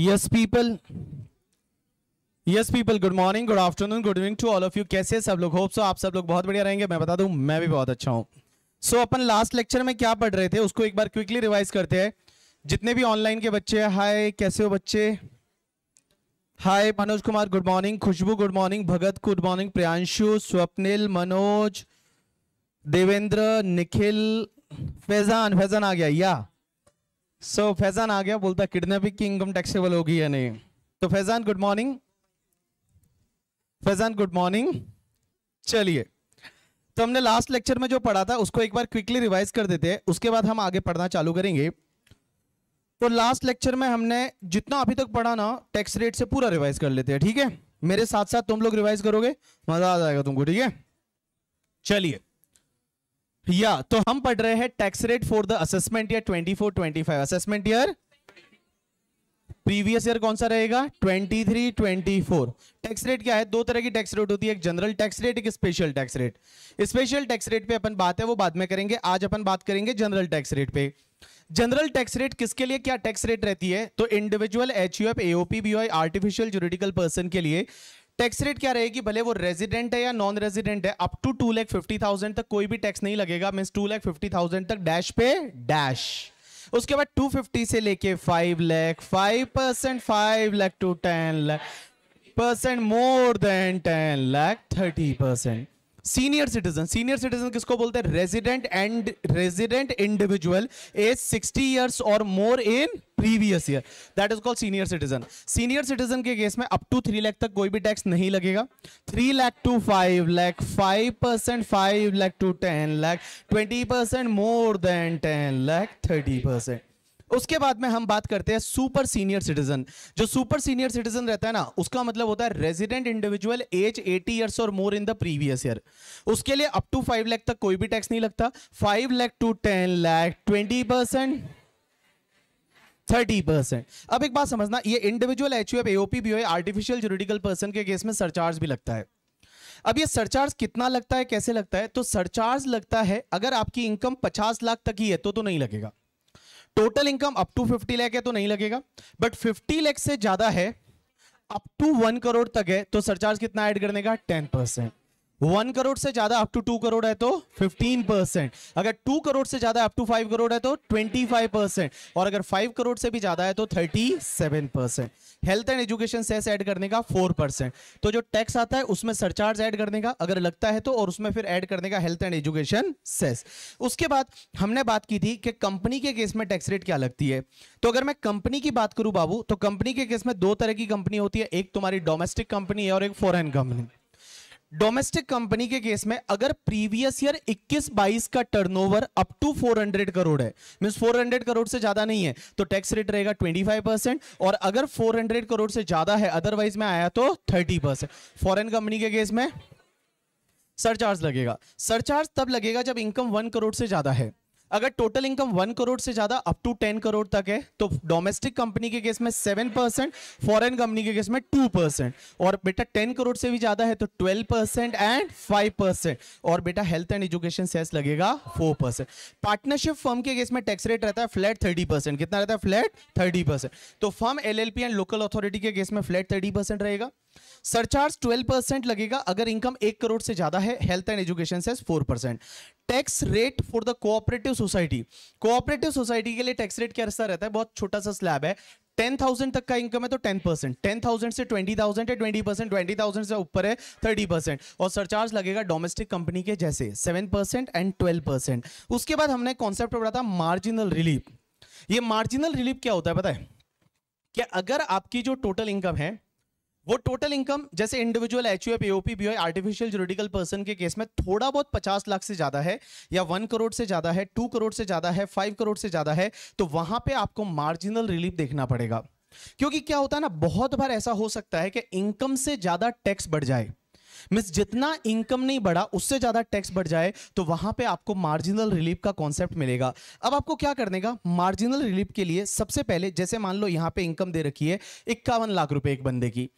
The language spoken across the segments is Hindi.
Yes people yes people good morning good afternoon good evening to all of you कैसे सब लोग होप सो आप सब लोग बहुत बढ़िया रहेंगे मैं बता दू मैं भी बहुत अच्छा हूं सो so, अपन लास्ट लेक्चर में क्या पढ़ रहे थे उसको एक बार क्विकली रिवाइज करते हैं जितने भी ऑनलाइन के बच्चे हैं हाय कैसे हो बच्चे hi Manoj Kumar good morning Khushbu good morning Bhagat good morning Priyanshu Swapnil Manoj Devendra Nikhil Faizan Faizan आ गया या yeah. सो so, फैजान आ गया बोलता किडनैपिंग की इनकम टैक्सेबल होगी या नहीं तो Faizan good morning Faizan good morning चलिए तो हमने लास्ट लेक्चर में जो पढ़ा था उसको एक बार क्विकली रिवाइज कर देते हैं उसके बाद हम आगे पढ़ना चालू करेंगे तो लास्ट लेक्चर में हमने जितना अभी तक पढ़ा ना टैक्स रेट से पूरा रिवाइज कर लेते हैं ठीक है मेरे साथ साथ तुम लोग रिवाइज करोगे मजा आ जाएगा तुमको ठीक है चलिए या तो हम पढ़ रहे हैं tax rate for the assessment year 24 25 assessment year previous year कौन सा रहेगा 23 24 टैक्स रेट क्या है दो तरह की टैक्स रेट होती है एक जनरल टैक्स रेट एक special tax rate special tax rate पे अपन बात है वो बाद में करेंगे आज अपन बात करेंगे जनरल टैक्स रेट पे जनरल टैक्स रेट किसके लिए क्या टैक्स रेट रहती है तो individual H U F AOP B artificial juridical person के लिए टैक्स रेट क्या रहेगी भले वो रेजिडेंट है या नॉन रेजिडेंट है up to two lakh fifty thousand तक कोई भी टैक्स नहीं लगेगा mean two lakh fifty thousand तक डैश पे डैश उसके बाद टू फिफ्टी से लेके five lakh five percent five lakh to ten lakh percent more than ten lakh thirty percent senior citizen senior citizen किसको बोलते हैं resident and resident individual age 60 years और more in previous year that is called senior citizen senior citizen के केस में अप टू थ्री लाख तक कोई भी टैक्स नहीं लगेगा three lakh to five lakh five percent five lakh to ten lakh twenty percent more than ten lakh thirty percent उसके बाद में हम बात करते हैं सुपर सीनियर सिटीजन जो सुपर सीनियर सिटीजन रहता है ना उसका मतलब होता है रेजिडेंट इंडिविजुअल एज 80 इयर्स और more in the previous year उसके लिए अप टू 5 लाख तक कोई भी टैक्स नहीं लगता 5 lakh to 10 lakh 20 percent thirty percent अब एक बात समझना ये individual H U F AOP भी आर्टिफिशियल जुरिडिकल पर्सन के केस में सरचार्ज भी लगता है अब ये सरचार्ज कितना लगता है कैसे लगता है तो सरचार्ज लगता है अगर आपकी इनकम 50 लाख तक ही है तो तो नहीं लगेगा total income up to 50 lakh है तो नहीं लगेगा बट 50 लाख से ज्यादा है अप टू वन करोड़ तक है तो सरचार्ज कितना ऐड करने का टेन परसेंट वन करोड़ से ज्यादा अप टू टू करोड़ है तो फिफ्टीन परसेंट अगर टू करोड़ से ज्यादा अप टू फाइव करोड़ है तो ट्वेंटी फाइव परसेंट और अगर फाइव करोड़ से भी ज्यादा है तो thirty seven percent health and education cess add करने का फोर परसेंट तो जो टैक्स आता है उसमें सरचार्ज ऐड करने का अगर लगता है तो और उसमें फिर ऐड करने का हेल्थ एंड एजुकेशन सेस उसके बाद हमने बात की थी कि कंपनी के केस में टैक्स रेट क्या लगती है तो अगर मैं कंपनी की बात करूं बाबू तो कंपनी के केस में दो तरह की कंपनी होती है एक तुम्हारी डोमेस्टिक कंपनी है और एक फॉरन कंपनी डोमेस्टिक कंपनी के केस में अगर प्रीवियस ईयर 21-22 का टर्नओवर अप टू 400 करोड़ है मीन 400 करोड़ से ज्यादा नहीं है तो टैक्स रेट रहेगा 25 परसेंट और अगर 400 करोड़ से ज्यादा है अदरवाइज में आया तो 30 परसेंट फॉरन कंपनी के केस में सरचार्ज लगेगा सरचार्ज तब लगेगा जब इनकम वन करोड़ से ज्यादा है अगर टोटल इनकम वन करोड़ से ज्यादा अप टू टेन करोड़ तक है तो डोमेस्टिक कंपनी के केस में सेवन परसेंट फॉरन कंपनी के केस में टू परसेंट और बेटा टेन करोड़ से भी ज्यादा है तो twelve percent and five percent और बेटा हेल्थ एंड एजुकेशन सेस लगेगा फोर परसेंट पार्टनरशिप फर्म के केस में टैक्स रेट रहता है फ्लैट थर्टी परसेंट कितना रहता है फ्लैट थर्टी परसेंट तो firm L and local authority के केस में फ्लैट थर्टी परसेंट रहेगा सरचार्ज 12 परसेंट लगेगा अगर इनकम एक करोड़ से ज्यादा है हेल्थ एंड एजुकेशन से 4 percent tax rate for the cooperative society cooperative society के लिए टैक्स रेट कैसा रहता है बहुत छोटा सा स्लैब है 10,000 तक का इनकम है तो 10% 10,000 से 20,000 है 20% 20,000 ट्वेंटी से ऊपर है 30% और सरचार्ज लगेगा डोमेस्टिक कंपनी के जैसे 7% एंड 12% उसके बाद हमने कॉन्सेप्ट पढ़ा था मार्जिनल रिलीफ ये मार्जिनल रिलीफ क्या होता है पता है कि अगर आपकी जो टोटल इनकम है वो टोटल इनकम जैसे individual H AOP BOI artificial juridical person के केस में थोड़ा बहुत पचास लाख से ज्यादा है या वन करोड़ से ज्यादा है टू करोड़ से ज्यादा है फाइव करोड़ से ज्यादा है तो वहां पे आपको मार्जिनल रिलीफ देखना पड़ेगा क्योंकि क्या होता है ना बहुत बार ऐसा हो सकता है कि इनकम से ज्यादा टैक्स बढ़ जाए मीन्स जितना इनकम नहीं बढ़ा उससे ज़्यादा टैक्स बढ़ जाए तो वहां पे आपको मार्जिनल रिलीफ का कॉन्सेप्ट मिलेगा अब आपको क्या करने का मार्जिनल रिलीफ के लिए सबसे पहले जैसे मान लो यहां पे इनकम दे रखी है इक्यावन लाख रुपए एक बंदे की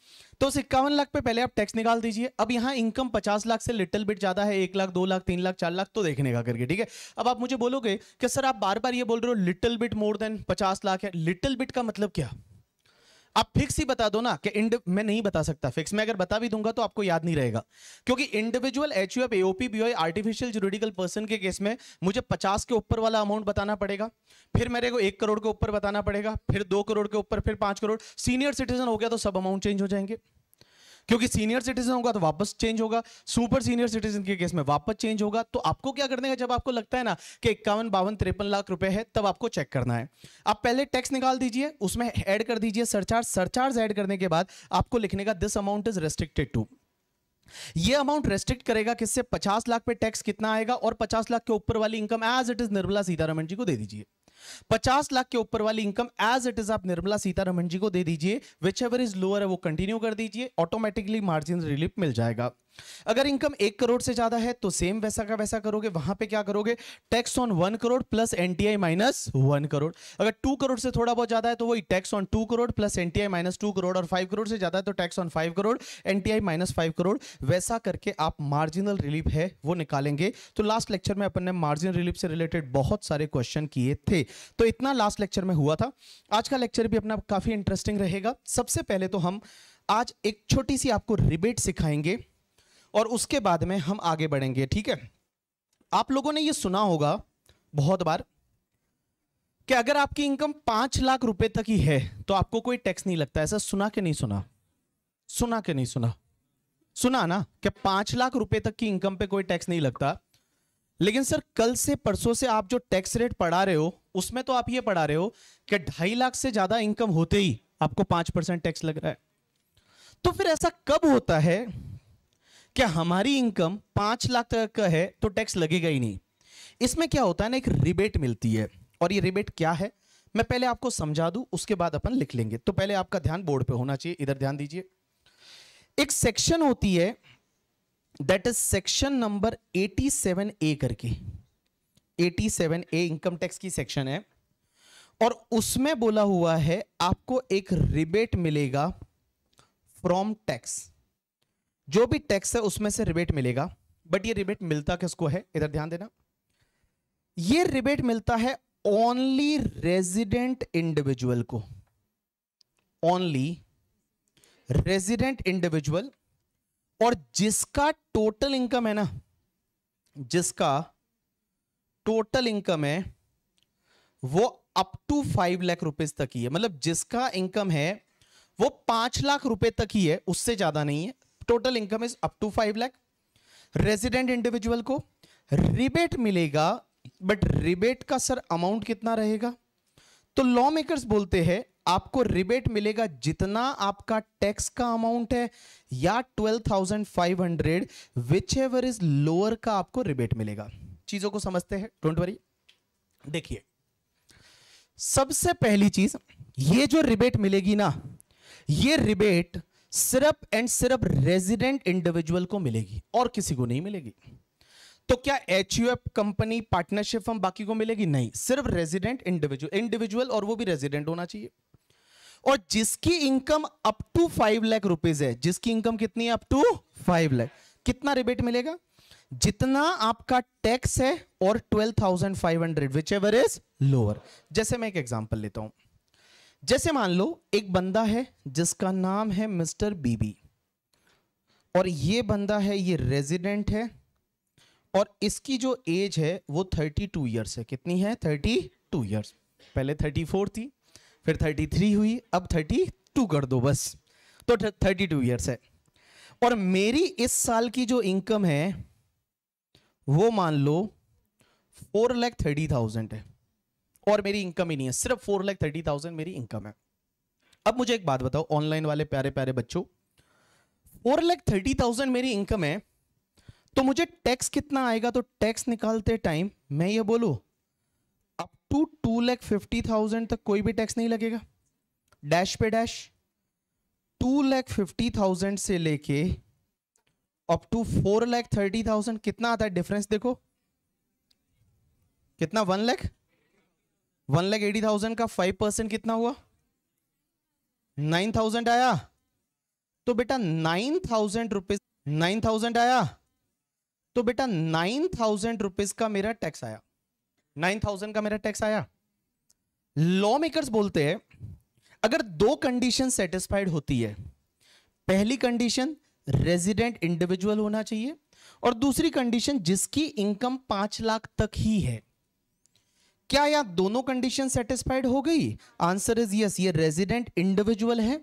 तो उस इक्यावन लाख पे पहले आप टैक्स निकाल दीजिए अब यहाँ इनकम पचास लाख से लिटिल बिट ज्यादा है एक लाख दो लाख तीन लाख चार लाख तो देखने का करके ठीक है अब आप मुझे बोलोगे कि सर आप बार बार ये बोल रहे हो लिटिल बिट मोर देन पचास लाख है लिटिल बिट का मतलब क्या आप फिक्स ही बता दो ना कि इंड मैं नहीं बता सकता फिक्स मैं अगर बता भी दूंगा तो आपको याद नहीं रहेगा क्योंकि individual H U F AOP BOI artificial juridical person के केस में मुझे पचास के ऊपर वाला अमाउंट बताना पड़ेगा फिर मेरे को एक करोड़ के ऊपर बताना पड़ेगा फिर दो करोड़ के ऊपर फिर पांच करोड़ सीनियर सिटीजन हो गया तो सब अमाउंट चेंज हो जाएंगे क्योंकि सीनियर सिटीजन होगा तो वापस चेंज होगा सुपर सीनियर सिटीजन के केस में वापस चेंज होगा तो आपको क्या करने का जब आपको लगता है ना कि इक्यावन बावन तिरपन लाख रुपए है तब आपको चेक करना है आप पहले टैक्स निकाल दीजिए उसमें ऐड कर दीजिए सरचार्ज सरचार्ज ऐड करने के बाद आपको लिखने का this amount is restricted to ये अमाउंट रेस्ट्रिक्ट करेगा किससे 50 लाख पे टैक्स कितना आएगा और 50 लाख के ऊपर वाली income as it is Nirmala Sitharaman ji को दे दीजिए पचास लाख के ऊपर वाली इनकम एज इट इज आप निर्मला सीतारमन जी को दे दीजिए विच एवर इज लोअर है वो कंटिन्यू कर दीजिए ऑटोमेटिकली मार्जिन रिलीफ मिल जाएगा अगर इनकम एक करोड़ से ज्यादा है तो सेम वैसा का वैसा करोगे वहां पे क्या करोगे tax on one crore plus NTI minus one crore अगर टू करोड़ से थोड़ा बहुत ज्यादा है तो वही tax on two crore plus NTI minus two crore और फाइव करोड़ से ज्यादा है तो tax on five crore NTI minus five crore वैसा करके आप मार्जिनल रिलीफ है वो निकालेंगे तो लास्ट लेक्चर में अपन ने मार्जिनल रिलीफ से रिलेटेड बहुत सारे क्वेश्चन किए थे तो इतना लास्ट लेक्चर में हुआ था आज का लेक्चर भी अपना काफी इंटरेस्टिंग रहेगा सबसे पहले तो हम आज एक छोटी सी आपको रिबेट सिखाएंगे और उसके बाद में हम आगे बढ़ेंगे ठीक है आप लोगों ने ये सुना होगा बहुत बार कि अगर आपकी इनकम पांच लाख रुपए तक ही है तो आपको कोई टैक्स नहीं लगता ऐसा सुना के नहीं सुना सुना के नहीं सुना सुना ना कि पांच लाख रुपए तक की इनकम पे कोई टैक्स नहीं लगता लेकिन सर कल से परसों से आप जो टैक्स रेट पढ़ा रहे हो उसमें तो आप ये पढ़ा रहे हो कि ढाई लाख से ज्यादा इनकम होते ही आपको पांच परसेंट टैक्स लग रहा है तो फिर ऐसा कब होता है क्या हमारी इनकम पांच लाख तक का है तो टैक्स लगेगा ही नहीं इसमें क्या होता है ना एक रिबेट मिलती है और ये रिबेट क्या है मैं पहले आपको समझा दूं उसके बाद अपन लिख लेंगे तो पहले आपका ध्यान बोर्ड पे होना चाहिए इधर ध्यान दीजिए एक सेक्शन होती है that is section number 87 A करके 87 ए इनकम टैक्स की सेक्शन है और उसमें बोला हुआ है आपको एक रिबेट मिलेगा फ्रॉम टैक्स जो भी टैक्स है उसमें से रिबेट मिलेगा बट ये रिबेट मिलता किसको है इधर ध्यान देना ये रिबेट मिलता है ओनली रेजिडेंट इंडिविजुअल को ओनली रेजिडेंट इंडिविजुअल और जिसका टोटल इनकम है ना जिसका टोटल इनकम है वो अप टू फाइव लाख रुपए तक ही है मतलब जिसका इनकम है वो पांच लाख रुपए तक ही है उससे ज्यादा नहीं है total income is up to five lakh resident individual को रिबेट मिलेगा बट रिबेट का सर अमाउंट कितना रहेगा तो लॉ मेकर्स बोलते हैं आपको रिबेट मिलेगा जितना आपका टैक्स का अमाउंट है या 12,500 विच एवर इज लोअर का आपको रिबेट मिलेगा चीजों को समझते हैं डोंट वरी देखिए सबसे पहली चीज ये जो रिबेट मिलेगी ना ये रिबेट सिर्फ एंड सिर्फ रेजिडेंट इंडिविजुअल को मिलेगी और किसी को नहीं मिलेगी तो क्या एच कंपनी पार्टनरशिप हम बाकी को मिलेगी नहीं सिर्फ रेजिडेंट इंडिविजुअल इंडिविजुअल और वो भी रेजिडेंट होना चाहिए और जिसकी income up to five lakh rupees है जिसकी इनकम कितनी है अप टू फाइव लाख कितना रिबेट मिलेगा जितना आपका टैक्स है और twelve thousand five hundred whichever is lower जैसे मैं एक एग्जाम्पल लेता हूं जैसे मान लो एक बंदा है जिसका नाम है मिस्टर बीबी और ये बंदा है ये रेजिडेंट है और इसकी जो एज है वो थर्टी टू ईयर्स है कितनी है थर्टी टू ईयर्स पहले थर्टी फोर थी फिर थर्टी थ्री हुई अब थर्टी टू कर दो बस तो थर्टी टू ईयर्स है और मेरी इस साल की जो इनकम है वो मान लो फोर लैख थर्टी थाउजेंड है और मेरी इनकम ही नहीं है सिर्फ फोर लैख थर्टी थाउजेंड मेरी इनकम है अब मुझे एक बात बताओ ऑनलाइन वाले प्यारे प्यारे बच्चों फोर लैख थर्टी थाउजेंड मेरी इनकम है तो मुझे टैक्स कितना आएगा तो टैक्स निकालते टाइम मैं ये बोलू up to two lakh fifty thousand तक कोई भी टैक्स नहीं लगेगा डैश पे dash two lakh fifty thousand से लेके up to four lakh thirty thousand कितना आता है डिफरेंस देखो कितना one lakh one lakh eighty thousand का फाइव परसेंट कितना हुआ नाइन थाउजेंड आया तो बेटा nine thousand rupees nine thousand आया तो बेटा नाइन थाउजेंड रुपीज का मेरा टैक्स आया नाइन थाउजेंड का मेरा टैक्स आया लॉ मेकर्स बोलते हैं अगर दो कंडीशन सेटिस्फाइड होती है पहली कंडीशन रेजिडेंट इंडिविजुअल होना चाहिए और दूसरी कंडीशन जिसकी इनकम पांच लाख तक ही है क्या यहां दोनों कंडीशन सेटिस्फाइड हो गई आंसर इज यस ये रेजिडेंट इंडिविजुअल है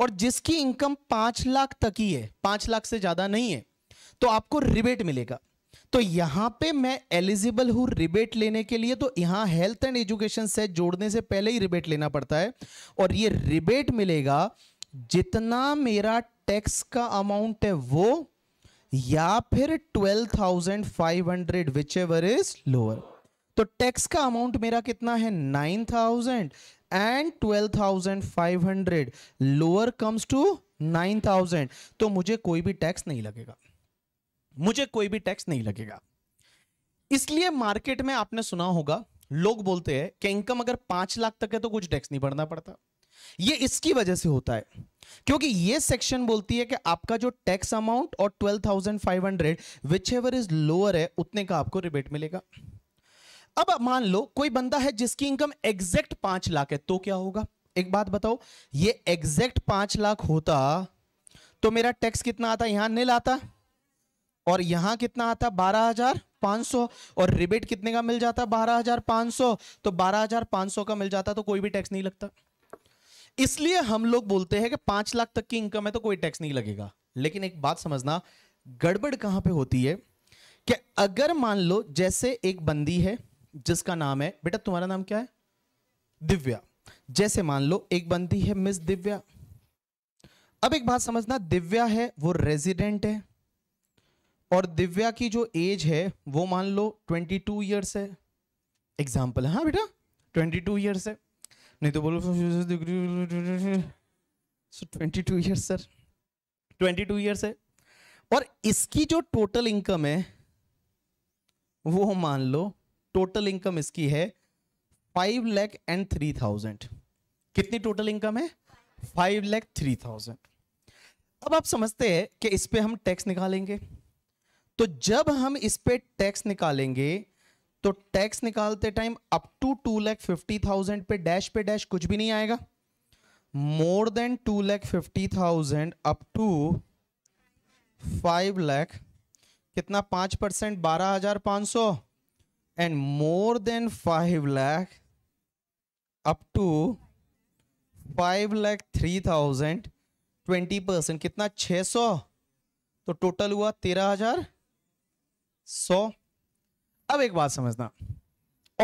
और जिसकी इनकम पांच लाख तक ही है पांच लाख से ज्यादा नहीं है तो आपको रिबेट मिलेगा तो यहां पे मैं एलिजिबल हूं रिबेट लेने के लिए तो यहां हेल्थ एंड एजुकेशन से जोड़ने से पहले ही रिबेट लेना पड़ता है और ये रिबेट मिलेगा जितना मेरा टैक्स का अमाउंट है वो या फिर twelve thousand five hundred whichever is lower तो टैक्स का अमाउंट मेरा कितना है nine thousand and twelve thousand five hundred lower comes to nine thousand तो मुझे कोई भी टैक्स नहीं लगेगा मुझे कोई भी टैक्स नहीं लगेगा इसलिए मार्केट में आपने सुना होगा लोग बोलते हैं कि इनकम अगर पांच लाख तक है तो कुछ टैक्स नहीं भरना पड़ता ये इसकी वजह से होता है क्योंकि ये सेक्शन बोलती है कि आपका जो टैक्स अमाउंट और 12,500 thousand five hundred whichever is lower है उतने का आपको रिबेट मिलेगा अब मान लो कोई बंदा है जिसकी इनकम एग्जैक्ट पांच लाख है तो क्या होगा एक बात बताओ ये एग्जैक्ट पांच लाख होता तो मेरा टैक्स कितना आता यहां नील आता और यहां कितना आता बारह हजार पांच सौ और रिबेट कितने का मिल जाता बारह हजार पांच सौ तो बारह हजार पांच सौ का मिल जाता तो कोई भी टैक्स नहीं लगता इसलिए हम लोग बोलते हैं कि पांच लाख तक की इनकम है तो कोई टैक्स नहीं लगेगा लेकिन एक बात समझना गड़बड़ कहां पे होती है कि अगर मान लो जैसे एक बंदी है जिसका नाम है बेटा तुम्हारा नाम क्या है दिव्या जैसे मान लो एक बंदी है मिस दिव्या अब एक बात समझना दिव्या है वो रेजिडेंट है और दिव्या की जो एज है वो मान लो 22 टू ईयर्स है एग्जाम्पल हाँ बेटा 22 टू ईयर्स है नहीं तो बोलो twenty two years sir 22 two years है और इसकी जो टोटल इनकम है वो मान लो टोटल इनकम इसकी है five lakh and three thousand कितनी टोटल इनकम है फाइव लैख थ्री थाउजेंड अब आप समझते हैं कि इस पर हम टैक्स निकालेंगे तो जब हम इस पर टैक्स निकालेंगे तो टैक्स निकालते time up to two lakh fifty thousand पे डैश पे डैश कुछ भी नहीं आएगा more than two lakh fifty thousand up to five lakh कितना पांच परसेंट बारह हजार पांच सौ and more than 5 lakh up to 5 lakh 3000 20 percent कितना 600 तो टोटल हुआ हजार सौ अब एक बात समझना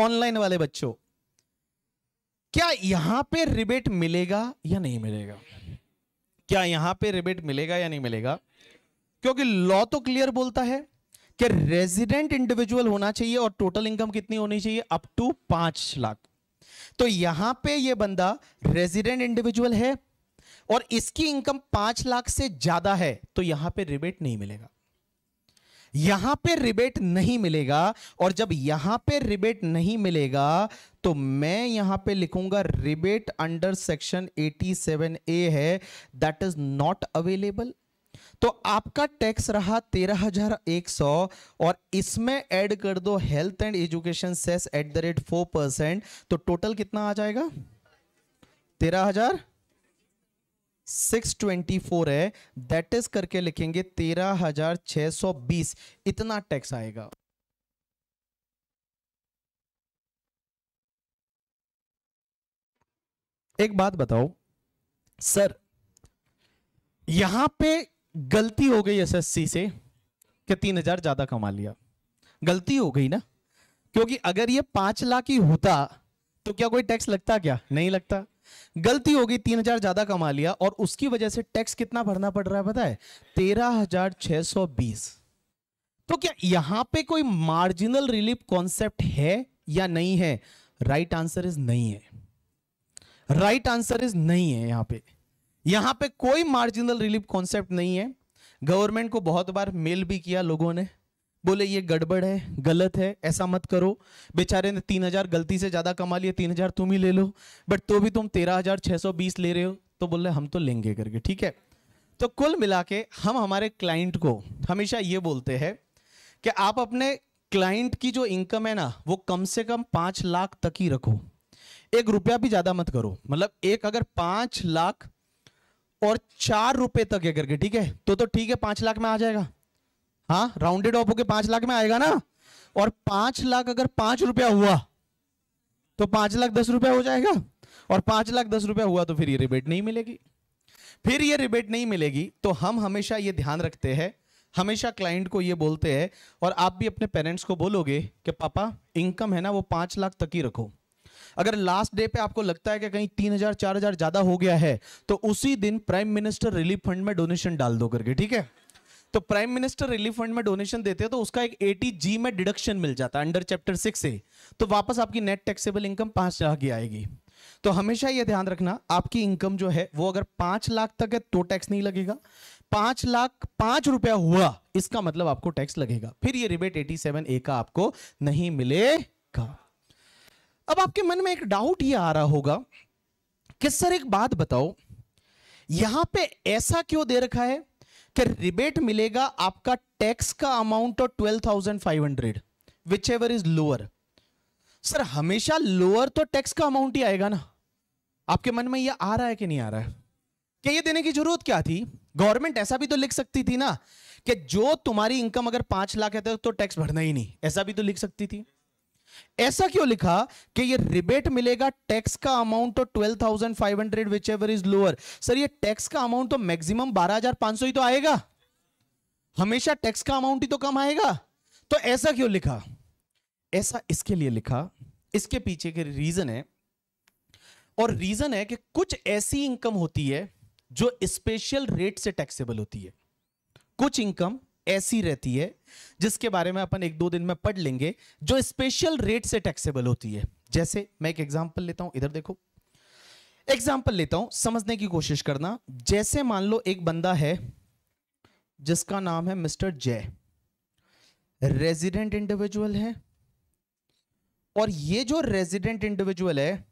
ऑनलाइन वाले बच्चों क्या यहां पे रिबेट मिलेगा या नहीं मिलेगा क्या यहां पे रिबेट मिलेगा या नहीं मिलेगा क्योंकि लॉ तो क्लियर बोलता है कि रेजिडेंट इंडिविजुअल होना चाहिए और टोटल इनकम कितनी होनी चाहिए अप टू पांच लाख तो यहां पे ये बंदा रेजिडेंट इंडिविजुअल है और इसकी इनकम पांच लाख से ज्यादा है तो यहां पे रिबेट नहीं मिलेगा यहां पे रिबेट नहीं मिलेगा और जब यहां पे रिबेट नहीं मिलेगा तो मैं यहां पे लिखूंगा रिबेट अंडर सेक्शन 87 ए है दैट इज नॉट अवेलेबल तो आपका टैक्स रहा तेरह हजार एक सौ और इसमें ऐड कर दो health and education cess at the rate four percent total टोटल कितना आ जाएगा तेरह हजार सिक्स ट्वेंटी फोर है दैट इज करके लिखेंगे तेरह हजार छह सौ बीस इतना टैक्स आएगा एक बात बताओ सर यहां पे गलती हो गई एसएससी से कि तीन हजार ज्यादा कमा लिया गलती हो गई ना क्योंकि अगर ये पांच लाख ही होता तो क्या कोई टैक्स लगता क्या नहीं लगता गलती हो गई तीन हजार ज्यादा कमा लिया और उसकी वजह से टैक्स कितना भरना पड़ रहा है पता है तेरह हजार छह सौ बीस तो क्या यहां पे कोई मार्जिनल रिलीफ कॉन्सेप्ट है या नहीं है राइट आंसर इज नहीं है राइट आंसर इज नहीं है यहां पे यहां पे कोई मार्जिनल रिलीफ कॉन्सेप्ट नहीं है गवर्नमेंट को बहुत बार मेल भी किया लोगों ने बोले ये गड़बड़ है गलत है ऐसा मत करो बेचारे ने तीन हजार गलती से ज़्यादा कमा लिए तीन हजार तुम ही ले लो बट तो भी तुम तेरह हजार छह सौ बीस ले रहे हो तो बोले हम तो लेंगे करके ठीक है तो कुल मिला के हम हमारे क्लाइंट को हमेशा ये बोलते हैं कि आप अपने क्लाइंट की जो इनकम है ना वो कम से कम पांच लाख तक ही रखो एक रुपया भी ज़्यादा मत करो मतलब एक अगर पांच लाख और चार रुपए तक है करके ठीक है तो तो ठीक है पांच लाख में आ जाएगा हाँ राउंडेड ऑफ होके पांच लाख में आएगा ना और पांच लाख अगर पांच रुपया हुआ तो पांच लाख दस रुपया हो जाएगा और पांच लाख दस रुपया हुआ तो फिर ये रिबेट नहीं मिलेगी फिर ये रिबेट नहीं मिलेगी तो हम हमेशा ये ध्यान रखते हैं हमेशा क्लाइंट को ये बोलते हैं और आप भी अपने पेरेंट्स को बोलोगे कि पापा इनकम है ना वो पांच लाख तक ही रखो अगर लास्ट डे पे आपको लगता है कि कहीं तीन हजार चार हजार ज्यादा हो गया है तो उसी दिन प्राइम मिनिस्टर रिलीफ फंड में डोनेशन डाल दो करके ठीक है तो प्राइम मिनिस्टर रिलीफ फंड में डोनेशन देते हैं तो उसका एक एटी जी में डिडक्शन मिल जाता है अंडर चैप्टर सिक्स से तो वापस आपकी नेट टैक्सेबल इनकम पांच लाख की आएगी तो हमेशा ये ध्यान रखना आपकी इनकम जो है वो अगर पांच लाख तक है तो टैक्स नहीं लगेगा पांच लाख पांच रुपया हुआ इसका मतलब आपको टैक्स लगेगा फिर ये रिबेट एटी सेवन ए का आपको नहीं मिलेगा अब आपके मन में एक डाउट ये आ रहा होगा कि सर एक बात बताओ यहां पे ऐसा क्यों दे रखा है कि रिबेट मिलेगा आपका टैक्स का अमाउंट और twelve thousand five hundred whichever is lower sir हमेशा लोअर तो टैक्स का अमाउंट ही आएगा ना आपके मन में यह आ रहा है कि नहीं आ रहा है क्या ये देने की जरूरत क्या थी गवर्नमेंट ऐसा भी तो लिख सकती थी ना कि जो तुम्हारी इनकम अगर पांच लाख है तो टैक्स तो भरना ही नहीं ऐसा भी तो लिख सकती थी ऐसा क्यों लिखा कि ये रिबेट मिलेगा टैक्स का अमाउंट तो 12,500 whichever is lower sir ये टैक्स का अमाउंट तो मैक्सिमम 12,500 ही तो आएगा हमेशा टैक्स का अमाउंट ही तो कम आएगा तो ऐसा क्यों लिखा ऐसा इसके लिए लिखा इसके पीछे के रीजन है और रीजन है कि कुछ ऐसी इनकम होती है जो स्पेशल रेट से टैक्सेबल होती है कुछ इनकम ऐसी रहती है जिसके बारे में अपन एक दो दिन में पढ़ लेंगे जो स्पेशल रेट से टैक्सेबल होती है जैसे मैं एक एग्जाम्पल लेता हूं इधर देखो एग्जाम्पल लेता हूं समझने की कोशिश करना जैसे मान लो एक बंदा है जिसका नाम है मिस्टर जय रेजिडेंट इंडिविजुअल है और ये जो रेजिडेंट इंडिविजुअल है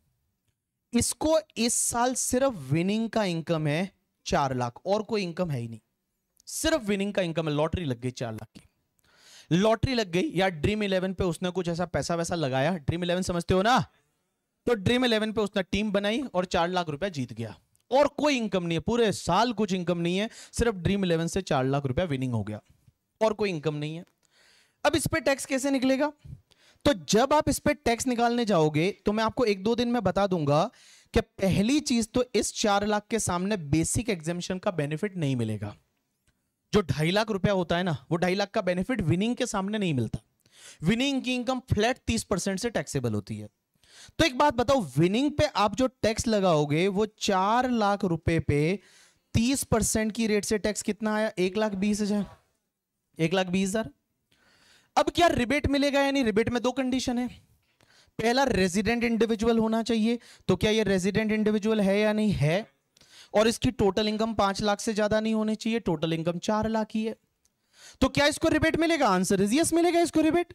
इसको इस साल सिर्फ विनिंग का इनकम है चार लाख और कोई इनकम है ही नहीं सिर्फ विनिंग का इनकम है लॉटरी लग गई चार लाख की लॉटरी लग गई या ड्रीम इलेवन पे उसने कुछ ऐसा पैसा वैसा लगाया ड्रीम इलेवन समझते हो ना तो ड्रीम इलेवन पे उसने टीम बनाई और चार लाख रुपया जीत गया और कोई इनकम नहीं है पूरे साल कुछ इनकम नहीं है सिर्फ ड्रीम इलेवन से चार लाख रुपया विनिंग हो गया और कोई इनकम नहीं है अब इस पर टैक्स कैसे निकलेगा तो जब आप इस पर टैक्स निकालने जाओगे तो मैं आपको एक दो दिन में बता दूंगा कि पहली चीज तो इस चार लाख के सामने बेसिक एग्जामेशन का बेनिफिट नहीं मिलेगा जो ढाई लाख रुपया होता है ना वो ढाई लाख का बेनिफिट विनिंग के सामने नहीं मिलता विनिंग की इनकम फ्लैट तीस परसेंट से टैक्सेबल होती है तो एक बात बताओ विनिंग पे आप जो टैक्स लगाओगे वो चार लाख रुपए पे तीस परसेंट की रेट से टैक्स कितना आया एक लाख बीस हजार एक लाख बीस हजार अब क्या रिबेट मिलेगा यानी रिबेट में दो कंडीशन है पहला रेजिडेंट इंडिविजुअल होना चाहिए तो क्या ये रेजिडेंट इंडिविजुअल है या नहीं है और इसकी टोटल इनकम पांच लाख से ज्यादा नहीं होनी चाहिए टोटल इनकम चार लाख ही है तो क्या इसको रिबेट मिलेगा आंसर इज यस मिलेगा इसको रिबेट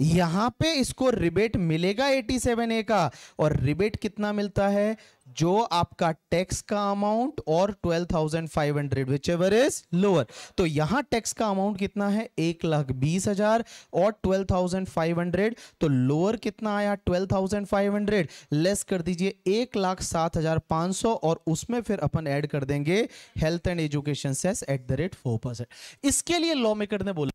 यहां पे इसको रिबेट मिलेगा 87 ए का और रिबेट कितना मिलता है जो आपका टैक्स का अमाउंट और 12,500 विच एवर इज लोअर तो यहां टैक्स का अमाउंट कितना है एक लाख बीस हजार और 12,500 तो लोअर कितना आया 12,500 लेस कर दीजिए एक लाख सात हजार पांच सौ और उसमें फिर अपन ऐड कर देंगे health and education cess at the rate four percent इसके लिए लॉ मेकर ने बोला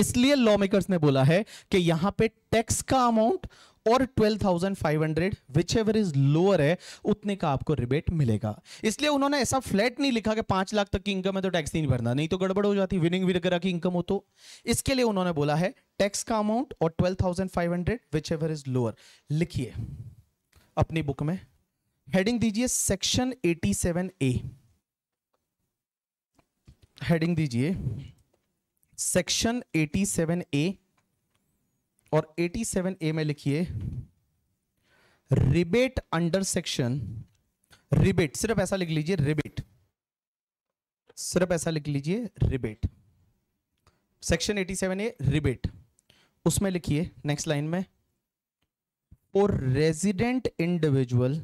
इसलिए लॉ मेकर्स ने बोला है कि यहां पे टैक्स का अमाउंट और 12,500 विच एवर इज लोअर है उतने का आपको रिबेट मिलेगा इसलिए उन्होंने ऐसा फ्लैट नहीं लिखा कि पांच लाख तक की इनकम है तो टैक्स नहीं भरना नहीं तो गड़बड़ हो जाती विनिंग वगैरह की इनकम हो तो इसके लिए उन्होंने बोला है टैक्स का अमाउंट और 12,500 विच एवर इज लोअर लिखिए अपनी बुक में हेडिंग दीजिए सेक्शन 87 ए हेडिंग दीजिए सेक्शन 87 ए और 87 ए में लिखिए रिबेट अंडर सेक्शन रिबेट सिर्फ ऐसा लिख लीजिए रिबेट सिर्फ ऐसा लिख लीजिए रिबेट सेक्शन 87 ए रिबेट उसमें लिखिए नेक्स्ट लाइन में और resident individual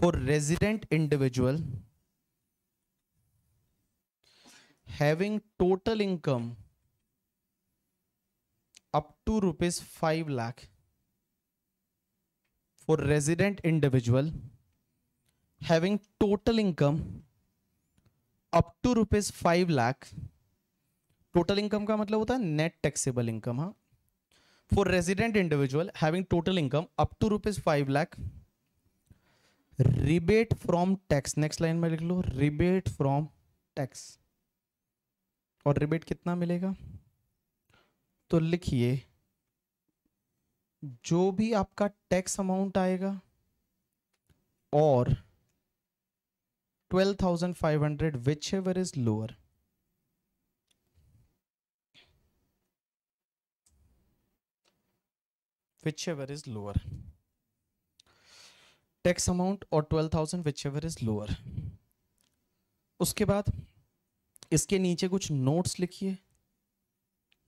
for resident individual having total income up to rupees five lakh for resident individual having total income up to rupees five lakh total income का मतलब होता है नेट टैक्सेबल इनकम हा for resident individual having total income up to rupees five lakh rebate from tax next line में लिख लो रिबेट फ्रॉम टैक्स और रिबेट कितना मिलेगा तो लिखिए जो भी आपका टैक्स अमाउंट आएगा और twelve thousand five hundred whichever is lower whichever is lower tax amount और twelve thousand whichever is lower उसके बाद इसके नीचे कुछ नोट्स लिखिए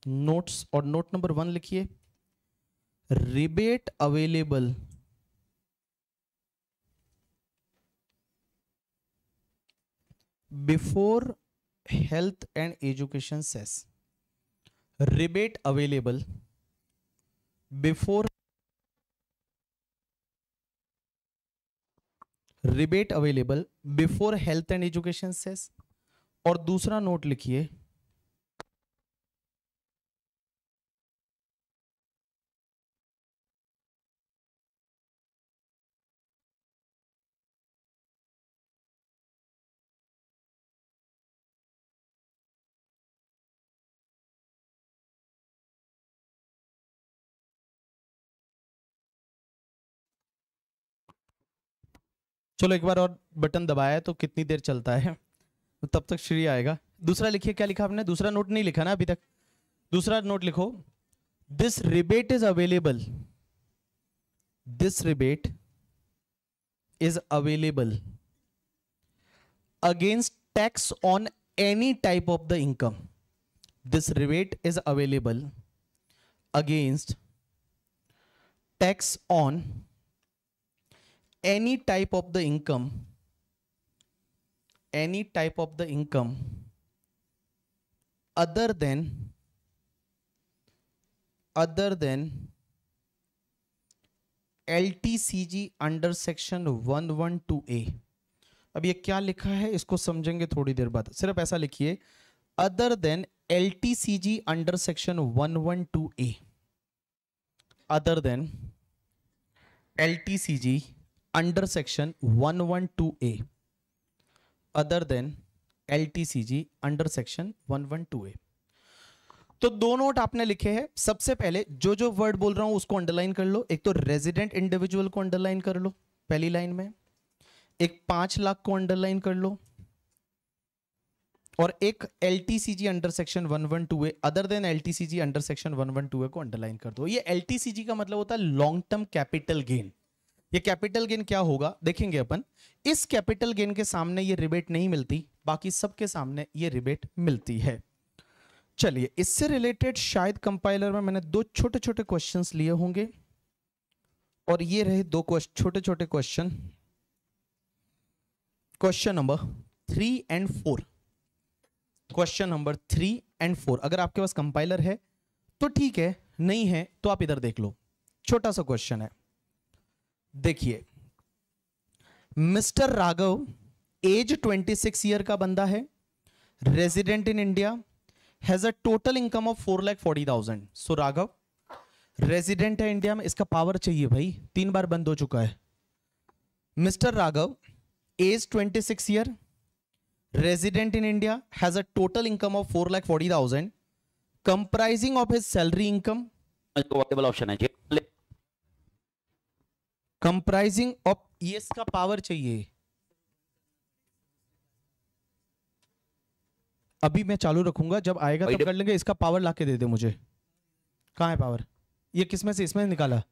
नोट्स और नोट नंबर वन लिखिए rebate available before health and education cess rebate available before rebate available before health and education cess और दूसरा नोट लिखिए चलो एक बार और बटन दबाया तो कितनी देर चलता है तो तब तक श्री आएगा दूसरा लिखिए क्या लिखा आपने दूसरा नोट नहीं लिखा ना अभी तक दूसरा नोट लिखो this rebate is available this rebate is available against tax on any type of the income this rebate is available against tax on any type of the income any type of the income other than other than LTCG under section 112A अब ये क्या लिखा है इसको समझेंगे थोड़ी देर बाद सिर्फ ऐसा लिखिए other than L T C G under section one one two A other than L T C G under section 112A other than LTCG under section 112A तो दो नोट आपने लिखे हैं सबसे पहले जो जो वर्ड बोल रहा हूं उसको अंडरलाइन कर लो एक तो रेजिडेंट इंडिविजुअल को अंडरलाइन कर लो पहली लाइन में एक पांच लाख को अंडरलाइन कर लो और एक L T C G under section one one two A other than L T C G under section one one two A को अंडरलाइन कर दो ये एल टी सी जी का मतलब होता है लॉन्ग टर्म कैपिटल गेन ये कैपिटल गेन क्या होगा देखेंगे अपन इस कैपिटल गेन के सामने ये रिबेट नहीं मिलती बाकी सबके सामने ये रिबेट मिलती है चलिए इससे रिलेटेड शायद कंपाइलर में मैंने दो छोटे छोटे क्वेश्चन लिए होंगे और ये रहे दो छोटे छोटे question question number three and four question number three and four अगर आपके पास कंपाइलर है तो ठीक है नहीं है तो आप इधर देख लो छोटा सा क्वेश्चन है देखिए मिस्टर राघव एज 26 ईयर का बंदा है resident in India has a total income of four lakh forty thousand so Raghav resident है इंडिया में इसका पावर चाहिए भाई तीन बार बंद हो चुका है mister Raghav age 26 year resident in India has a total income of four lakh forty thousand comprising of his salary income option है कंप्राइजिंग ऑफ ईएस का पावर चाहिए अभी मैं चालू रखूंगा जब आएगा तब कर लेंगे इसका पावर लाके दे दे मुझे कहाँ है पावर ये किसमें से इसमें निकाला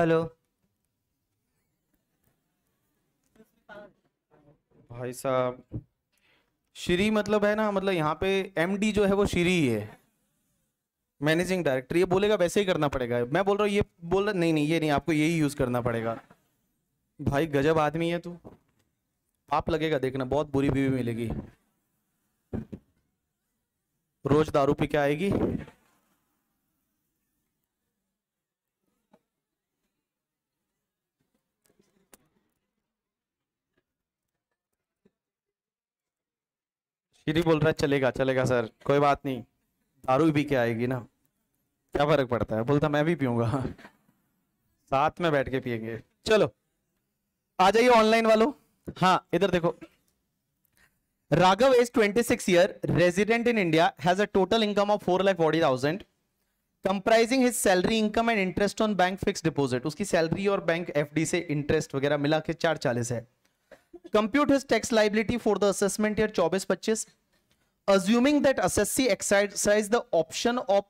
हेलो भाई साहब श्री मतलब है ना मतलब यहाँ पे एमडी जो है वो श्री ही है मैनेजिंग डायरेक्टर ये बोलेगा वैसे ही करना पड़ेगा मैं बोल रहा हूँ ये बोल रहा नहीं नहीं ये नहीं आपको यही यूज़ करना पड़ेगा भाई गजब आदमी है तू आप लगेगा देखना बहुत बुरी बीवी मिलेगी रोज दारू पी के आएगी गिरी बोल रहा है चलेगा चलेगा सर कोई बात नहीं दारू भी क्या आएगी ना क्या फर्क पड़ता है बोलता मैं भी पीऊंगा साथ में बैठ के पियेंगे चलो आ जाइए ऑनलाइन वालों हाँ इधर देखो Raghav is 26 year resident in India has a total income of four lakh forty thousand comprising his salary income and interest on bank fix deposit उसकी सैलरी और बैंक एफडी से इंटरेस्ट वगैरह मिला के चार चालीस है compute his tax liability for the assessment year चौबीस पच्चीस assuming that assessee exercise the option of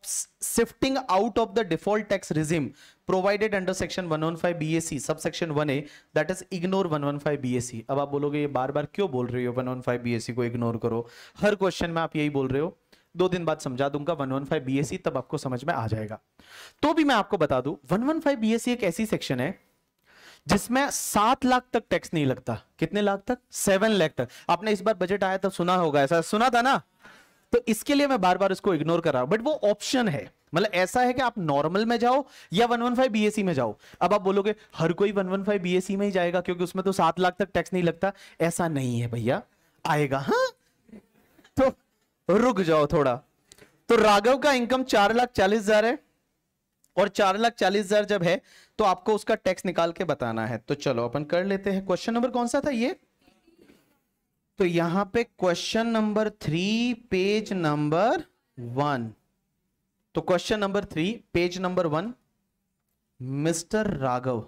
shifting out of the default tax regime provided under section 115 BAC subsection 1A that is ignore 115 BAC ab aap bologe ye bar bar kyu bol rahe ho 115 BAC ko ignore karo har question mein aap yahi bol rahe ho दो दिन बाद समझा दूंगा 115 BAC तब आपको समझ में आ जाएगा तो भी मैं आपको बता दूं 115 BAC एक ऐसी सेक्शन है जिसमें सात लाख तक टैक्स नहीं लगता कितने लाख तक सेवन लाख तक आपने इस बार बजट आया तो सुना होगा ऐसा सुना था ना तो इसके लिए मैं बार बार उसको इग्नोर कर रहा हूं बट वो ऑप्शन है मतलब ऐसा है कि आप नॉर्मल में जाओ या 115 बीएससी में जाओ अब आप बोलोगे हर कोई 115 बीएससी में ही जाएगा क्योंकि उसमें तो सात लाख तक टैक्स नहीं लगता ऐसा नहीं है भैया आएगा हाँ तो रुक जाओ थोड़ा तो राघव का इनकम चार लाख चालीस हजार है और चार लाख चालीस हजार जब है तो आपको उसका टैक्स निकाल के बताना है तो चलो अपन कर लेते हैं क्वेश्चन नंबर कौन सा था ये तो यहां पे question number three page number one तो question number three page number one mister Raghav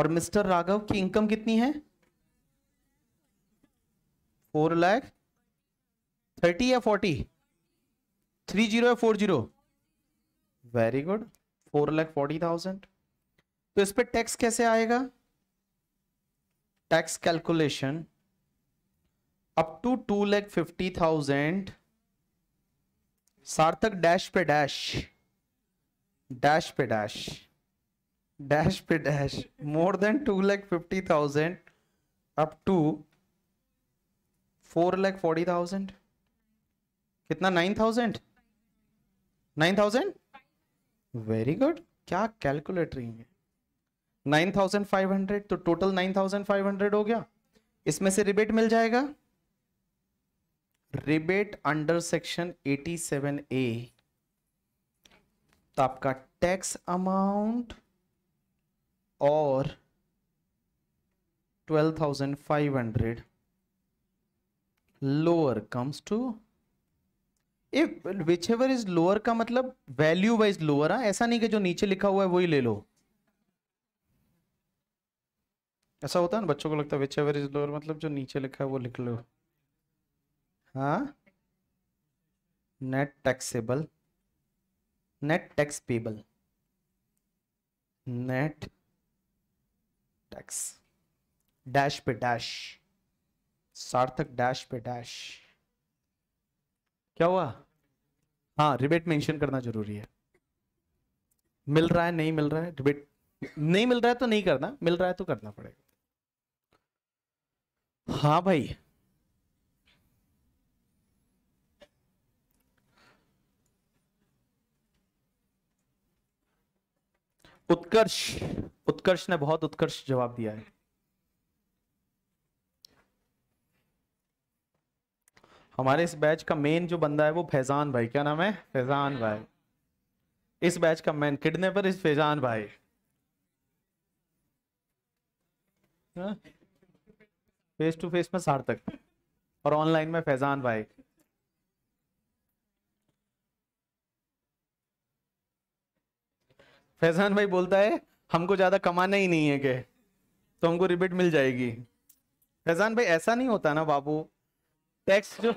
और मिस्टर राघव की इनकम कितनी है फोर लैख थर्टी या फोर्टी थ्री जीरो या four zero very good four lakh forty thousand तो इस पर टैक्स कैसे आएगा tax calculation up to two lakh fifty thousand सार्थक डैश पे डैश डैश पे डैश डैश पे dash more than two lakh fifty thousand up to four lakh forty thousand कितना nine thousand nine thousand very good क्या कैलकुलेटरी है 9,500 तो टोटल 9,500 हो गया इसमें से रिबेट मिल जाएगा रिबेट अंडर सेक्शन 87 ए तो आपका टैक्स अमाउंट और 12,500 lower comes to if whichever is lower का मतलब वैल्यू वाइज लोअर है ऐसा नहीं कि जो नीचे लिखा हुआ है वही ले लो ऐसा होता है ना बच्चों को लगता है विच एवर इज लोअर मतलब जो नीचे लिखा है वो लिख लो हाँ net taxable net tax payable net tax dash पे डैश सार्थक डैश पे डैश क्या हुआ हाँ रिबेट मेंशन करना जरूरी है मिल रहा है नहीं मिल रहा है रिबेट नहीं मिल रहा है तो नहीं करना मिल रहा है तो करना पड़ेगा हाँ भाई उत्कर्ष उत्कर्ष ने बहुत उत्कर्ष जवाब दिया है हमारे इस बैच का मेन जो बंदा है वो फैजान भाई क्या नाम है फैजान भाई इस बैच का मेन किडने पर इस फैजान भाई हा? फेस टू फेस में सार्थक और ऑनलाइन में फैजान भाई फैजान भाई बोलता है हमको ज्यादा कमाना ही नहीं है के तो हमको रिबिट मिल जाएगी फैजान भाई ऐसा नहीं होता ना बाबू टैक्स जो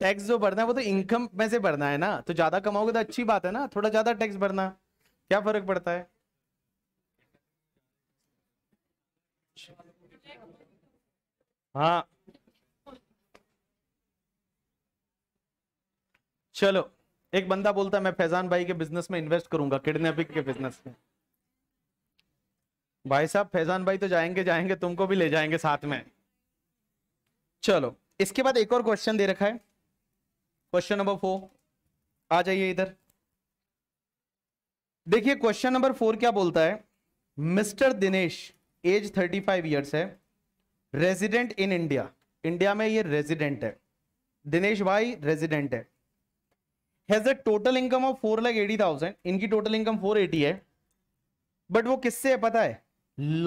टैक्स जो भरना है वो तो इनकम में से भरना है ना तो ज्यादा कमाओगे तो अच्छी बात है ना थोड़ा ज्यादा टैक्स भरना क्या फर्क पड़ता है हाँ चलो एक बंदा बोलता है मैं फैजान भाई के बिजनेस में इन्वेस्ट करूंगा किडनैपिंग के बिजनेस में भाई साहब फैजान भाई तो जाएंगे जाएंगे तुमको भी ले जाएंगे साथ में चलो इसके बाद एक और क्वेश्चन दे रखा है क्वेश्चन नंबर फोर आ जाइए इधर देखिए क्वेश्चन नंबर फोर क्या बोलता है mister Dinesh age thirty five years है रेजिडेंट इन इंडिया इंडिया में ये रेजिडेंट है दिनेश भाई रेजिडेंट है has a total income of four lakh eighty thousand इनकी टोटल इनकम फोर एटी है बट वो किससे है पता है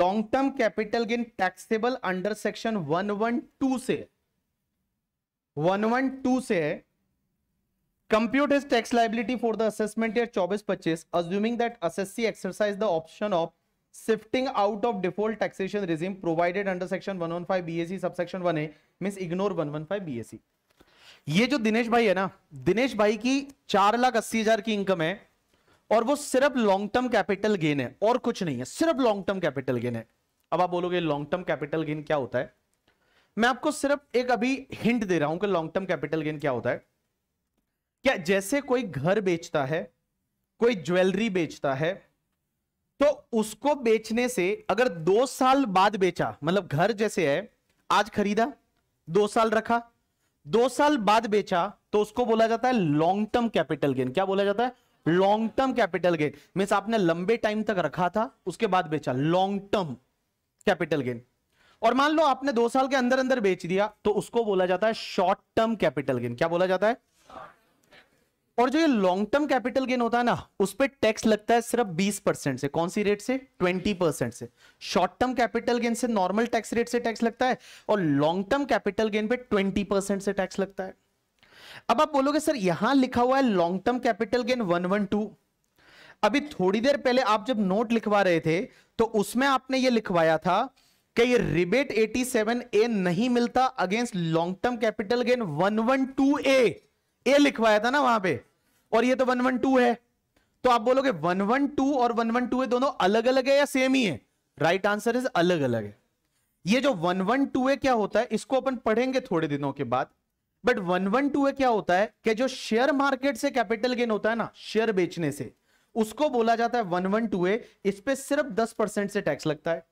long term capital gain taxable under section one one two से वन वन टू से है compute is tax liability for the assessment year चौबीस पच्चीस assuming that assessee exercise the option of shifting out of default taxation regime provided under section 115 BAC subsection 1A means ignore 115 BAC ये जो दिनेश भाई है ना दिनेश भाई की चार लाख अस्सी हजार की इनकम है और वो सिर्फ लॉन्ग टर्म कैपिटल गेन है और कुछ नहीं है सिर्फ लॉन्ग टर्म कैपिटल गेन है अब आप बोलोगे लॉन्ग टर्म कैपिटल गेन क्या होता है मैं आपको सिर्फ एक अभी हिंट दे रहा हूं कि लॉन्ग टर्म कैपिटल गेन क्या होता है क्या जैसे कोई घर बेचता है कोई ज्वेलरी बेचता है तो उसको बेचने से अगर दो साल बाद बेचा मतलब घर जैसे है आज खरीदा दो साल रखा दो साल बाद बेचा तो उसको बोला जाता है लॉन्ग टर्म कैपिटल गेन क्या बोला जाता है long term capital gain mean आपने लंबे टाइम तक रखा था उसके बाद बेचा लॉन्ग टर्म कैपिटल गेन और मान लो आपने दो साल के अंदर अंदर बेच दिया तो उसको बोला जाता है शॉर्ट टर्म कैपिटल गेन क्या बोला जाता है और जो ये लॉन्ग टर्म कैपिटल गेन होता है ना उस पर टैक्स लगता है सिर्फ 20 परसेंट से कौन सी रेट से 20 परसेंट से शॉर्ट टर्म कैपिटल गेन से नॉर्मल टैक्स रेट से टैक्स लगता है और लॉन्ग टर्म कैपिटल गेन पे 20 परसेंट से टैक्स लगता है अब आप बोलोगे सर यहां लिखा हुआ है long term capital gain one one two अभी थोड़ी देर पहले आप जब नोट लिखवा रहे थे तो उसमें आपने ये लिखवाया था कि ये रिबेट 87 ए नहीं मिलता against long term capital gain 112 A A लिखवाया था ना वहां पे और ये तो वन वन टू है तो आप बोलोगे वन वन टू और वन वन टू है दोनों अलग अलग है या सेम ही है राइट आंसर इज अलग अलग है ये जो वन वन टू है क्या होता है इसको अपन पढ़ेंगे थोड़े दिनों के बाद बट वन वन टू है क्या होता है कि जो शेयर मार्केट से कैपिटल गेन होता है ना शेयर बेचने से उसको बोला जाता है वन वन टू ए इस पर सिर्फ दस परसेंट से टैक्स लगता है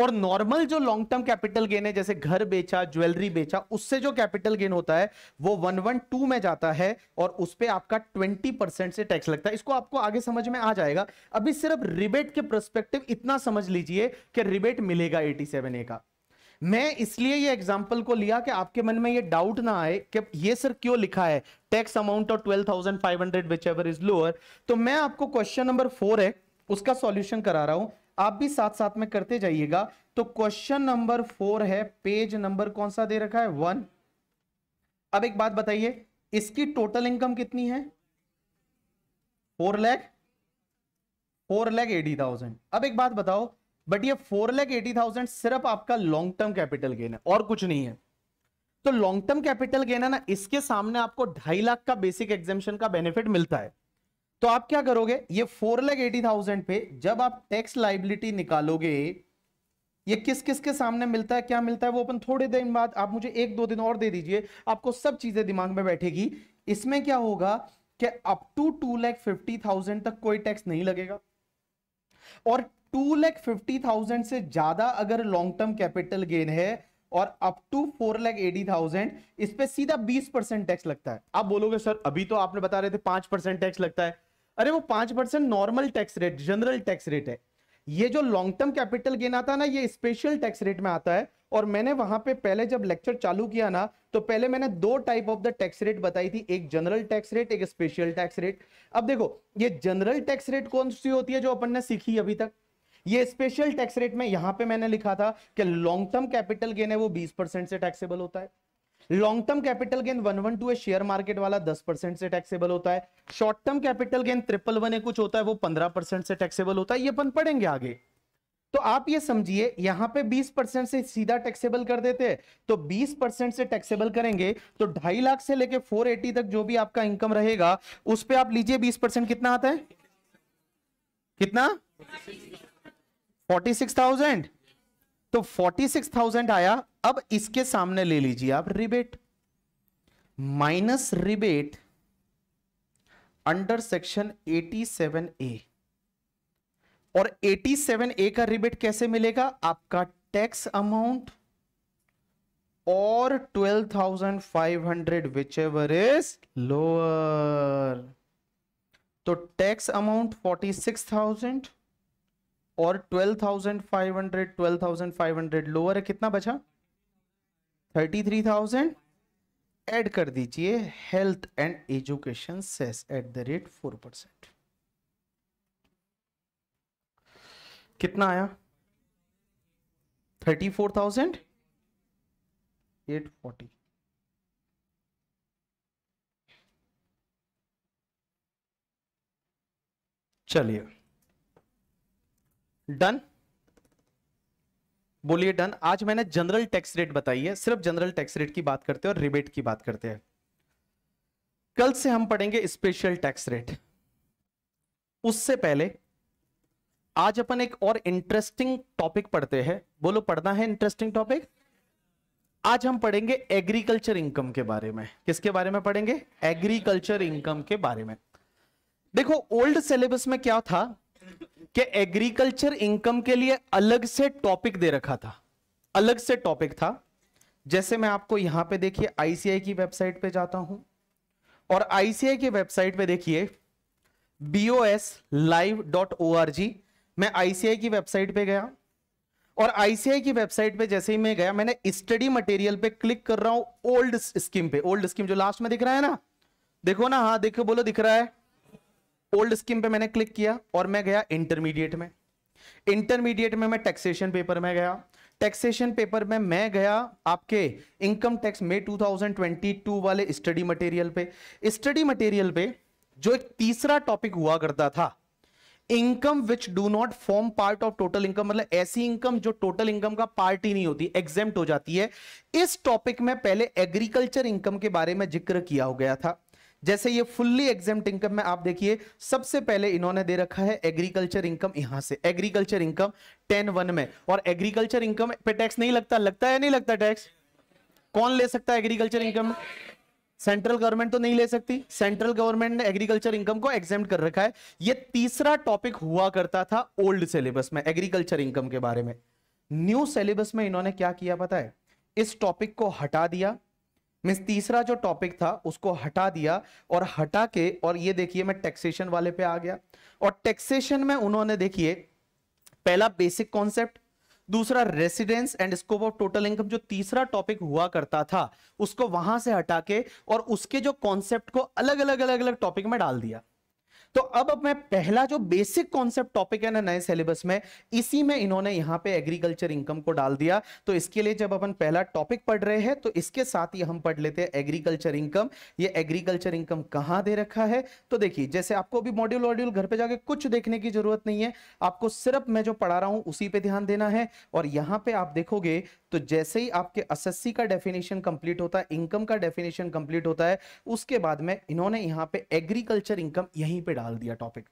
और नॉर्मल जो लॉन्ग टर्म कैपिटल गेन है जैसे घर बेचा ज्वेलरी बेचा उससे जो कैपिटल गेन होता है वो वन वन टू में जाता है और उस पर आपका ट्वेंटी परसेंट से टैक्स लगता है इसको आपको आगे समझ में आ जाएगा अभी सिर्फ रिबेट के प्रस्पेक्टिव इतना समझ लीजिए कि रिबेट मिलेगा एटी सेवन ए का मैं इसलिए ये एग्जाम्पल को लिया कि आपके मन में ये डाउट ना आए कि ये सर क्यों लिखा है टैक्स अमाउंट और twelve 12,500 whichever is lower तो मैं आपको क्वेश्चन नंबर फोर है उसका सॉल्यूशन करा रहा हूं आप भी साथ साथ में करते जाइएगा तो क्वेश्चन नंबर फोर है पेज नंबर कौन सा दे रखा है वन अब एक बात बताइए इसकी टोटल इनकम कितनी है four lakh four lakh eighty thousand अब एक बात बताओ बट ये फोर लैख एटी थाउजेंड सिर्फ आपका लॉन्ग टर्म कैपिटल गेन है और कुछ नहीं है तो लॉन्ग टर्म कैपिटल गेन है ना इसके सामने आपको ढाई लाख का बेसिक एग्जामेशन का बेनिफिट मिलता है तो आप क्या करोगे ये फोर लैख एटी थाउजेंड पे जब आप टैक्स लाइबिलिटी निकालोगे ये किस किस के सामने मिलता है क्या मिलता है वो अपन थोड़े दिन बाद आप मुझे एक दो दिन और दे दीजिए आपको सब चीजें दिमाग में बैठेगी इसमें क्या होगा कि up to two lakh fifty thousand तक कोई टैक्स नहीं लगेगा और टू लैख फिफ्टी थाउजेंड से ज्यादा अगर लॉन्ग टर्म कैपिटल गेन है और up to four lakh eighty thousand इस पर सीधा बीस परसेंट टैक्स लगता है आप बोलोगे सर अभी तो आपने बता रहे थे पांच परसेंट टैक्स लगता है अरे वो पांच percent normal tax rate general tax rate है ये जो लॉन्ग टर्म कैपिटल गेन आता है ना ये स्पेशल टैक्स रेट में आता है और मैंने वहां पे पहले जब लेक्चर चालू किया ना तो पहले मैंने दो type of the tax rate बताई थी एक जनरल टैक्स रेट एक स्पेशल टैक्स रेट अब देखो ये जनरल टैक्स रेट कौन सी होती है जो अपन ने सीखी अभी तक ये स्पेशल टैक्स रेट में यहां पे मैंने लिखा था कि लॉन्ग टर्म कैपिटल गेन है वो 20 परसेंट से टैक्सेबल होता है long term capital gain one one two है शेयर मार्केट वाला दस परसेंट से टैक्सेबल होता है short term capital gain triple one है कुछ होता है वो पंद्रह परसेंट से टैक्सेबल होता है ये अपन पढ़ेंगे आगे तो आप ये समझिए यहां पे 20 परसेंट से सीधा टैक्सेबल कर देते हैं तो 20 परसेंट से टैक्सेबल करेंगे तो ढाई लाख से लेके 480 तक जो भी आपका इनकम रहेगा उस पर आप लीजिए 20 परसेंट कितना आता है कितना 46,000 तो 46,000 आया अब इसके सामने ले लीजिए आप rebate minus rebate under section A और ए का रिबेट कैसे मिलेगा आपका टैक्स अमाउंट और 12,500 विच एवर इज लोअर तो टैक्स अमाउंट 46,000 और 12,500 12,500 लोअर है कितना बचा 33,000 ऐड कर दीजिए health and education cess at the rate 4 percent कितना आया थर्टी चलिए डन बोलिए डन आज मैंने जनरल टैक्स रेट बताई है सिर्फ जनरल टैक्स रेट की बात करते हैं और रिबेट की बात करते हैं कल से हम पढ़ेंगे स्पेशल टैक्स रेट उससे पहले आज अपन एक और इंटरेस्टिंग टॉपिक पढ़ते हैं बोलो पढ़ना है इंटरेस्टिंग टॉपिक आज हम पढ़ेंगे एग्रीकल्चर इनकम के बारे में किसके बारे में पढ़ेंगे एग्रीकल्चर इनकम के बारे में देखो ओल्ड सिलेबस में क्या था कि एग्रीकल्चर इनकम के लिए अलग से टॉपिक दे रखा था अलग से टॉपिक था जैसे मैं आपको यहां पे देखिए आईसीआई की वेबसाइट पे जाता हूं और आईसीआई की वेबसाइट पे देखिए BOS live dot O R G मैं आईसीआई की वेबसाइट पे गया और आईसीआई की वेबसाइट पे जैसे ही मैं गया मैंने स्टडी मटेरियल पे क्लिक कर रहा हूं ओल्ड स्कीम पे ओल्ड स्कीम जो लास्ट में दिख रहा है ना देखो ना हाँ देखो बोलो दिख रहा है ओल्ड स्कीम पे मैंने क्लिक किया और मैं गया इंटरमीडिएट में इंटरमीडिएट में मैं टैक्सेशन पेपर में गया टैक्सेशन पेपर में मैं गया आपके इनकम टैक्स में 2022 वाले स्टडी मटेरियल पे स्टडी मटेरियल पे जो एक तीसरा टॉपिक हुआ करता था income which do not form part of total income मतलब ऐसी इनकम जो टोटल इनकम का पार्ट ही नहीं होती एग्जेम्प्ट हो जाती है इस टॉपिक में पहले एग्रीकल्चर इनकम के बारे में जिक्र किया हो गया था जैसे ये फुल्ली एग्जाम्ड इनकम में आप देखिए सबसे पहले इन्होंने दे रखा है एग्रीकल्चर इनकम यहां से एग्रीकल्चर इनकम टेन वन में और एग्रीकल्चर इनकम पे टैक्स नहीं लगता लगता है नहीं लगता टैक्स कौन ले सकता है एग्रीकल्चर इनकम सेंट्रल गवर्नमेंट तो नहीं ले सकती सेंट्रल गवर्नमेंट ने एग्रीकल्चर इनकम को एग्जाम कर रखा है ये तीसरा टॉपिक हुआ करता था ओल्ड सिलेबस में एग्रीकल्चर इनकम के बारे में न्यू सिलेबस में इन्होंने क्या किया पता है इस टॉपिक को हटा दिया मीन्स तीसरा जो टॉपिक था उसको हटा दिया और हटा के और ये देखिए मैं टैक्सेशन वाले पे आ गया और टैक्सेशन में उन्होंने देखिए पहला बेसिक कॉन्सेप्ट दूसरा residence and scope of total income जो तीसरा टॉपिक हुआ करता था उसको वहां से हटा के और उसके जो कॉन्सेप्ट को अलग अलग अलग अलग टॉपिक में डाल दिया तो अब मैं पहला जो बेसिक कॉन्सेप्ट टॉपिक है ना नए सिलेबस में इसी में इन्होंने यहां पे एग्रीकल्चर इनकम को डाल दिया तो इसके लिए जब अपन पहला टॉपिक पढ़ रहे हैं तो इसके साथ ही हम पढ़ लेते हैं एग्रीकल्चर इनकम ये एग्रीकल्चर इनकम कहां दे रखा है तो देखिए जैसे आपको अभी मॉड्यूल वॉड्यूल घर पर जाके कुछ देखने की जरूरत नहीं है आपको सिर्फ मैं जो पढ़ा रहा हूं उसी पर ध्यान देना है और यहां पर आप देखोगे तो जैसे ही आपके एस का डेफिनेशन कंप्लीट होता है इनकम का डेफिनेशन कंप्लीट होता है उसके बाद में इन्होंने यहां पर एग्रीकल्चर इनकम यहीं पर डाल डाल दिया टॉपिक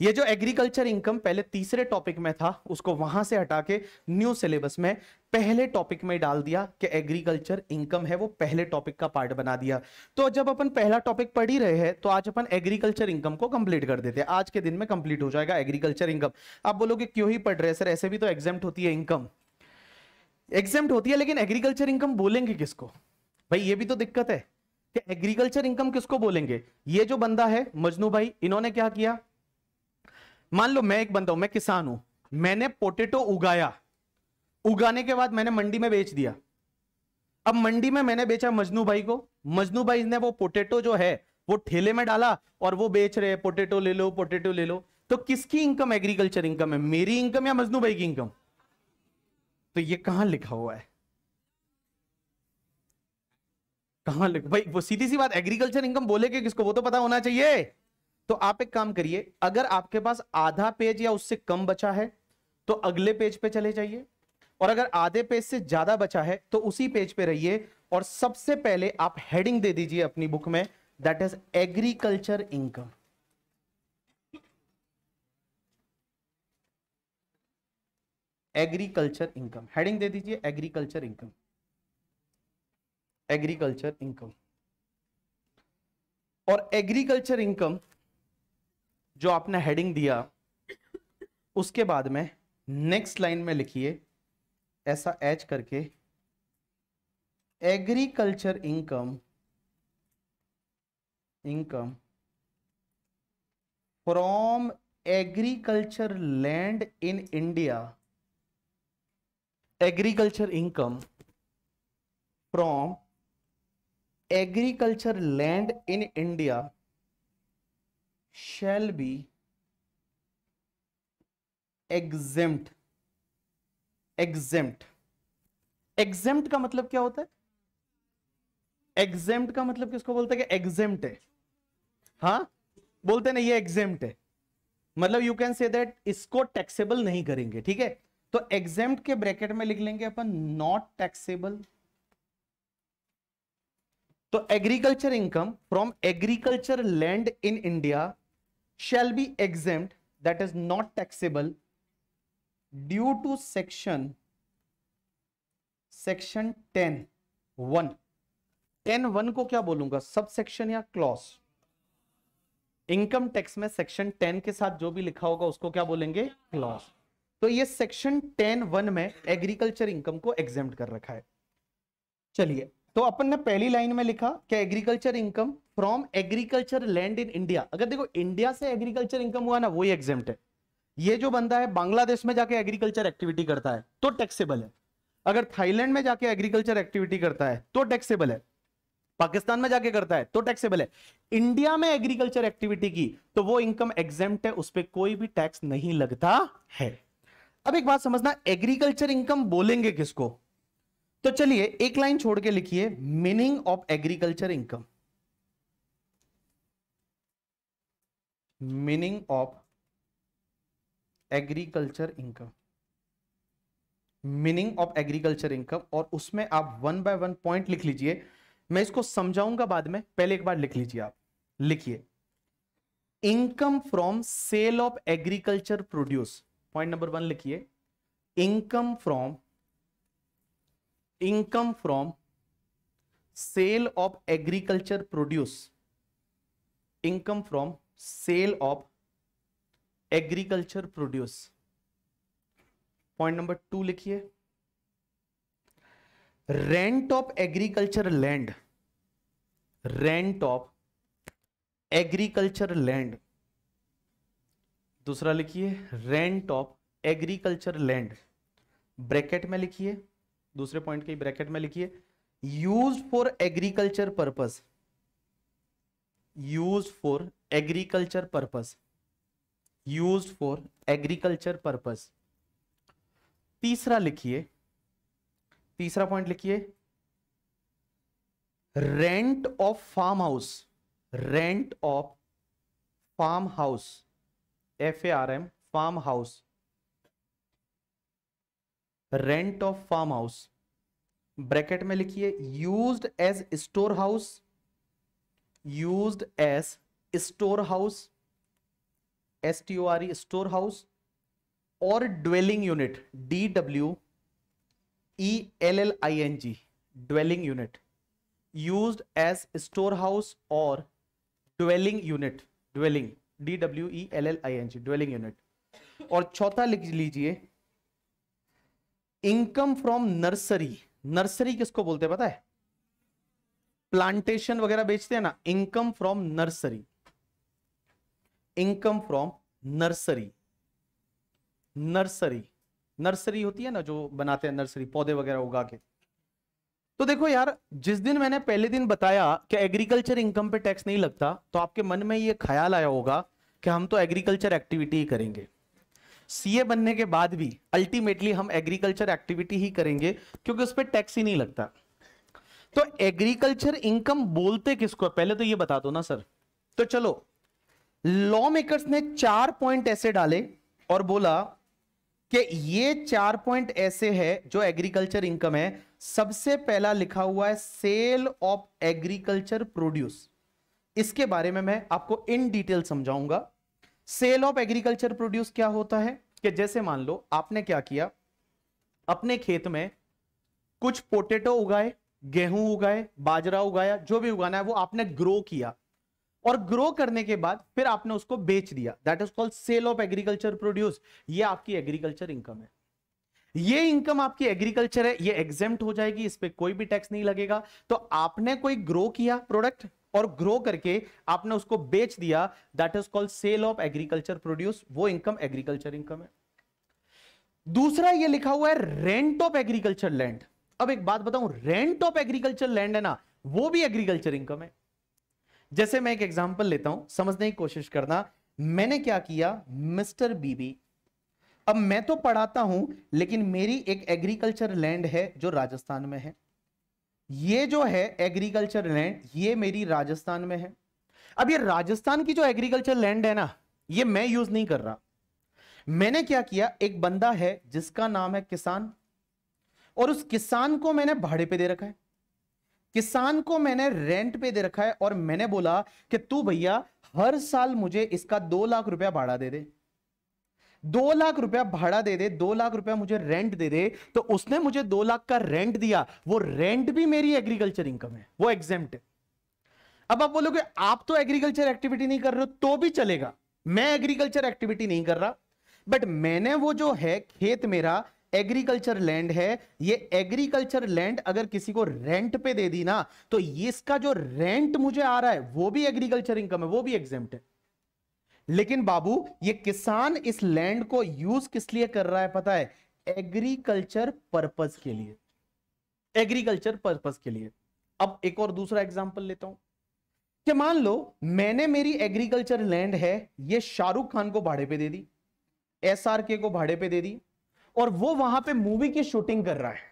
ये जो एग्रीकल्चर इनकम पहले तीसरे टॉपिक में था उसको वहां से हटा के न्यू सिलेबस में पहले टॉपिक में डाल दिया कि एग्रीकल्चर इनकम है वो पहले टॉपिक का पार्ट बना दिया तो जब अपन पहला टॉपिक पढ़ ही रहे हैं तो आज अपन एग्रीकल्चर इनकम को कंप्लीट कर देते हैं आज के दिन में कंप्लीट हो जाएगा एग्रीकल्चर इनकम आप बोलोगे क्यों ही पढ़ रहे सर ऐसे भी तो एग्जाम होती है इनकम एग्जाम होती है लेकिन एग्रीकल्चर इनकम बोलेंगे किसको भाई ये भी तो दिक्कत है कि एग्रीकल्चर इनकम किसको बोलेंगे ये जो बंदा है मजनू भाई इन्होंने क्या किया मान लो मैं एक बंदा हूं मैं किसान हूं मैंने पोटेटो उगाया उगाने के बाद मैंने मंडी में बेच दिया अब मंडी में मैंने बेचा मजनू भाई को मजनू भाई ने वो पोटेटो जो है वो ठेले में डाला और वो बेच रहे हैं पोटेटो ले लो पोटेटो ले लो तो किसकी इनकम एग्रीकल्चर इनकम है मेरी इनकम या मजनू भाई की इनकम तो ये कहां लिखा हुआ है कहां लिख भाई वो सीधी सी बात एग्रीकल्चर इनकम बोले के किसको वो तो पता होना चाहिए तो आप एक काम करिए अगर आपके पास आधा पेज या उससे कम बचा है तो अगले पेज पे चले जाइए और अगर आधे पेज से ज्यादा बचा है तो उसी पेज पे रहिए और सबसे पहले आप हेडिंग दे दीजिए अपनी बुक में that is agriculture income agriculture income heading दे दीजिए एग्रीकल्चर इनकम एग्रीकल्चर इनकम और एग्रीकल्चर इनकम जो आपने हेडिंग दिया उसके बाद में नेक्स्ट लाइन में लिखिए ऐसा एच करके agriculture income income from agriculture land in India agriculture income from agriculture land in India shall be exempt exempt exempt का मतलब क्या होता है एग्जेम्ट का मतलब किसको बोलते हैं कि एग्जेम्ट है हा बोलते ना ये एग्जेम्ट है मतलब यू कैन से दैट इसको टैक्सेबल नहीं करेंगे ठीक है तो एग्जेम्ट के ब्रैकेट में लिख लेंगे अपन नॉट टैक्सेबल तो agriculture income from agriculture land in India shall be exempt that is not taxable due to section section ten one ten one को क्या बोलूंगा सब सेक्शन या क्लॉस इनकम टैक्स में सेक्शन टेन के साथ जो भी लिखा होगा उसको क्या बोलेंगे क्लॉस तो ये सेक्शन टेन वन में एग्रीकल्चर इनकम को एग्जाम कर रखा है चलिए तो अपन ने पहली लाइन में लिखा कि agriculture income from agriculture land in India अगर देखो इंडिया से एग्रीकल्चर इनकम हुआ ना वही एग्जाम है ये जो बंदा है बांग्लादेश में जाके एग्रीकल्चर एक्टिविटी करता है तो टैक्सेबल है अगर थाईलैंड में जाके एग्रीकल्चर एक्टिविटी करता है तो टैक्सेबल है पाकिस्तान में जाके करता है तो टैक्सेबल है इंडिया में एग्रीकल्चर एक्टिविटी की तो वो इनकम एग्जाम है उस पर कोई भी टैक्स नहीं लगता है अब एक बात समझना एग्रीकल्चर इनकम बोलेंगे किसको तो चलिए एक लाइन छोड़ के लिखिए meaning of agriculture income meaning of agriculture income meaning of agriculture income और उसमें आप वन बाय वन पॉइंट लिख लीजिए मैं इसको समझाऊंगा बाद में पहले एक बार लिख लीजिए आप लिखिए income from sale of agriculture produce point number one लिखिए income from income from sale of agriculture produce income from sale of agriculture produce point number two लिखिए rent of agriculture land rent of agriculture land दूसरा लिखिए rent of agriculture land bracket में लिखिए दूसरे पॉइंट के ब्रैकेट में लिखिए use for agriculture purpose use for agriculture purpose use for agriculture purpose तीसरा लिखिए तीसरा पॉइंट लिखिए rent of farm house rent of farm house F A R M farm house rent of farm house bracket में लिखिए use as store house use as store house S T O R E store house और dwelling unit D W E L L I N G dwelling unit use as store house और dwelling unit dwelling D W E L L I N G dwelling unit और चौथा लिख लीजिए इनकम फ्रॉम नर्सरी नर्सरी किसको बोलते हैं पता है प्लांटेशन वगैरह बेचते हैं ना income from nursery income from nursery nursery nursery होती है ना जो बनाते हैं नर्सरी पौधे वगैरह उगा के तो देखो यार जिस दिन मैंने पहले दिन बताया कि एग्रीकल्चर इनकम पे टैक्स नहीं लगता तो आपके मन में ये ख्याल आया होगा कि हम तो एग्रीकल्चर एक्टिविटी ही करेंगे सीए बनने के बाद भी अल्टीमेटली हम एग्रीकल्चर एक्टिविटी ही करेंगे क्योंकि उस पर टैक्स ही नहीं लगता तो एग्रीकल्चर इनकम बोलते किसको पहले तो ये बता दो ना सर तो चलो लॉ मेकर्स ने चार पॉइंट ऐसे डाले और बोला कि ये चार पॉइंट ऐसे है जो एग्रीकल्चर इनकम है सबसे पहला लिखा हुआ है सेल ऑफ एग्रीकल्चर प्रोड्यूस इसके बारे में मैं आपको इन डिटेल समझाऊंगा सेल ऑफ एग्रीकल्चर प्रोड्यूस क्या होता है कि जैसे मान लो आपने क्या किया अपने खेत में कुछ पोटेटो उगाए गेहूं उगाए बाजरा उगाया जो भी उगाना है वो आपने ग्रो किया और ग्रो करने के बाद फिर आपने उसको बेच दिया that is called sale of agriculture produce ये आपकी एग्रीकल्चर इनकम है ये इनकम आपकी एग्रीकल्चर है ये एग्जेम्प्ट हो जाएगी इस पर कोई भी टैक्स नहीं लगेगा तो आपने कोई ग्रो किया प्रोडक्ट और ग्रो करके आपने उसको बेच दिया that is called sale of agriculture produce वो इनकम एग्रीकल्चर इनकम है दूसरा ये लिखा हुआ है रेंट ऑफ एग्रीकल्चर लैंड अब एक बात बताऊं रेंट ऑफ एग्रीकल्चर लैंड है ना वो भी एग्रीकल्चर इनकम है जैसे मैं एक एग्जांपल लेता हूं समझने की कोशिश करना मैंने क्या किया मिस्टर बीबी अब मैं तो पढ़ाता हूं लेकिन मेरी एक एग्रीकल्चर लैंड है जो राजस्थान में है ये जो है एग्रीकल्चर लैंड ये मेरी राजस्थान में है अब ये राजस्थान की जो एग्रीकल्चर लैंड है ना ये मैं यूज नहीं कर रहा मैंने क्या किया एक बंदा है जिसका नाम है किसान और उस किसान को मैंने भाड़े पे दे रखा है किसान को मैंने रेंट पे दे रखा है और मैंने बोला कि तू भैया हर साल मुझे इसका दो लाख रुपया भाड़ा दे दे दो लाख रुपया भाड़ा दे दे दो लाख रुपया मुझे रेंट दे दे तो उसने मुझे दो लाख का रेंट दिया वो रेंट भी मेरी एग्रीकल्चर इनकम है वो एग्जेम्प्ट अब आप बोलोगे आप तो एग्रीकल्चर एक्टिविटी नहीं कर रहे हो तो भी चलेगा मैं एग्रीकल्चर एक्टिविटी नहीं कर रहा बट मैंने वो जो है खेत मेरा एग्रीकल्चर लैंड है ये एग्रीकल्चर लैंड अगर किसी को रेंट पे दे दी ना तो इसका जो रेंट मुझे आ रहा है वो भी एग्रीकल्चर इनकम है वो भी एग्जेम्प्ट है लेकिन बाबू ये किसान इस लैंड को यूज किस लिए कर रहा है पता है एग्रीकल्चर पर्पज के लिए एग्रीकल्चर पर्पज के लिए अब एक और दूसरा एग्जाम्पल लेता हूं कि मान लो मैंने मेरी एग्रीकल्चर लैंड है ये शाहरुख खान को भाड़े पे दे दी एसआरके को भाड़े पे दे दी और वो वहां पे मूवी की शूटिंग कर रहा है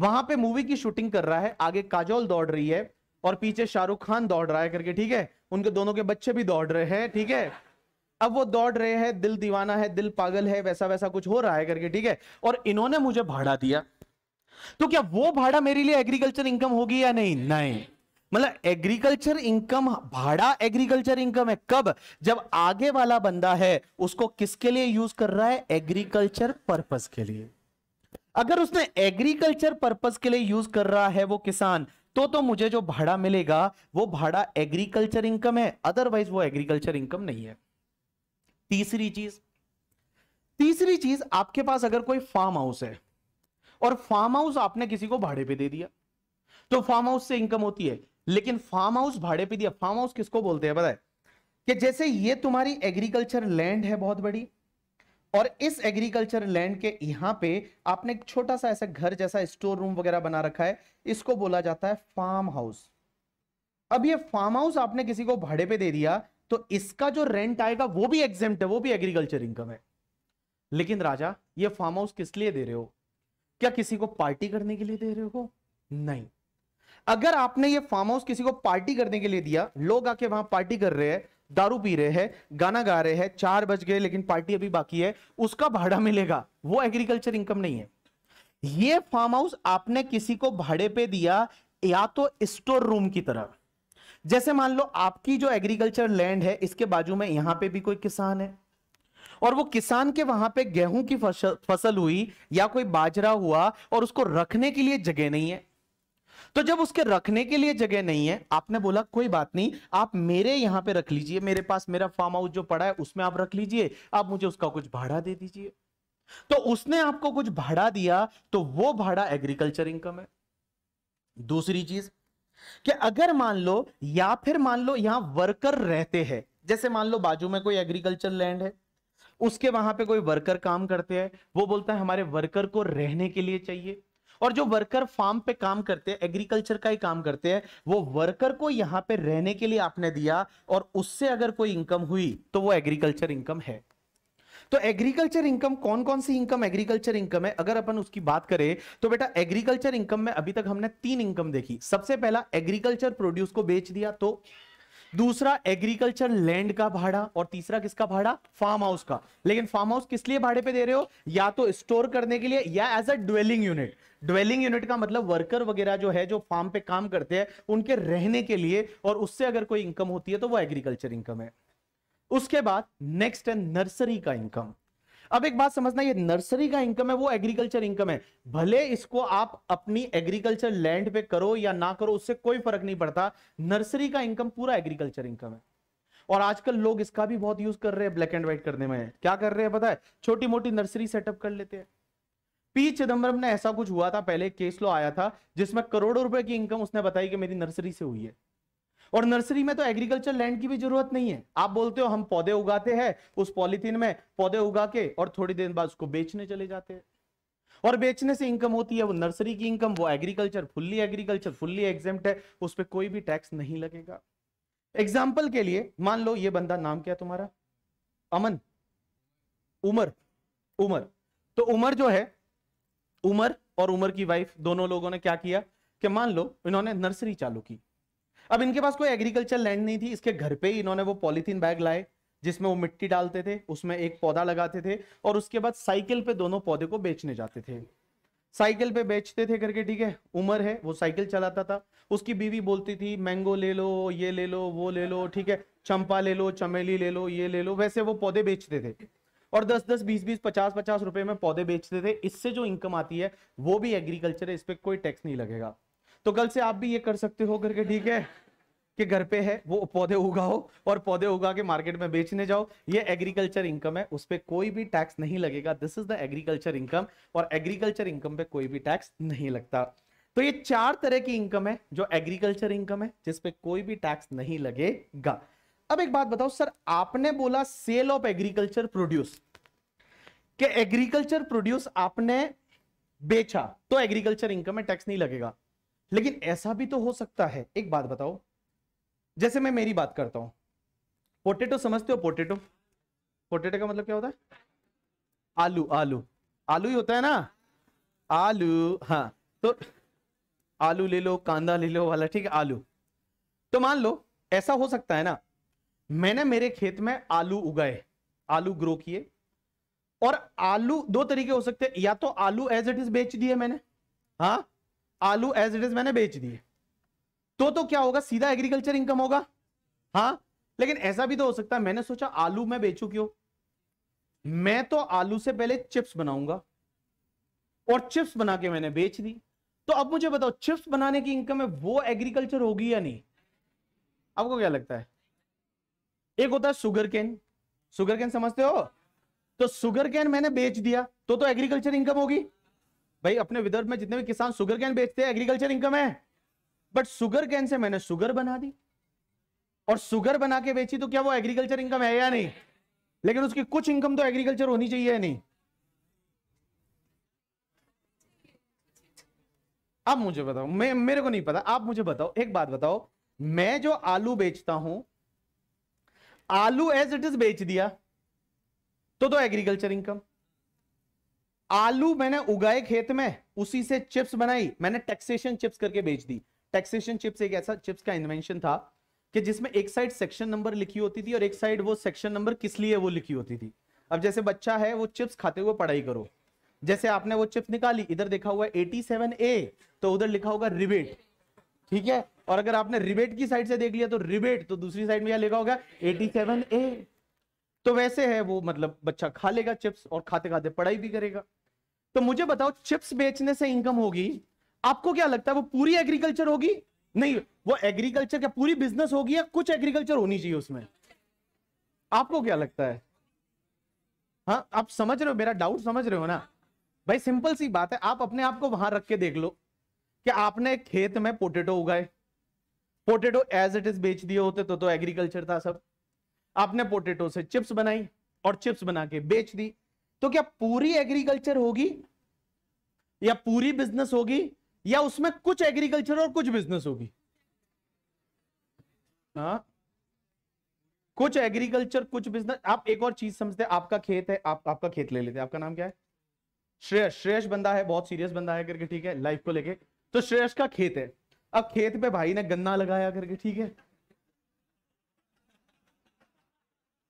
वहां पे मूवी की शूटिंग कर रहा है आगे काजोल दौड़ रही है और पीछे शाहरुख खान दौड़ रहा है करके ठीक है उनके दोनों के बच्चे भी दौड़ रहे हैं ठीक है अब वो दौड़ रहे हैं दिल दीवाना है दिल पागल है वैसा वैसा कुछ हो रहा है करके ठीक है और इन्होंने मुझे भाड़ा दिया तो क्या वो भाड़ा मेरे लिए एग्रीकल्चर इनकम होगी या नहीं नहीं मतलब एग्रीकल्चर इनकम भाड़ा एग्रीकल्चर इनकम है कब जब आगे वाला बंदा है उसको किसके लिए यूज कर रहा है एग्रीकल्चर पर्पज के लिए अगर उसने एग्रीकल्चर पर्पज के लिए यूज कर रहा है वो किसान तो तो मुझे जो भाड़ा मिलेगा वो भाड़ा एग्रीकल्चर इनकम है अदरवाइज वो एग्रीकल्चर इनकम नहीं है तीसरी चीज तीसरी चीज आपके पास अगर कोई फार्म हाउस है और फार्म हाउस आपने किसी को भाड़े पे दे दिया तो फार्म हाउस से इनकम होती है लेकिन फार्म हाउस भाड़े पे दिया फार्म हाउस किसको बोलते हैं बताए कि जैसे ये तुम्हारी एग्रीकल्चर लैंड है बहुत बड़ी और इस एग्रीकल्चर लैंड के यहां पे आपने एक छोटा सा ऐसा घर जैसा स्टोर रूम वगैरह बना रखा है इसको बोला जाता है फार्म हाउस अब ये फार्म हाउस आपने किसी को भाड़े पे दे दिया तो इसका जो रेंट आएगा वो भी एग्जाम है वो भी एग्रीकल्चर इनकम है लेकिन राजा ये फार्म हाउस किस लिए दे रहे हो क्या किसी को पार्टी करने के लिए दे रहे हो नहीं अगर आपने ये फार्म हाउस किसी को पार्टी करने के लिए दिया लोग आके वहां पार्टी कर रहे हैं दारू पी रहे हैं गाना गा रहे हैं चार बज गए लेकिन पार्टी अभी बाकी है उसका भाड़ा मिलेगा वो एग्रीकल्चर इनकम नहीं है ये फार्म हाउस आपने किसी को भाड़े पे दिया या तो स्टोर रूम की तरह जैसे मान लो आपकी जो एग्रीकल्चर लैंड है इसके बाजू में यहां पे भी कोई किसान है और वो किसान के वहां पे गेहूं की फसल फसल हुई या कोई बाजरा हुआ और उसको रखने के लिए जगह नहीं है तो जब उसके रखने के लिए जगह नहीं है आपने बोला कोई बात नहीं आप मेरे यहां पे रख लीजिए मेरे पास मेरा फार्म हाउस जो पड़ा है उसमें आप रख लीजिए आप मुझे उसका कुछ भाड़ा दे दीजिए तो उसने आपको कुछ भाड़ा दिया तो वो भाड़ा एग्रीकल्चर इनकम है दूसरी चीज कि अगर मान लो या फिर मान लो यहां वर्कर रहते हैं जैसे मान लो बाजू में कोई एग्रीकल्चर लैंड है उसके वहां पे कोई वर्कर काम करते हैं वो बोलता है हमारे वर्कर को रहने के लिए चाहिए और जो वर्कर फार्म पे काम करते हैं एग्रीकल्चर का ही काम करते हैं वो वर्कर को यहां पे रहने के लिए आपने दिया और उससे अगर कोई इनकम हुई तो वो एग्रीकल्चर इनकम है तो एग्रीकल्चर इनकम कौन कौन सी इनकम एग्रीकल्चर इनकम है अगर अपन उसकी बात करें तो बेटा एग्रीकल्चर इनकम में अभी तक हमने तीन इनकम देखी सबसे पहला एग्रीकल्चर प्रोड्यूस को बेच दिया तो दूसरा एग्रीकल्चर लैंड का भाड़ा और तीसरा किसका भाड़ा फार्म हाउस का लेकिन फार्म हाउस किस लिए भाड़े पे दे रहे हो या तो स्टोर करने के लिए या as a dwelling unit dwelling unit का मतलब वर्कर वगैरह जो है जो फार्म पे काम करते हैं उनके रहने के लिए और उससे अगर कोई इनकम होती है तो वो एग्रीकल्चर इनकम है उसके बाद नेक्स्ट है नर्सरी का इनकम अब एक बात समझना ये नर्सरी का इनकम है वो एग्रीकल्चर इनकम है भले इसको आप अपनी एग्रीकल्चर लैंड पे करो या ना करो उससे कोई फर्क नहीं पड़ता नर्सरी का इनकम पूरा एग्रीकल्चर इनकम है और आजकल लोग इसका भी बहुत यूज कर रहे हैं ब्लैक एंड व्हाइट करने में क्या कर रहे हैं पता है छोटी मोटी नर्सरी सेटअप कर लेते हैं पी चिदम्बरम ने ऐसा कुछ हुआ था पहले केस लो आया था जिसमें करोड़ों रुपए की इनकम उसने बताई कि मेरी नर्सरी से हुई है और नर्सरी में तो एग्रीकल्चर लैंड की भी जरूरत नहीं है आप बोलते हो हम पौधे उगाते हैं उस पॉलिथीन में पौधे उगा के और थोड़ी देर बाद उसको बेचने चले जाते हैं और बेचने से इनकम होती है वो नर्सरी की इनकम वो agriculture fully agriculture fully exempt है उस पर कोई भी टैक्स नहीं लगेगा एग्जाम्पल के लिए मान लो ये बंदा नाम क्या तुम्हारा अमन उमर उमर तो उमर जो है उमर और उमर की वाइफ दोनों लोगों ने क्या किया कि मान लो इन्होंने नर्सरी चालू की अब इनके पास कोई एग्रीकल्चर लैंड नहीं थी इसके घर पे ही इन्होंने वो पॉलीथीन बैग लाए जिसमें वो मिट्टी डालते थे उसमें एक पौधा लगाते थे और उसके बाद साइकिल पे दोनों पौधे को बेचने जाते थे साइकिल पे बेचते थे करके ठीक है उमर है वो साइकिल चलाता था उसकी बीवी बोलती थी मैंगो ले लो ये ले लो वो ले लो ठीक है चंपा ले लो चमेली ले लो ये ले लो वैसे वो पौधे बेचते थे और 10 10 20 20 50 50 रुपए में पौधे बेचते थे इससे जो इनकम आती है वो भी एग्रीकल्चर है इस पर कोई टैक्स नहीं लगेगा तो कल से आप भी ये कर सकते हो करके ठीक है कि घर पे है वो पौधे उगाओ और पौधे उगा के मार्केट में बेचने जाओ ये एग्रीकल्चर इनकम है उस पर कोई भी टैक्स नहीं लगेगा this is the agriculture income और एग्रीकल्चर इनकम पे कोई भी टैक्स नहीं लगता तो ये चार तरह की इनकम है जो एग्रीकल्चर इनकम है जिसपे कोई भी टैक्स नहीं लगेगा अब एक बात बताओ सर आपने बोला सेल ऑफ एग्रीकल्चर प्रोड्यूस के एग्रीकल्चर प्रोड्यूस आपने बेचा तो एग्रीकल्चर इनकम में टैक्स नहीं लगेगा लेकिन ऐसा भी तो हो सकता है एक बात बताओ जैसे मैं मेरी बात करता हूं पोटेटो समझते हो पोटेटो पोटेटो का मतलब क्या होता है आलू आलू आलू ही होता है ना आलू हाँ तो आलू ले लो कांदा ले लो वाला ठीक है आलू तो मान लो ऐसा हो सकता है ना मैंने मेरे खेत में आलू उगाए आलू ग्रो किए और आलू दो तरीके हो सकते हैं या तो आलू एज इट इज बेच दिए मैंने हाँ आलू एज इट इज मैंने बेच दिए तो तो क्या होगा सीधा एग्रीकल्चर इनकम होगा हाँ लेकिन ऐसा भी तो हो सकता है मैंने सोचा आलू मैं बेचू क्यों मैं तो आलू से पहले चिप्स बनाऊंगा और चिप्स बना के मैंने बेच दी तो अब मुझे बताओ चिप्स बनाने की इनकम है वो एग्रीकल्चर होगी या नहीं आपको क्या लगता है एक होता है सुगर केन सुगर केन समझते हो तो सुगर केन मैंने बेच दिया तो तो एग्रीकल्चर इनकम होगी भाई अपने विदर्भ में जितने भी किसान सुगर कैन बेचते हैं एग्रीकल्चर इनकम है बट सुगर कैन से मैंने सुगर बना दी और सुगर बना के बेची तो क्या वो एग्रीकल्चर इनकम है या नहीं लेकिन उसकी कुछ इनकम तो एग्रीकल्चर होनी चाहिए या नहीं आप मुझे बताओ मैं मेरे को नहीं पता आप मुझे बताओ एक बात बताओ मैं जो आलू बेचता हूं आलू एज इट इज बेच दिया तो तो एग्रीकल्चर इनकम आलू मैंने उगाए खेत में उसी से चिप्स बनाई मैंने टैक्सेशन चिप्स करके बेच दी टैक्सेशन चिप्स एक ऐसा चिप्स का इन्वेंशन था कि जिसमें एक साइड सेक्शन नंबर लिखी होती थी और एक साइड वो सेक्शन नंबर किस लिए वो लिखी होती थी अब जैसे बच्चा है वो चिप्स खाते हुए पढ़ाई करो जैसे आपने वो चिप्स निकाली इधर देखा हुआ एटी सेवन ए तो उधर लिखा होगा रिबेट ठीक है और अगर आपने रिबेट की साइड से देख लिया तो रिबेट तो दूसरी साइड में क्या लिखा होगा एटी सेवन ए तो वैसे है वो मतलब बच्चा खा लेगा चिप्स और खाते खाते पढ़ाई भी करेगा तो मुझे बताओ चिप्स बेचने से इनकम होगी आपको क्या लगता है वो पूरी एग्रीकल्चर होगी नहीं वो एग्रीकल्चर क्या पूरी बिजनेस होगी या कुछ एग्रीकल्चर होनी चाहिए उसमें आपको क्या लगता है हाँ आप समझ रहे हो मेरा डाउट समझ रहे हो ना भाई सिंपल सी बात है आप अपने आप को वहां रख के देख लो कि आपने खेत में पोटेटो उगाए पोटेटो एज इट इज बेच दिए होते तो तो एग्रीकल्चर था सब आपने पोटेटो से चिप्स बनाई और चिप्स बना के बेच दी तो क्या पूरी एग्रीकल्चर होगी या पूरी बिजनेस होगी या उसमें कुछ एग्रीकल्चर और कुछ बिजनेस होगी हाँ कुछ एग्रीकल्चर कुछ बिजनेस आप एक और चीज समझते हैं आपका खेत है आप आपका खेत ले लेते हैं आपका नाम क्या है श्रेयस श्रेयस बंदा है बहुत सीरियस बंदा है करके ठीक है लाइफ को लेके तो श्रेयस का खेत है अब खेत पे भाई ने गन्ना लगाया करके ठीक है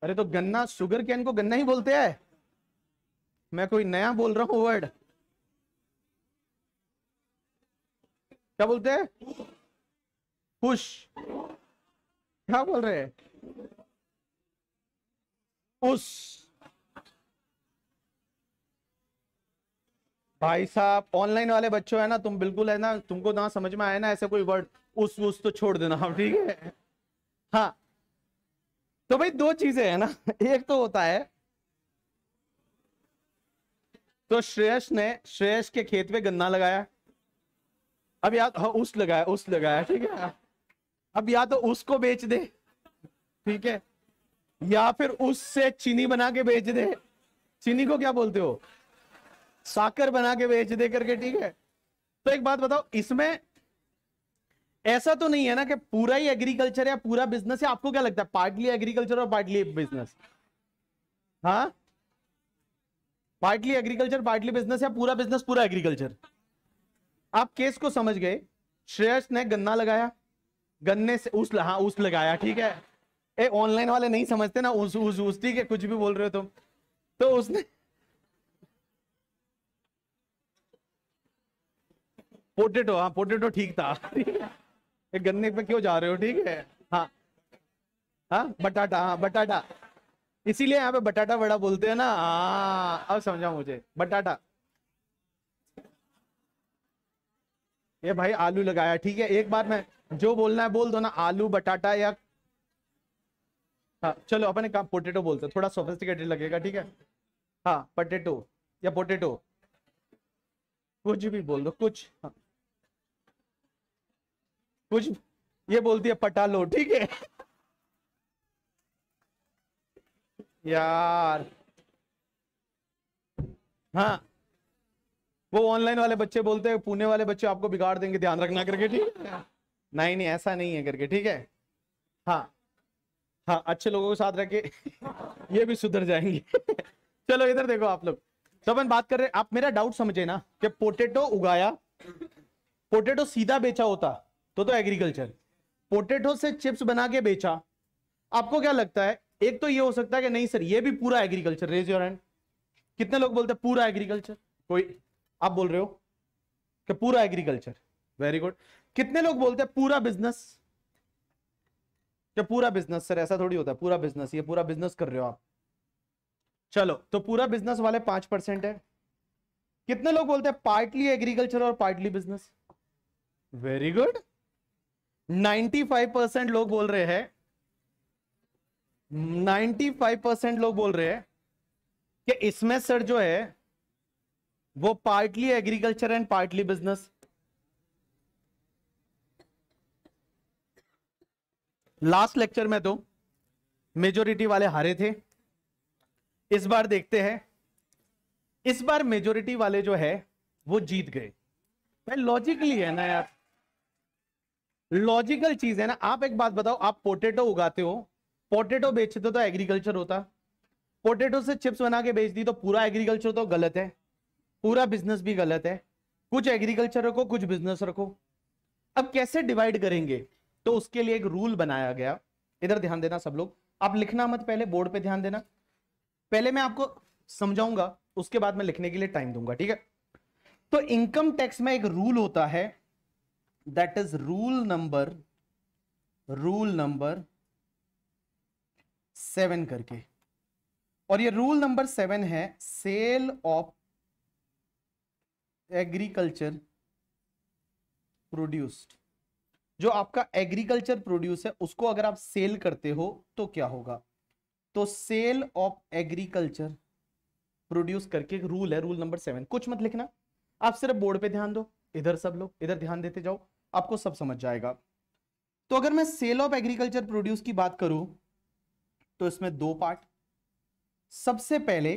अरे तो गन्ना शुगर कैन को गन्ना ही बोलते हैं मैं कोई नया बोल रहा हूं वर्ड क्या बोलते हैं पुश क्या बोल रहे उस भाई साहब ऑनलाइन वाले बच्चों है ना तुम बिल्कुल है ना तुमको ना समझ में आया ना ऐसे कोई वर्ड उस उस तो छोड़ देना आप ठीक है हाँ तो भाई दो चीजें है ना एक तो होता है तो श्रेयस ने श्रेयस के खेत में गन्ना लगाया अब या तो उस लगाया उस लगाया ठीक है अब या तो उसको बेच दे ठीक है या फिर उससे चीनी बना के बेच दे चीनी को क्या बोलते हो साकर बना के बेच दे करके ठीक है तो एक बात बताओ इसमें ऐसा तो नहीं है ना कि पूरा ही एग्रीकल्चर या पूरा बिजनेस है आपको क्या लगता है पार्टली एग्रीकल्चर और पार्टली बिजनेस हाँ पार्टली एग्रीकल्चर पार्टली बिजनेस या पूरा बिजनेस पूरा एग्रीकल्चर आप केस को समझ गए श्रेयस ने गन्ना लगाया गन्ने से उस हाँ उस लगाया ठीक है ए ऑनलाइन वाले नहीं समझते ना उस उस उस ठीक है कुछ भी बोल रहे हो तुम तो उसने पोटेटो हाँ पोटेटो ठीक था ए, गन्ने पे क्यों जा रहे हो ठीक है हाँ हाँ बटाटा हाँ बटाटा इसीलिए यहाँ पे बटाटा बड़ा बोलते हैं ना आ, हाँ, अब समझा मुझे बटाटा ये भाई आलू लगाया ठीक है एक बार मैं जो बोलना है बोल दो ना आलू बटाटा या हाँ चलो अपने काम पोटेटो बोलते हैं थोड़ा सोफिस्टिकेटेड लगेगा ठीक है हाँ पटेटो या पोटेटो कुछ भी बोल दो कुछ हाँ। कुछ ये बोलती है पटालो ठीक है यार हाँ वो ऑनलाइन वाले बच्चे बोलते हैं पुणे वाले बच्चे आपको बिगाड़ देंगे ध्यान रखना करके ठीक है नहीं नहीं ऐसा नहीं है करके ठीक है हाँ हाँ अच्छे लोगों के साथ रखे ये भी सुधर जाएंगे चलो इधर देखो आप लोग तो अपन बात कर रहे आप मेरा डाउट समझे ना कि पोटेटो उगाया पोटेटो सीधा बेचा होता तो तो एग्रीकल्चर पोटेटो से चिप्स बना के बेचा आपको क्या लगता है एक तो ये हो सकता है कि नहीं सर ये भी पूरा एग्रीकल्चर रेज योर हैंड कितने लोग बोलते हैं पूरा एग्रीकल्चर कोई आप बोल रहे हो कि पूरा एग्रीकल्चर वेरी गुड कितने लोग बोलते हैं पूरा बिजनेस क्या पूरा बिजनेस सर ऐसा थोड़ी होता है पूरा बिजनेस ये पूरा बिजनेस कर रहे हो आप चलो तो पूरा बिजनेस वाले पांच परसेंट है कितने लोग बोलते हैं पार्टली एग्रीकल्चर और partly business very good 95 percent लोग बोल रहे हैं 95 परसेंट लोग बोल रहे हैं कि इसमें सर जो है वो partly agriculture and partly business last lecture में तो मेजोरिटी वाले हारे थे इस बार देखते हैं इस बार मेजोरिटी वाले जो है वो जीत गए भाई लॉजिकली है ना यार लॉजिकल चीज है ना आप एक बात बताओ आप पोटेटो उगाते हो पोटेटो बेचते तो एग्रीकल्चर होता पोटेटो से चिप्स बना के बेच दी तो पूरा एग्रीकल्चर तो गलत है पूरा बिजनेस भी गलत है कुछ एग्रीकल्चर रखो कुछ बिजनेस रखो अब कैसे डिवाइड करेंगे तो उसके लिए एक रूल बनाया गया इधर ध्यान देना सब लोग आप लिखना मत पहले बोर्ड पे ध्यान देना पहले मैं आपको समझाऊंगा उसके बाद मैं लिखने के लिए टाइम दूंगा ठीक है तो इनकम टैक्स में एक रूल होता है that is rule number rule number seven करके और ये रूल नंबर सेवन है सेल ऑफ एग्रीकल्चर प्रोड्यूस्ड जो आपका एग्रीकल्चर प्रोड्यूस है उसको अगर आप सेल करते हो तो क्या होगा तो सेल ऑफ एग्रीकल्चर प्रोड्यूस करके रूल है रूल नंबर सेवन कुछ मत लिखना आप सिर्फ बोर्ड पे ध्यान दो इधर सब लोग इधर ध्यान देते जाओ आपको सब समझ जाएगा तो अगर मैं सेल ऑफ एग्रीकल्चर प्रोड्यूस की बात करूं तो इसमें दो पार्ट सबसे पहले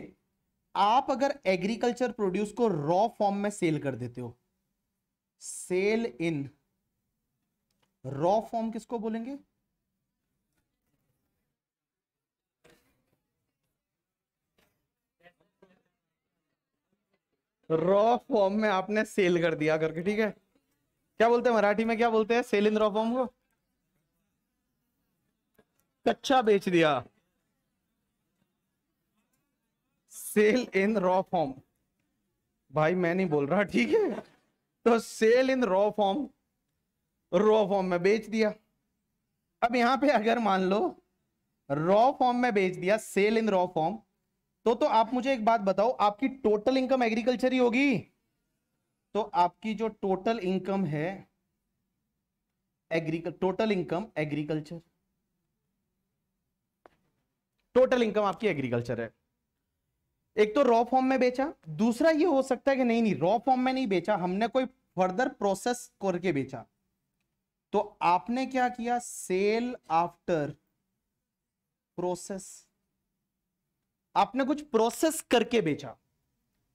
आप अगर एग्रीकल्चर प्रोड्यूस को रॉ फॉर्म में सेल कर देते हो सेल इन रॉ फॉर्म किसको बोलेंगे रॉ फॉर्म में आपने सेल कर दिया करके ठीक है क्या बोलते हैं मराठी में क्या बोलते हैं सेल इन रॉ फॉर्म को कच्चा बेच दिया सेल इन रॉ फॉर्म भाई मैं नहीं बोल रहा ठीक है तो sale in raw form raw form में बेच दिया अब यहां पे अगर मान लो रॉ फॉर्म में बेच दिया सेल इन रॉ फॉर्म तो तो आप मुझे एक बात बताओ आपकी टोटल इनकम एग्रीकल्चर ही होगी तो आपकी जो टोटल इनकम है agriculture total income agriculture total income आपकी एग्रीकल्चर है एक तो रॉ फॉर्म में बेचा दूसरा ये हो सकता है कि नहीं नहीं रॉ फॉर्म में नहीं बेचा हमने कोई फर्दर प्रोसेस करके बेचा तो आपने क्या किया सेल आफ्टर प्रोसेस आपने कुछ प्रोसेस करके बेचा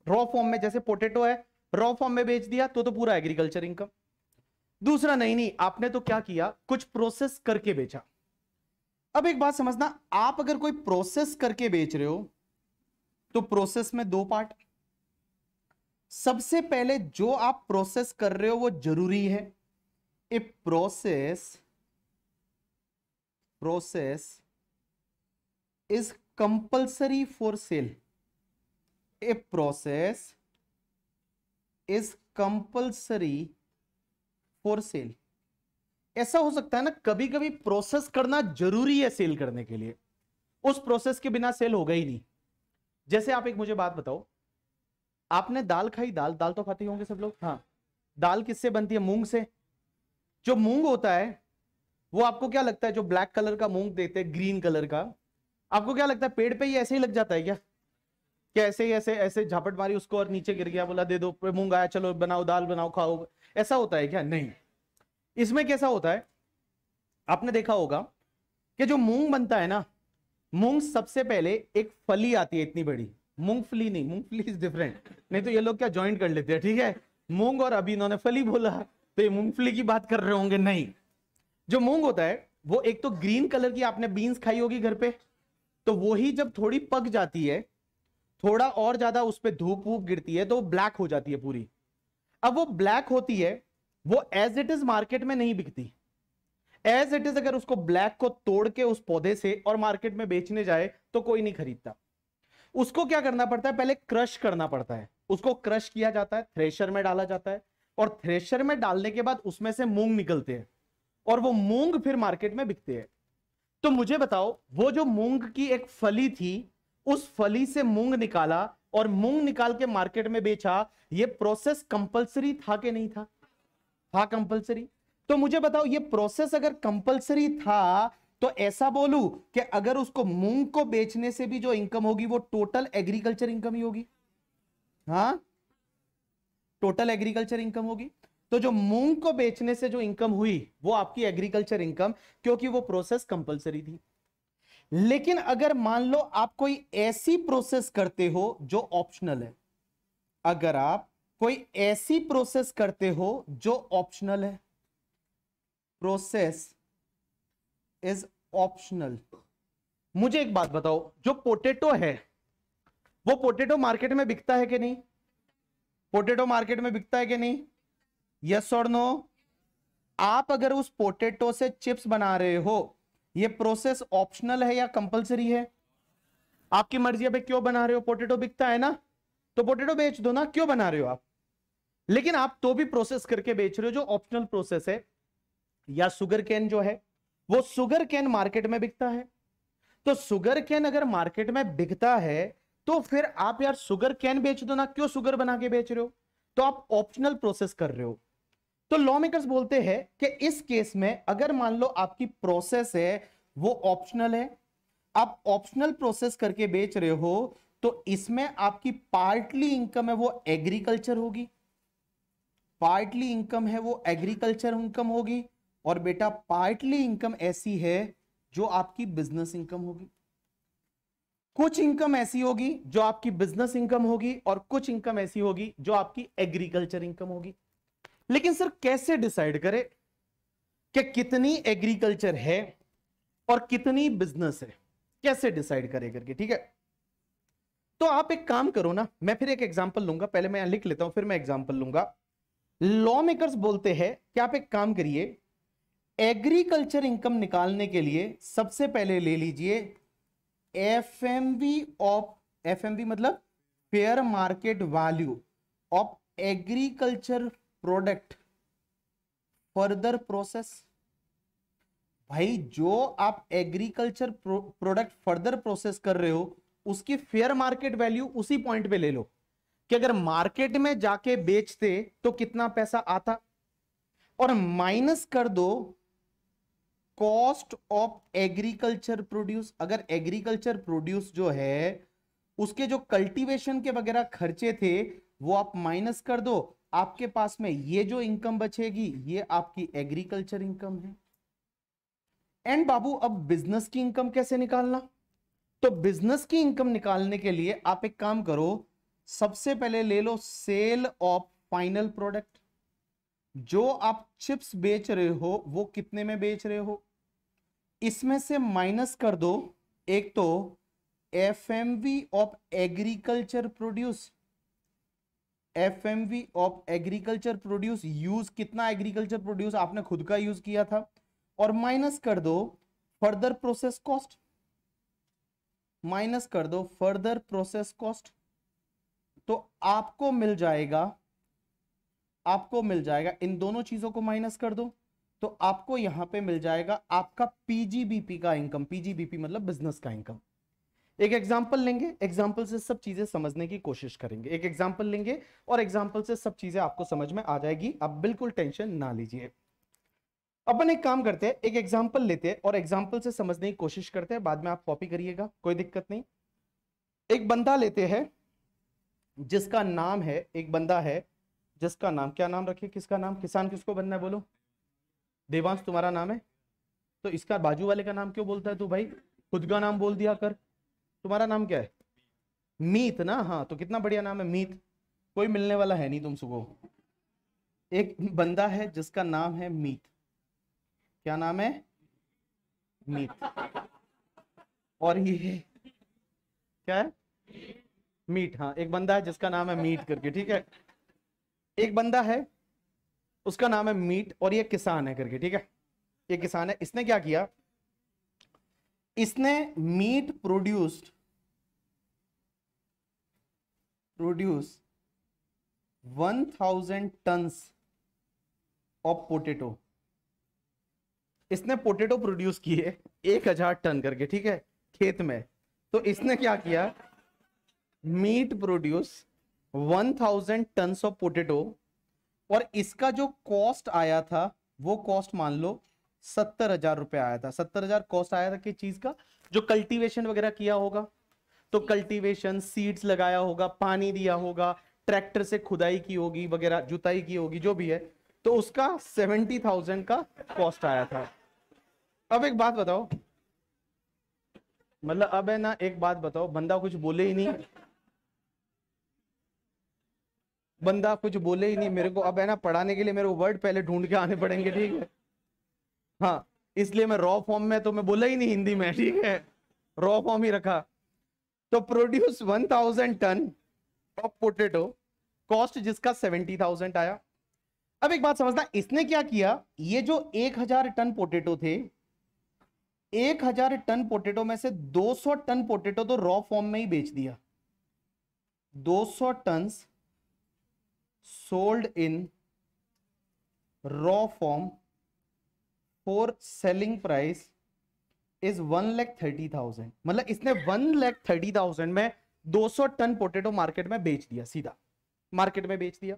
रॉ फॉर्म में जैसे पोटेटो है रॉ फॉर्म में बेच दिया तो तो पूरा एग्रीकल्चर इनकम दूसरा नहीं नहीं आपने तो क्या किया कुछ प्रोसेस करके बेचा अब एक बात समझना आप अगर कोई प्रोसेस करके बेच रहे हो तो प्रोसेस में दो पार्ट सबसे पहले जो आप प्रोसेस कर रहे हो वो जरूरी है a process process is compulsory for sale a process is compulsory for sale ऐसा हो सकता है ना कभी कभी प्रोसेस करना जरूरी है सेल करने के लिए उस प्रोसेस के बिना सेल होगा ही नहीं जैसे आप एक मुझे बात बताओ आपने दाल खाई दाल दाल तो खाते होंगे सब लोग हाँ दाल किससे बनती है मूंग से जो मूंग होता है वो आपको क्या लगता है जो ब्लैक कलर का मूंग देते हैं ग्रीन कलर का आपको क्या लगता है पेड़ पे ही ऐसे ही लग जाता है क्या क्या ऐसे ही ऐसे ऐसे झापट मारी उसको और नीचे गिर गया बोला दे दो मूंग आया चलो बनाओ दाल बनाओ खाओ ऐसा होता है क्या नहीं इसमें कैसा होता है आपने देखा होगा कि जो मूंग बनता है ना मूंग सबसे पहले एक फली आती है इतनी बड़ी मूंगफली नहीं मूंगफली इज डिफरेंट नहीं तो ये लोग क्या ज्वाइंट कर लेते हैं ठीक है मूंग और अभी इन्होंने फली बोला तो ये मूंगफली की बात कर रहे होंगे नहीं जो मूंग होता है वो एक तो ग्रीन कलर की आपने बीन्स खाई होगी घर पे तो वही जब थोड़ी पक जाती है थोड़ा और ज्यादा उस पर धूप वूप गिरती है तो ब्लैक हो जाती है पूरी अब वो ब्लैक होती है वो एज इट इज मार्केट में नहीं बिकती एज इट इज अगर उसको ब्लैक को तोड़ के उस पौधे से और मार्केट में बेचने जाए तो कोई नहीं खरीदता उसको क्या करना पड़ता है पहले क्रश करना पड़ता है उसको क्रश किया जाता है थ्रेशर में डाला जाता है और थ्रेशर में डालने के बाद उसमें से मूंग निकलते हैं और वो मूंग फिर मार्केट में बिकते हैं तो मुझे बताओ वो जो मूंग की एक फली थी उस फली से मूंग निकाला और मूंग निकाल के मार्केट में बेचा ये प्रोसेस कंपलसरी था कि नहीं था था कंपलसरी तो मुझे बताओ ये प्रोसेस अगर कंपलसरी था तो ऐसा बोलू कि अगर उसको मूंग को बेचने से भी जो इनकम होगी वो टोटल एग्रीकल्चर इनकम ही होगी हाँ टोटल एग्रीकल्चर इनकम होगी तो जो मूंग को बेचने से जो इनकम हुई वो आपकी एग्रीकल्चर इनकम क्योंकि वो प्रोसेस कंपलसरी थी लेकिन अगर मान लो आप कोई ऐसी प्रोसेस करते हो जो ऑप्शनल है अगर आप कोई ऐसी प्रोसेस करते हो जो ऑप्शनल है प्रोसेस इज ऑप्शनल मुझे एक बात बताओ जो पोटेटो है वो पोटेटो मार्केट में बिकता है कि नहीं पोटेटो मार्केट में बिकता है कि नहीं यस और नो आप अगर उस पोटेटो से चिप्स बना रहे हो ये प्रोसेस ऑप्शनल है या कंपलसरी है आपकी मर्जी अभी क्यों बना रहे हो पोटेटो बिकता है ना तो पोटेटो बेच दो ना क्यों बना रहे हो आप लेकिन आप तो भी प्रोसेस करके बेच रहे हो जो ऑप्शनल प्रोसेस है या सुगर कैन जो है वो सुगर कैन मार्केट में बिकता है तो सुगर कैन अगर मार्केट में बिकता है तो फिर आप यार सुगर कैन बेच दो ना क्यों सुगर बना के बेच रहे हो तो आप ऑप्शनल प्रोसेस कर रहे हो तो लॉ मेकर्स बोलते हैं कि इस केस में अगर मान लो आपकी प्रोसेस है वो ऑप्शनल है आप ऑप्शनल प्रोसेस करके बेच रहे हो तो इसमें आपकी पार्टली इनकम है वो एग्रीकल्चर होगी पार्टली इनकम है वो एग्रीकल्चर इनकम होगी और बेटा पार्टली इनकम ऐसी है जो आपकी बिजनेस इनकम होगी कुछ इनकम ऐसी होगी जो आपकी बिजनेस इनकम होगी और कुछ इनकम ऐसी होगी जो आपकी एग्रीकल्चर इनकम होगी लेकिन सर कैसे डिसाइड करें कि कितनी एग्रीकल्चर है और कितनी बिजनेस है कैसे डिसाइड करें करके ठीक है तो आप एक काम करो ना मैं फिर एक एग्जाम्पल लूंगा पहले मैं लिख लेता हूं फिर मैं एग्जाम्पल लूंगा लॉ मेकर्स बोलते हैं कि आप एक काम करिए एग्रीकल्चर इनकम निकालने के लिए सबसे पहले ले लीजिए F M V of F M V मतलब fair market value of agriculture product further process भाई जो आप एग्रीकल्चर प्रोडक्ट फर्दर प्रोसेस कर रहे हो उसकी फेयर मार्केट वैल्यू उसी पॉइंट पे ले लो कि अगर मार्केट में जाके बेचते तो कितना पैसा आता और माइनस कर दो कॉस्ट ऑफ एग्रीकल्चर प्रोड्यूस अगर एग्रीकल्चर प्रोड्यूस जो है उसके जो कल्टीवेशन के वगैरह खर्चे थे वो आप माइनस कर दो आपके पास में ये जो इनकम बचेगी ये आपकी एग्रीकल्चर इनकम है एंड बाबू अब बिजनेस की इनकम कैसे निकालना तो बिजनेस की इनकम निकालने के लिए आप एक काम करो सबसे पहले ले लो सेल ऑफ फाइनल प्रोडक्ट जो आप चिप्स बेच रहे हो वो कितने में बेच रहे हो इसमें से माइनस कर दो एक तो F M V of agriculture produce F M V of agriculture produce use कितना एग्रीकल्चर प्रोड्यूस आपने खुद का यूज किया था और माइनस कर दो फर्दर प्रोसेस कॉस्ट माइनस कर दो फर्दर प्रोसेस कॉस्ट तो आपको मिल जाएगा आपको मिल जाएगा इन दोनों चीजों को माइनस कर दो तो आपको यहां पे मिल जाएगा आपका पीजीबीपी का इनकम पीजीबीपी मतलब बिजनेस का इनकम एक एग्जाम्पल लेंगे एग्जाम्पल से सब चीजें समझने की कोशिश करेंगे एक एग्जाम्पल लेंगे और एग्जाम्पल से सब चीजें आपको समझ में आ जाएगी आप बिल्कुल टेंशन ना लीजिए अपन एक काम करते हैं एक एग्जाम्पल लेते हैं और एग्जाम्पल से समझने की कोशिश करते हैं बाद में आप कॉपी करिएगा कोई दिक्कत नहीं एक बंदा लेते हैं जिसका नाम है एक बंदा है जिसका नाम क्या नाम रखे किसका नाम किसान किसको बनना है बोलो देवांश तुम्हारा नाम है तो इसका बाजू वाले का नाम क्यों बोलता है तू भाई खुद का नाम बोल दिया कर तुम्हारा नाम क्या है मीत ना हाँ तो कितना बढ़िया नाम है मीत कोई मिलने वाला है नहीं तुम सुबह एक बंदा है जिसका नाम है मीत क्या नाम है मीत और ये क्या है मीट हाँ एक बंदा है जिसका नाम है मीट करके ठीक है एक बंदा है उसका नाम है मीट और ये किसान है करके ठीक है ये किसान है इसने क्या किया इसने Meet produced produce 1000 tons of potato इसने पोटेटो प्रोड्यूस किए एक हजार टन करके ठीक है खेत में तो इसने क्या किया Meet produce 1000 tons of potato और इसका जो कॉस्ट आया था वो कॉस्ट मान लो सत्तर हजार रुपया आया था सत्तर हजार कॉस्ट आया था किस चीज का जो कल्टीवेशन वगैरह किया होगा तो कल्टीवेशन सीड्स लगाया होगा पानी दिया होगा ट्रैक्टर से खुदाई की होगी वगैरह जुताई की होगी जो भी है तो उसका सेवेंटी थाउजेंड का कॉस्ट आया था अब एक बात बताओ मतलब अब है ना एक बात बताओ बंदा कुछ बोले ही नहीं बंदा कुछ बोले ही नहीं मेरे को अब है ना पढ़ाने के लिए मेरे को वर्ड पहले ढूंढ के आने पड़ेंगे ठीक है हाँ इसलिए मैं रॉ फॉर्म में तो मैं बोला ही नहीं हिंदी में ठीक है रॉ फॉर्म ही रखा तो produce one thousand ton of potato cost जिसका सेवेंटी थाउजेंड आया अब एक बात समझना इसने क्या किया ये जो एक हजार टन पोटेटो थे एक हजार टन पोटेटो में से दो सौ टन पोटेटो तो रॉ फॉर्म में ही बेच दिया दो सौ ton sold in raw form for selling price is one lakh thirty thousand मतलब इसने वन लैख थर्टी थाउजेंड में दो सौ टन पोटेटो मार्केट में बेच दिया सीधा मार्केट में बेच दिया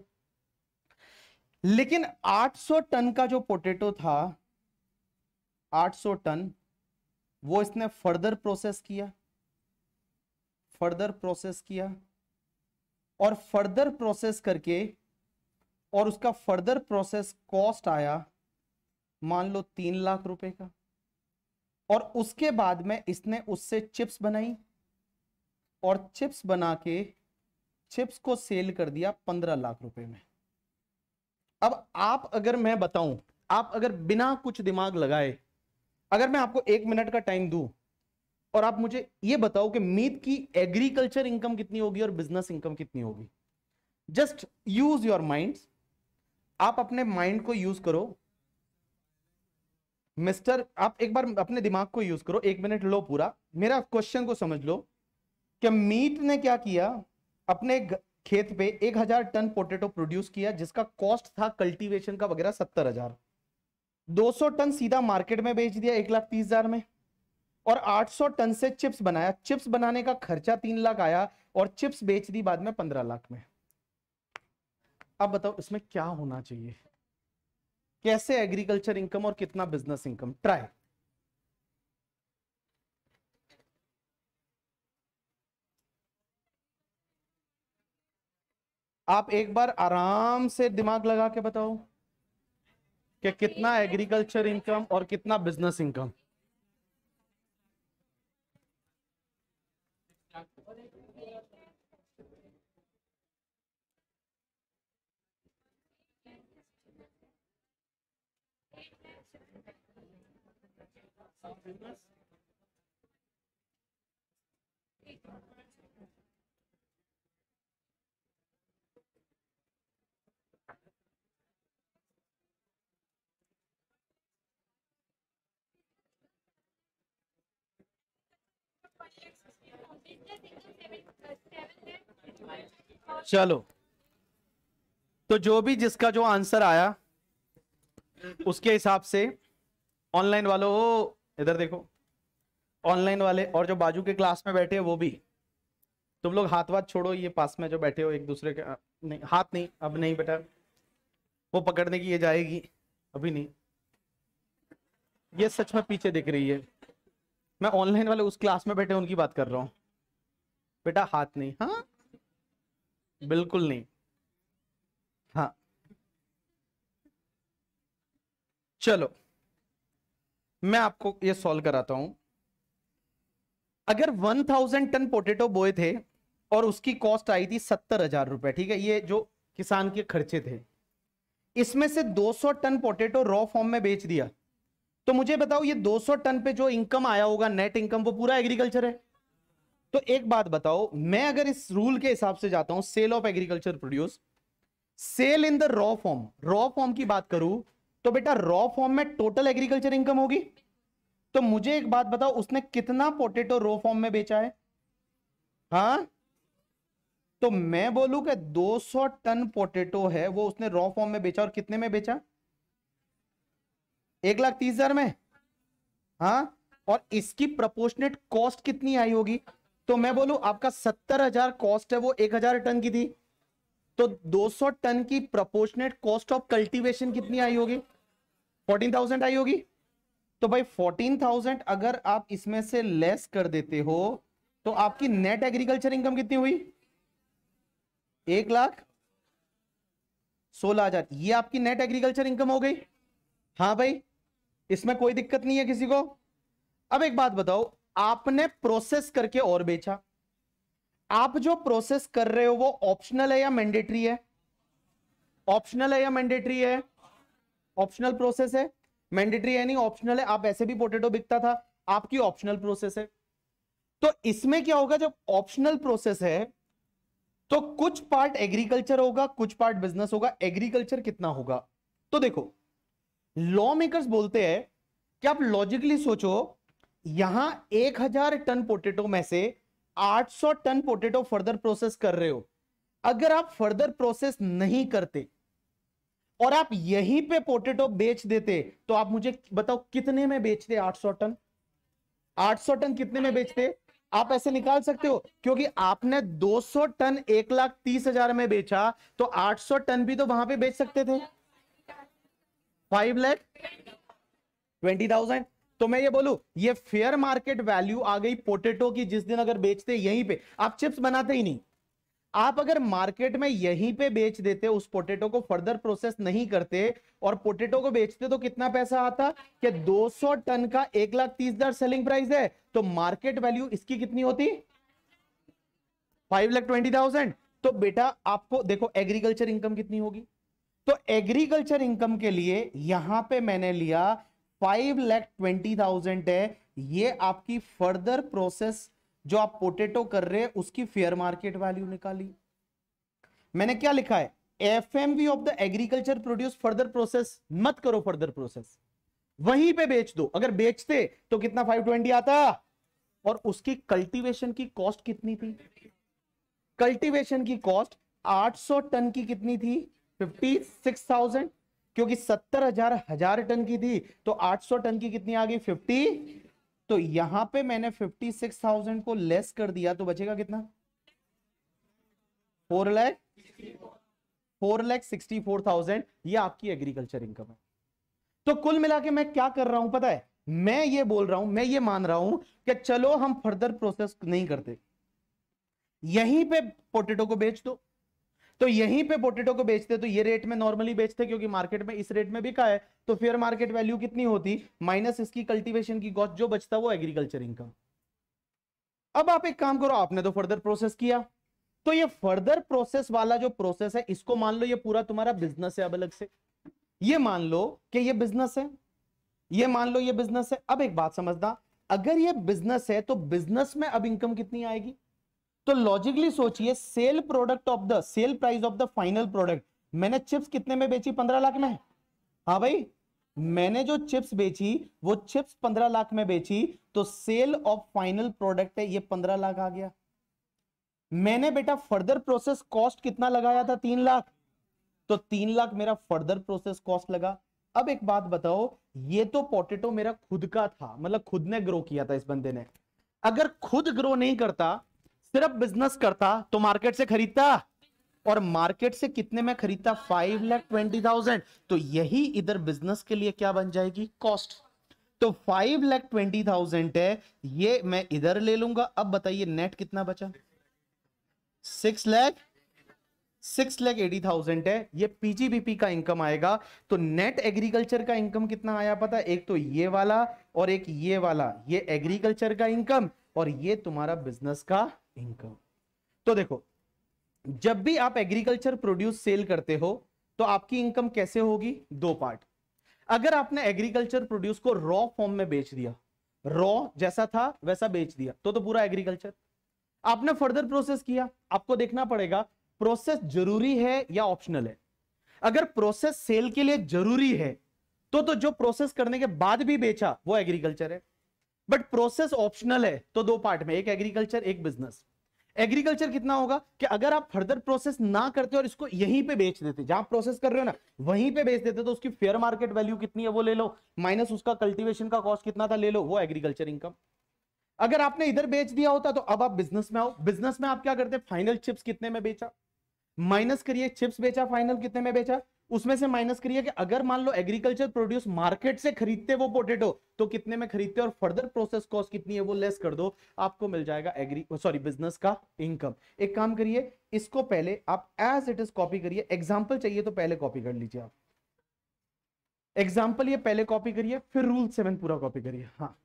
लेकिन 800 टन का जो पोटेटो था 800 टन वो इसने फर्दर प्रोसेस किया फर्दर प्रोसेस किया और फर्दर प्रोसेस करके और उसका फर्दर प्रोसेस कॉस्ट आया मान लो तीन लाख रुपए का और उसके बाद में इसने उससे चिप्स बनाई और चिप्स बना के चिप्स को सेल कर दिया पंद्रह लाख रुपए में अब आप अगर मैं बताऊं आप अगर बिना कुछ दिमाग लगाए अगर मैं आपको एक मिनट का टाइम दूं और आप मुझे ये बताओ कि मीत की एग्रीकल्चर इनकम कितनी होगी और बिजनेस इनकम कितनी होगी जस्ट यूज योर माइंड्स आप अपने माइंड को यूज करो मिस्टर आप एक बार अपने दिमाग को यूज करो एक मिनट लो पूरा मेरा क्वेश्चन को समझ लो कि मीट ने क्या किया अपने खेत पे एक हजार टन पोटेटो प्रोड्यूस किया जिसका कॉस्ट था कल्टीवेशन का वगैरह सत्तर हजार दो सौ टन सीधा मार्केट में बेच दिया एक लाख तीस हजार में और आठ सौ टन से चिप्स बनाया चिप्स बनाने का खर्चा तीन लाख आया और चिप्स बेच दी बाद में पंद्रह लाख में अब बताओ इसमें क्या होना चाहिए कैसे एग्रीकल्चर इनकम और कितना बिजनेस इनकम ट्राई आप एक बार आराम से दिमाग लगा के बताओ कि कितना एग्रीकल्चर इनकम और कितना बिजनेस इनकम चलो तो जो भी जिसका जो आंसर आया उसके हिसाब से ऑनलाइन वालों इधर देखो ऑनलाइन वाले और जो बाजू के क्लास में बैठे हैं वो भी तुम लोग हाथ वाथ छोड़ो ये पास में जो बैठे हो एक दूसरे के नहीं हाथ नहीं अब नहीं बेटा वो पकड़ने की ये जाएगी अभी नहीं ये सच में पीछे दिख रही है मैं ऑनलाइन वाले उस क्लास में बैठे उनकी बात कर रहा हूँ बेटा हाथ नहीं हाँ बिल्कुल नहीं हाँ चलो मैं आपको ये सॉल्व कराता हूं अगर 1000 टन पोटेटो बोए थे और उसकी कॉस्ट आई थी सत्तर हजार रुपए ठीक है ये जो किसान के खर्चे थे इसमें से 200 टन पोटेटो रॉ फॉर्म में बेच दिया तो मुझे बताओ ये 200 टन पे जो इनकम आया होगा नेट इनकम वो पूरा एग्रीकल्चर है तो एक बात बताओ मैं अगर इस रूल के हिसाब से जाता हूं sale of agriculture produce sale in the raw form raw form की बात करूं तो बेटा रॉ फॉर्म में टोटल एग्रीकल्चर इनकम होगी तो मुझे एक बात बताओ उसने कितना पोटेटो रॉ फॉर्म में बेचा है हाँ तो मैं बोलूं कि 200 टन पोटेटो है वो उसने रॉ फॉर्म में बेचा और कितने में बेचा एक लाख तीस हजार में हाँ और इसकी प्रपोर्शनेट कॉस्ट कितनी आई होगी तो मैं बोलू आपका सत्तर हजार कॉस्ट है वो एक हजार टन की थी तो 200 टन की प्रपोर्शनेट कॉस्ट ऑफ कल्टीवेशन कितनी आई होगी फोर्टीन थाउजेंड आई होगी तो भाई फोर्टीन थाउजेंड अगर आप इसमें से लेस कर देते हो तो आपकी नेट एग्रीकल्चर इनकम कितनी हुई एक लाख सोलह हजार ये आपकी नेट एग्रीकल्चर इनकम हो गई हाँ भाई इसमें कोई दिक्कत नहीं है किसी को अब एक बात बताओ आपने प्रोसेस करके और बेचा आप जो प्रोसेस कर रहे हो वो ऑप्शनल है या मैंडेटरी है ऑप्शनल है या मैंडेटरी है ऑप्शनल प्रोसेस है मैंडेटरी है नहीं ऑप्शनल है आप ऐसे भी पोटेटो बिकता था आपकी ऑप्शनल प्रोसेस है तो इसमें क्या होगा जब ऑप्शनल प्रोसेस है तो कुछ पार्ट एग्रीकल्चर होगा कुछ पार्ट बिजनेस होगा एग्रीकल्चर कितना होगा तो देखो लॉ मेकर्स बोलते हैं कि आप लॉजिकली सोचो यहां 1000 टन पोटेटो में से 800 टन पोटेटो फर्दर प्रोसेस कर रहे हो अगर आप फर्दर प्रोसेस नहीं करते और आप यहीं पे पोटेटो बेच देते तो आप मुझे बताओ कितने में बेचते 800 टन 800 टन कितने में बेचते आप ऐसे निकाल सकते हो क्योंकि आपने 200 टन एक लाख तीस हजार में बेचा तो 800 टन भी तो वहां पे बेच सकते थे फाइव लैख ट्वेंटी थाउजेंड तो मैं ये बोलू ये फेयर मार्केट वैल्यू आ गई पोटेटो की जिस दिन अगर बेचते यहीं पे आप चिप्स बनाते ही नहीं आप अगर मार्केट में यहीं पे बेच देते उस पोटेटो को फर्दर प्रोसेस नहीं करते और पोटेटो को बेचते तो कितना पैसा आता कि 200 टन का एक लाख तीस हजार सेलिंग प्राइस है तो मार्केट वैल्यू इसकी कितनी होती फाइव लाख ट्वेंटी थाउजेंड तो बेटा आपको देखो एग्रीकल्चर इनकम कितनी होगी तो एग्रीकल्चर इनकम के लिए यहां पे मैंने लिया फाइव लैख ट्वेंटी थाउजेंड है ये आपकी फर्दर प्रोसेस जो आप पोटेटो कर रहे हैं उसकी फेयर मार्केट वैल्यू निकाली मैंने क्या लिखा है F M V of the agriculture produce further process मत करो फर्दर प्रोसेस वहीं पे बेच दो अगर बेचते तो कितना 520 आता और उसकी कल्टीवेशन की कॉस्ट कितनी थी कल्टीवेशन की कॉस्ट 800 टन की कितनी थी 56,000 क्योंकि 70,000 हजार टन की थी तो 800 टन की कितनी आ गई फिफ्टी तो यहां पे मैंने 56,000 को लेस कर दिया तो बचेगा कितना four lakh four lakh sixty four thousand ये आपकी एग्रीकल्चर इनकम है तो कुल मिला के मैं क्या कर रहा हूं पता है मैं ये बोल रहा हूं मैं ये मान रहा हूं कि चलो हम फर्दर प्रोसेस नहीं करते यहीं पे पोटेटो को बेच दो तो यहीं पे पोटेटो को बेचते तो ये रेट में नॉर्मली बेचते क्योंकि मार्केट में इस रेट में बिका है तो फेयर मार्केट वैल्यू कितनी होती माइनस इसकी कल्टीवेशन की कॉस्ट जो बचता वो एग्रीकल्चर इनकम अब आप एक काम करो आपने तो फर्दर प्रोसेस किया तो ये फर्दर प्रोसेस वाला जो प्रोसेस है इसको मान लो ये पूरा तुम्हारा बिजनेस है अब अलग से ये मान लो कि ये बिजनेस है ये मान लो ये बिजनेस है अब एक बात समझना अगर ये बिजनेस है तो बिजनेस में अब इनकम कितनी आएगी तो लॉजिकली सोचिए sale product of the sale price of the final product मैंने चिप्स कितने में बेची पंद्रह लाख में हाँ भाई मैंने जो चिप्स बेची वो चिप्स पंद्रह लाख में बेची तो सेल ऑफ फाइनल प्रोडक्ट है ये पंद्रह लाख आ गया मैंने बेटा फर्दर प्रोसेस कॉस्ट कितना लगाया था तीन लाख तो तीन लाख मेरा फर्दर प्रोसेस कॉस्ट लगा अब एक बात बताओ ये तो पोटेटो मेरा खुद का था मतलब खुद ने ग्रो किया था इस बंदे ने अगर खुद ग्रो नहीं करता सिर्फ बिजनेस करता तो मार्केट से खरीदता और मार्केट से कितने में खरीदता फाइव लैख ट्वेंटी थाउजेंड तो यही इधर बिजनेस के लिए क्या बन जाएगी कॉस्ट तो फाइव लैख ट्वेंटी थाउजेंड है ये मैं इधर ले लूंगा अब बताइए नेट कितना बचा six lakh six lakh eighty thousand है ये पीजीबीपी का इनकम आएगा तो नेट एग्रीकल्चर का इनकम कितना आया पता एक तो ये वाला और एक ये वाला ये एग्रीकल्चर का इनकम और ये तुम्हारा बिजनेस का इनकम तो देखो जब भी आप एग्रीकल्चर प्रोड्यूस सेल करते हो तो आपकी इनकम कैसे होगी दो पार्ट अगर आपने एग्रीकल्चर प्रोड्यूस को रॉ फॉर्म में बेच दिया रॉ जैसा था वैसा बेच दिया तो तो पूरा एग्रीकल्चर आपने फर्दर प्रोसेस किया आपको देखना पड़ेगा प्रोसेस जरूरी है या ऑप्शनल है अगर प्रोसेस सेल के लिए जरूरी है तो तो जो प्रोसेस करने के बाद भी बेचा वो एग्रीकल्चर है बट प्रोसेस ऑप्शनल है तो दो पार्ट में एक एग्रीकल्चर एक बिजनेस एग्रीकल्चर कितना होगा कि अगर आप फर्दर प्रोसेस ना करते और इसको यहीं पे बेच देते जहां प्रोसेस कर रहे हो ना वहीं पे बेच देते तो उसकी फेयर मार्केट वैल्यू कितनी है वो ले लो माइनस उसका कल्टीवेशन का कॉस्ट कितना था ले लो वो एग्रीकल्चर इनकम अगर आपने इधर बेच दिया होता तो अब आप बिजनेस में आओ बिजनेस में आप क्या करते फाइनल चिप्स कितने में बेचा माइनस करिए चिप्स बेचा फाइनल कितने में बेचा उसमें से माइनस करिए कि अगर मान लो एग्रीकल्चर प्रोड्यूस मार्केट से खरीदते वो पोटेटो तो कितने में खरीदते और फर्दर प्रोसेस कॉस्ट कितनी है वो लेस कर दो आपको मिल जाएगा एग्री सॉरी बिजनेस का इनकम एक काम करिए इसको पहले आप एज इट इज कॉपी करिए एग्जाम्पल चाहिए तो पहले कॉपी कर लीजिए आप एग्जाम्पल ये पहले कॉपी करिए फिर रूल सेवन पूरा कॉपी करिए हाँ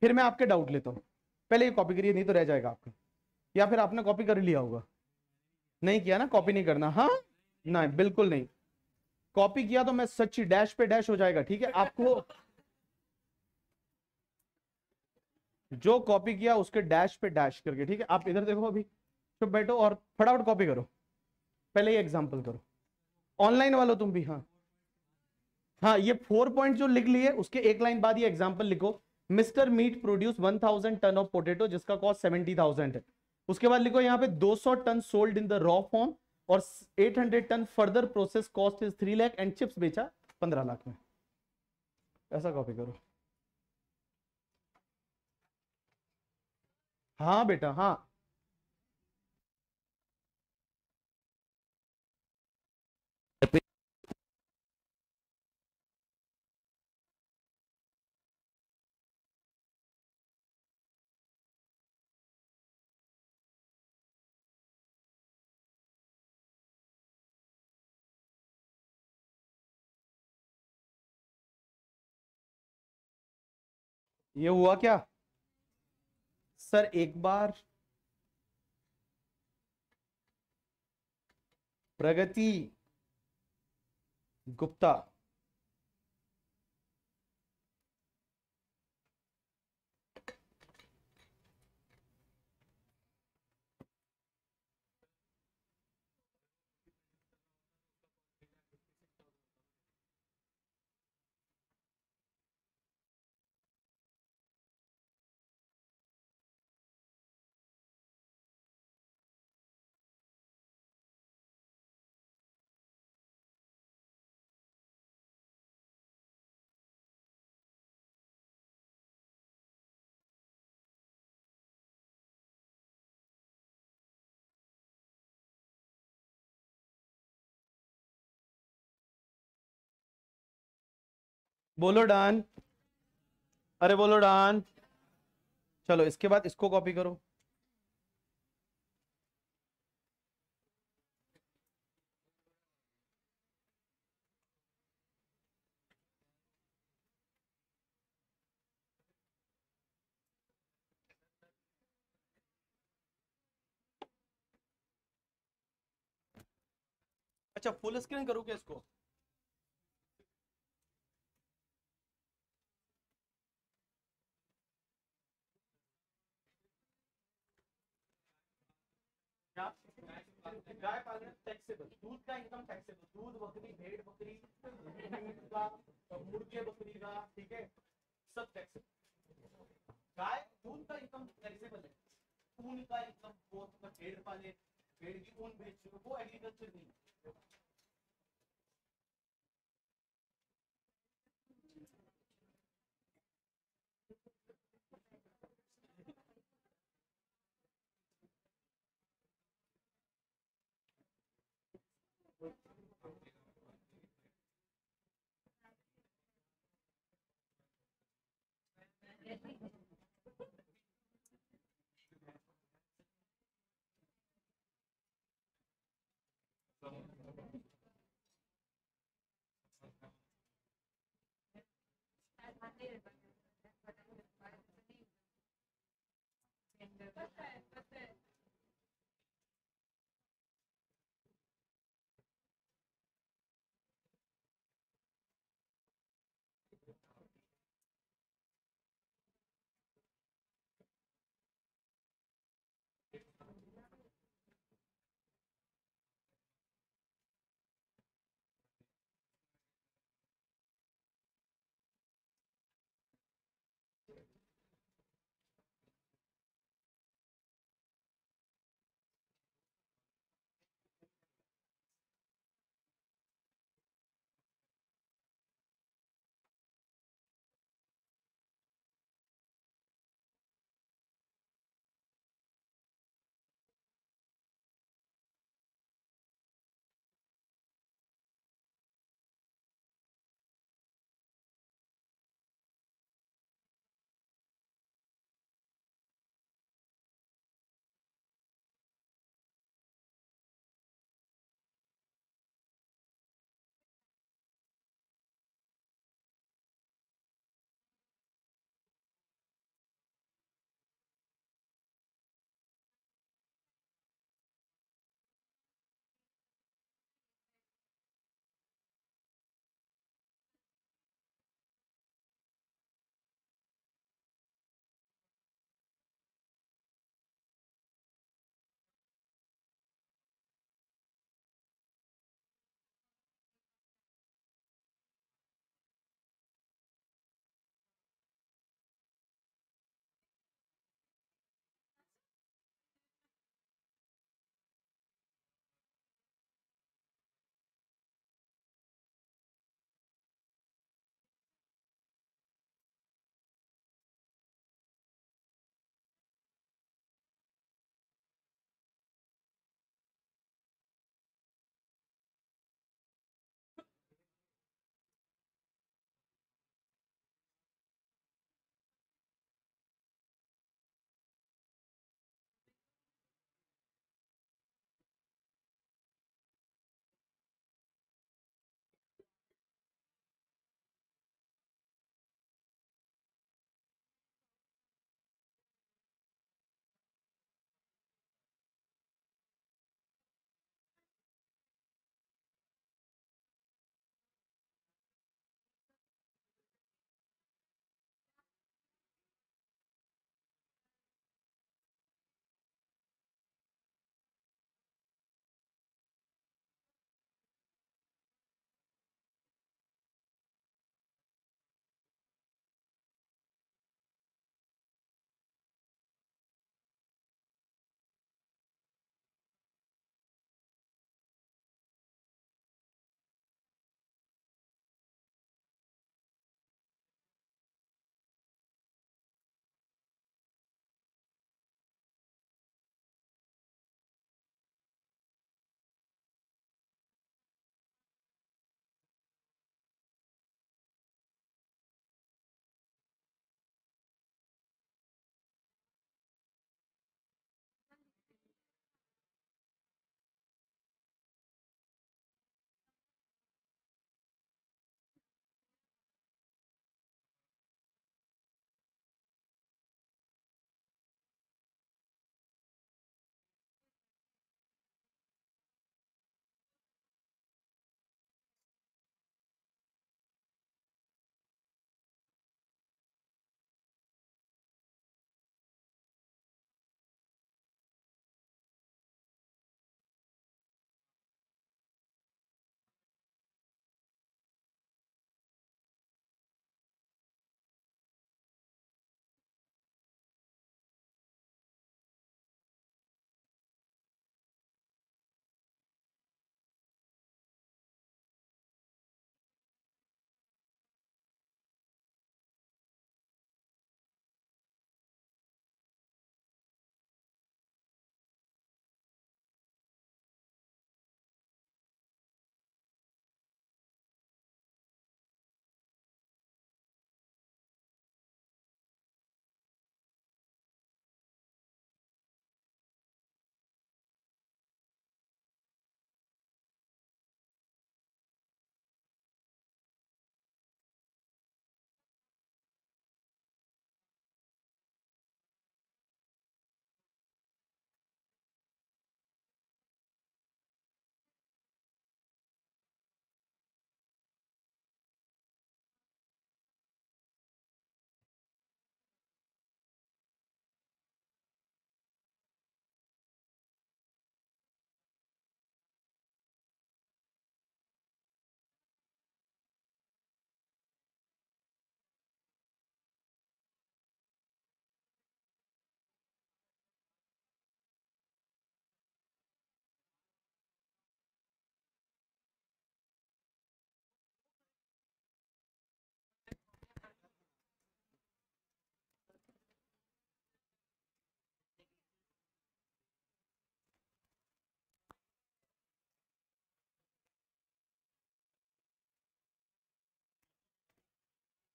फिर मैं आपके डाउट लेता हूँ पहले ये कॉपी करिए नहीं तो रह जाएगा आपका या फिर आपने कॉपी कर लिया होगा नहीं किया ना कॉपी नहीं करना हाँ ना बिल्कुल नहीं कॉपी किया तो मैं सच्ची डैश पे डैश हो जाएगा ठीक है आपको जो कॉपी किया उसके डैश पे डैश करके ठीक है आप इधर देखो अभी चुप बैठो और फटाफट कॉपी करो पहले ये एग्जांपल करो ऑनलाइन वालों तुम भी हाँ हाँ ये फोर पॉइंट जो लिख लिए उसके एक लाइन बाद ये एग्जांपल लिखो mister Meet produce one thousand ton of potato जिसका कॉस्ट सेवेंटी थाउजेंड है उसके बाद लिखो यहाँ पे दो ton sold in the raw form और 800 ton further process cost is three lakh and chips बेचा पंद्रह लाख में ऐसा कॉपी करो हाँ बेटा हाँ ये हुआ क्या सर एक बार प्रगति गुप्ता बोलो डान अरे बोलो डान चलो इसके बाद इसको कॉपी करो अच्छा फुल स्क्रीन करूँ क्या इसको गाय पालन टैक्सेबल दूध का इनकम टैक्सेबल दूध बकरी भेड़ बकरी का मुर्गे बकरी का ठीक है सब टैक्सेबल गाय दूध का इनकम टैक्सेबल है ऊन का इनकम मतलब वो भेड़ पाले भेड़ की ऊन बेच वो एग्रीकल्चर नहीं है that's it, that's it.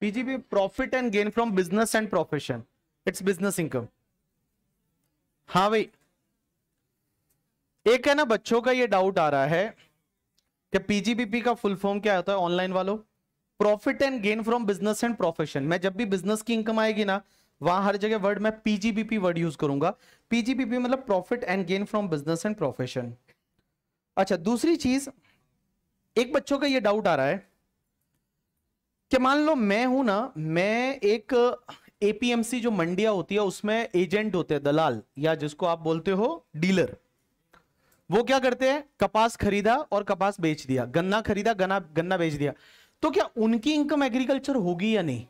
PGP profit and gain from business and profession. It's business income. हाँ भाई एक है ना बच्चों का ये डाउट आ रहा है कि पीजीबीपी का फुल फॉर्म क्या होता है ऑनलाइन वालों profit and gain from business and profession मैं जब भी बिजनेस की इनकम आएगी ना वहां हर जगह वर्ड मैं पीजीबीपी वर्ड यूज करूंगा पीजीबीपी मतलब profit and gain from business and profession अच्छा दूसरी चीज एक बच्चों का ये डाउट आ रहा है कि मान लो मैं हूं ना मैं एक एपीएमसी जो मंडिया होती है उसमें एजेंट होते हैं दलाल या जिसको आप बोलते हो डीलर वो क्या करते हैं कपास खरीदा और कपास बेच दिया गन्ना खरीदा गन्ना गन्ना बेच दिया तो क्या उनकी इनकम एग्रीकल्चर होगी या नहीं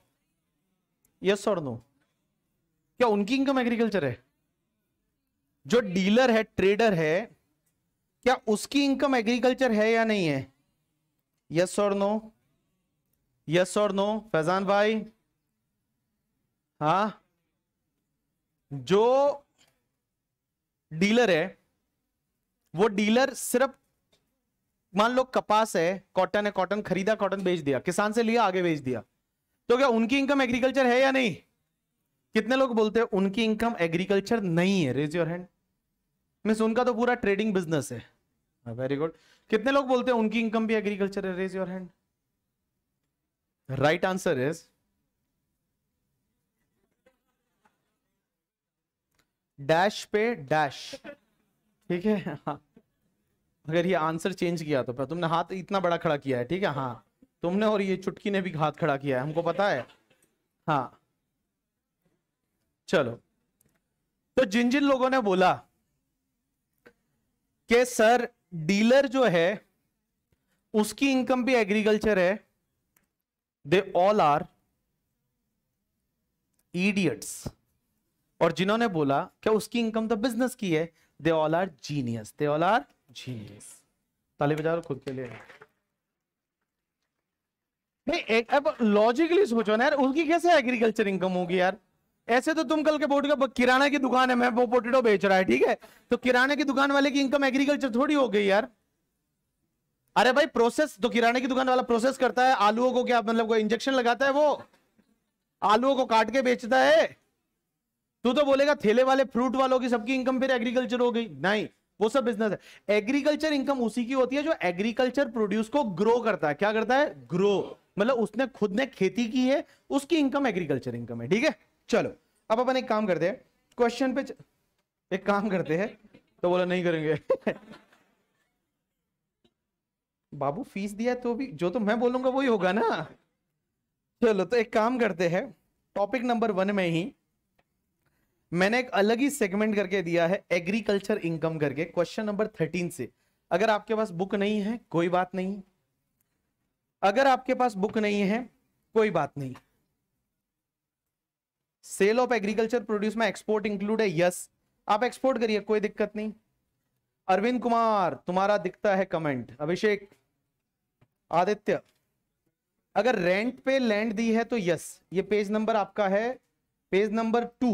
यस और नो क्या उनकी इनकम एग्रीकल्चर है जो डीलर है ट्रेडर है क्या उसकी इनकम एग्रीकल्चर है या नहीं है यस और नो यस और नो फैजान भाई हाँ जो डीलर है वो डीलर सिर्फ मान लो कपास है कॉटन है कॉटन खरीदा कॉटन बेच दिया किसान से लिया आगे बेच दिया तो क्या उनकी इनकम एग्रीकल्चर है या नहीं कितने लोग बोलते हैं उनकी इनकम एग्रीकल्चर नहीं है रेज योर हैंड मिस उनका तो पूरा ट्रेडिंग बिजनेस है वेरी हाँ, गुड कितने लोग बोलते हैं उनकी इनकम भी एग्रीकल्चर है raise your hand right answer is dash पे डैश ठीक है हाँ। अगर ये आंसर चेंज किया तो तुमने हाथ इतना बड़ा खड़ा किया है ठीक है हाँ तुमने और ये चुटकी ने भी हाथ खड़ा किया है हमको पता है हाँ चलो तो जिन जिन लोगों ने बोला कि सर डीलर जो है उसकी इनकम भी एग्रीकल्चर है दे ऑल आर ईडियट्स और जिन्होंने बोला क्या उसकी इनकम तो बिजनेस की है they all are genius they all are genius ताली बजा खुद के लिए नहीं एक अब लॉजिकली सोचो ना यार उसकी कैसे एग्रीकल्चर इनकम होगी यार ऐसे तो तुम कल के बोर्ड का किराना की दुकान है मैं वो पोटेटो बेच रहा है ठीक है तो किराने की दुकान वाले की इनकम एग्रीकल्चर थोड़ी हो गई यार अरे भाई प्रोसेस तो किराने की दुकान वाला प्रोसेस करता है आलुओं को क्या मतलब कोई इंजेक्शन लगाता है वो आलुओं को काट के बेचता है तू तो बोलेगा थेले वाले फ्रूट वालों की सबकी इनकम फिर एग्रीकल्चर हो गई नहीं वो सब बिजनेस है एग्रीकल्चर इनकम उसी की होती है जो एग्रीकल्चर प्रोड्यूस को ग्रो करता है क्या करता है ग्रो मतलब उसने खुद ने खेती की है उसकी इनकम एग्रीकल्चर इनकम है ठीक है चलो अब अपन एक काम करते हैं क्वेश्चन पे च... एक काम करते हैं तो बोला नहीं करेंगे बाबू फीस दिया तो भी जो तो मैं बोलूंगा वही होगा ना चलो तो एक काम करते हैं टॉपिक नंबर वन में ही मैंने एक अलग ही सेगमेंट करके दिया है एग्रीकल्चर इनकम करके क्वेश्चन नंबर थर्टीन से अगर आपके पास बुक नहीं है कोई बात नहीं अगर आपके पास बुक नहीं है कोई बात नहीं सेल ऑफ एग्रीकल्चर प्रोड्यूस में एक्सपोर्ट इंक्लूड है यस आप एक्सपोर्ट करिए कोई दिक्कत नहीं अरविंद कुमार तुम्हारा दिखता है कमेंट अभिषेक आदित्य अगर रेंट पे लैंड दी है तो यस ये पेज नंबर आपका है page number two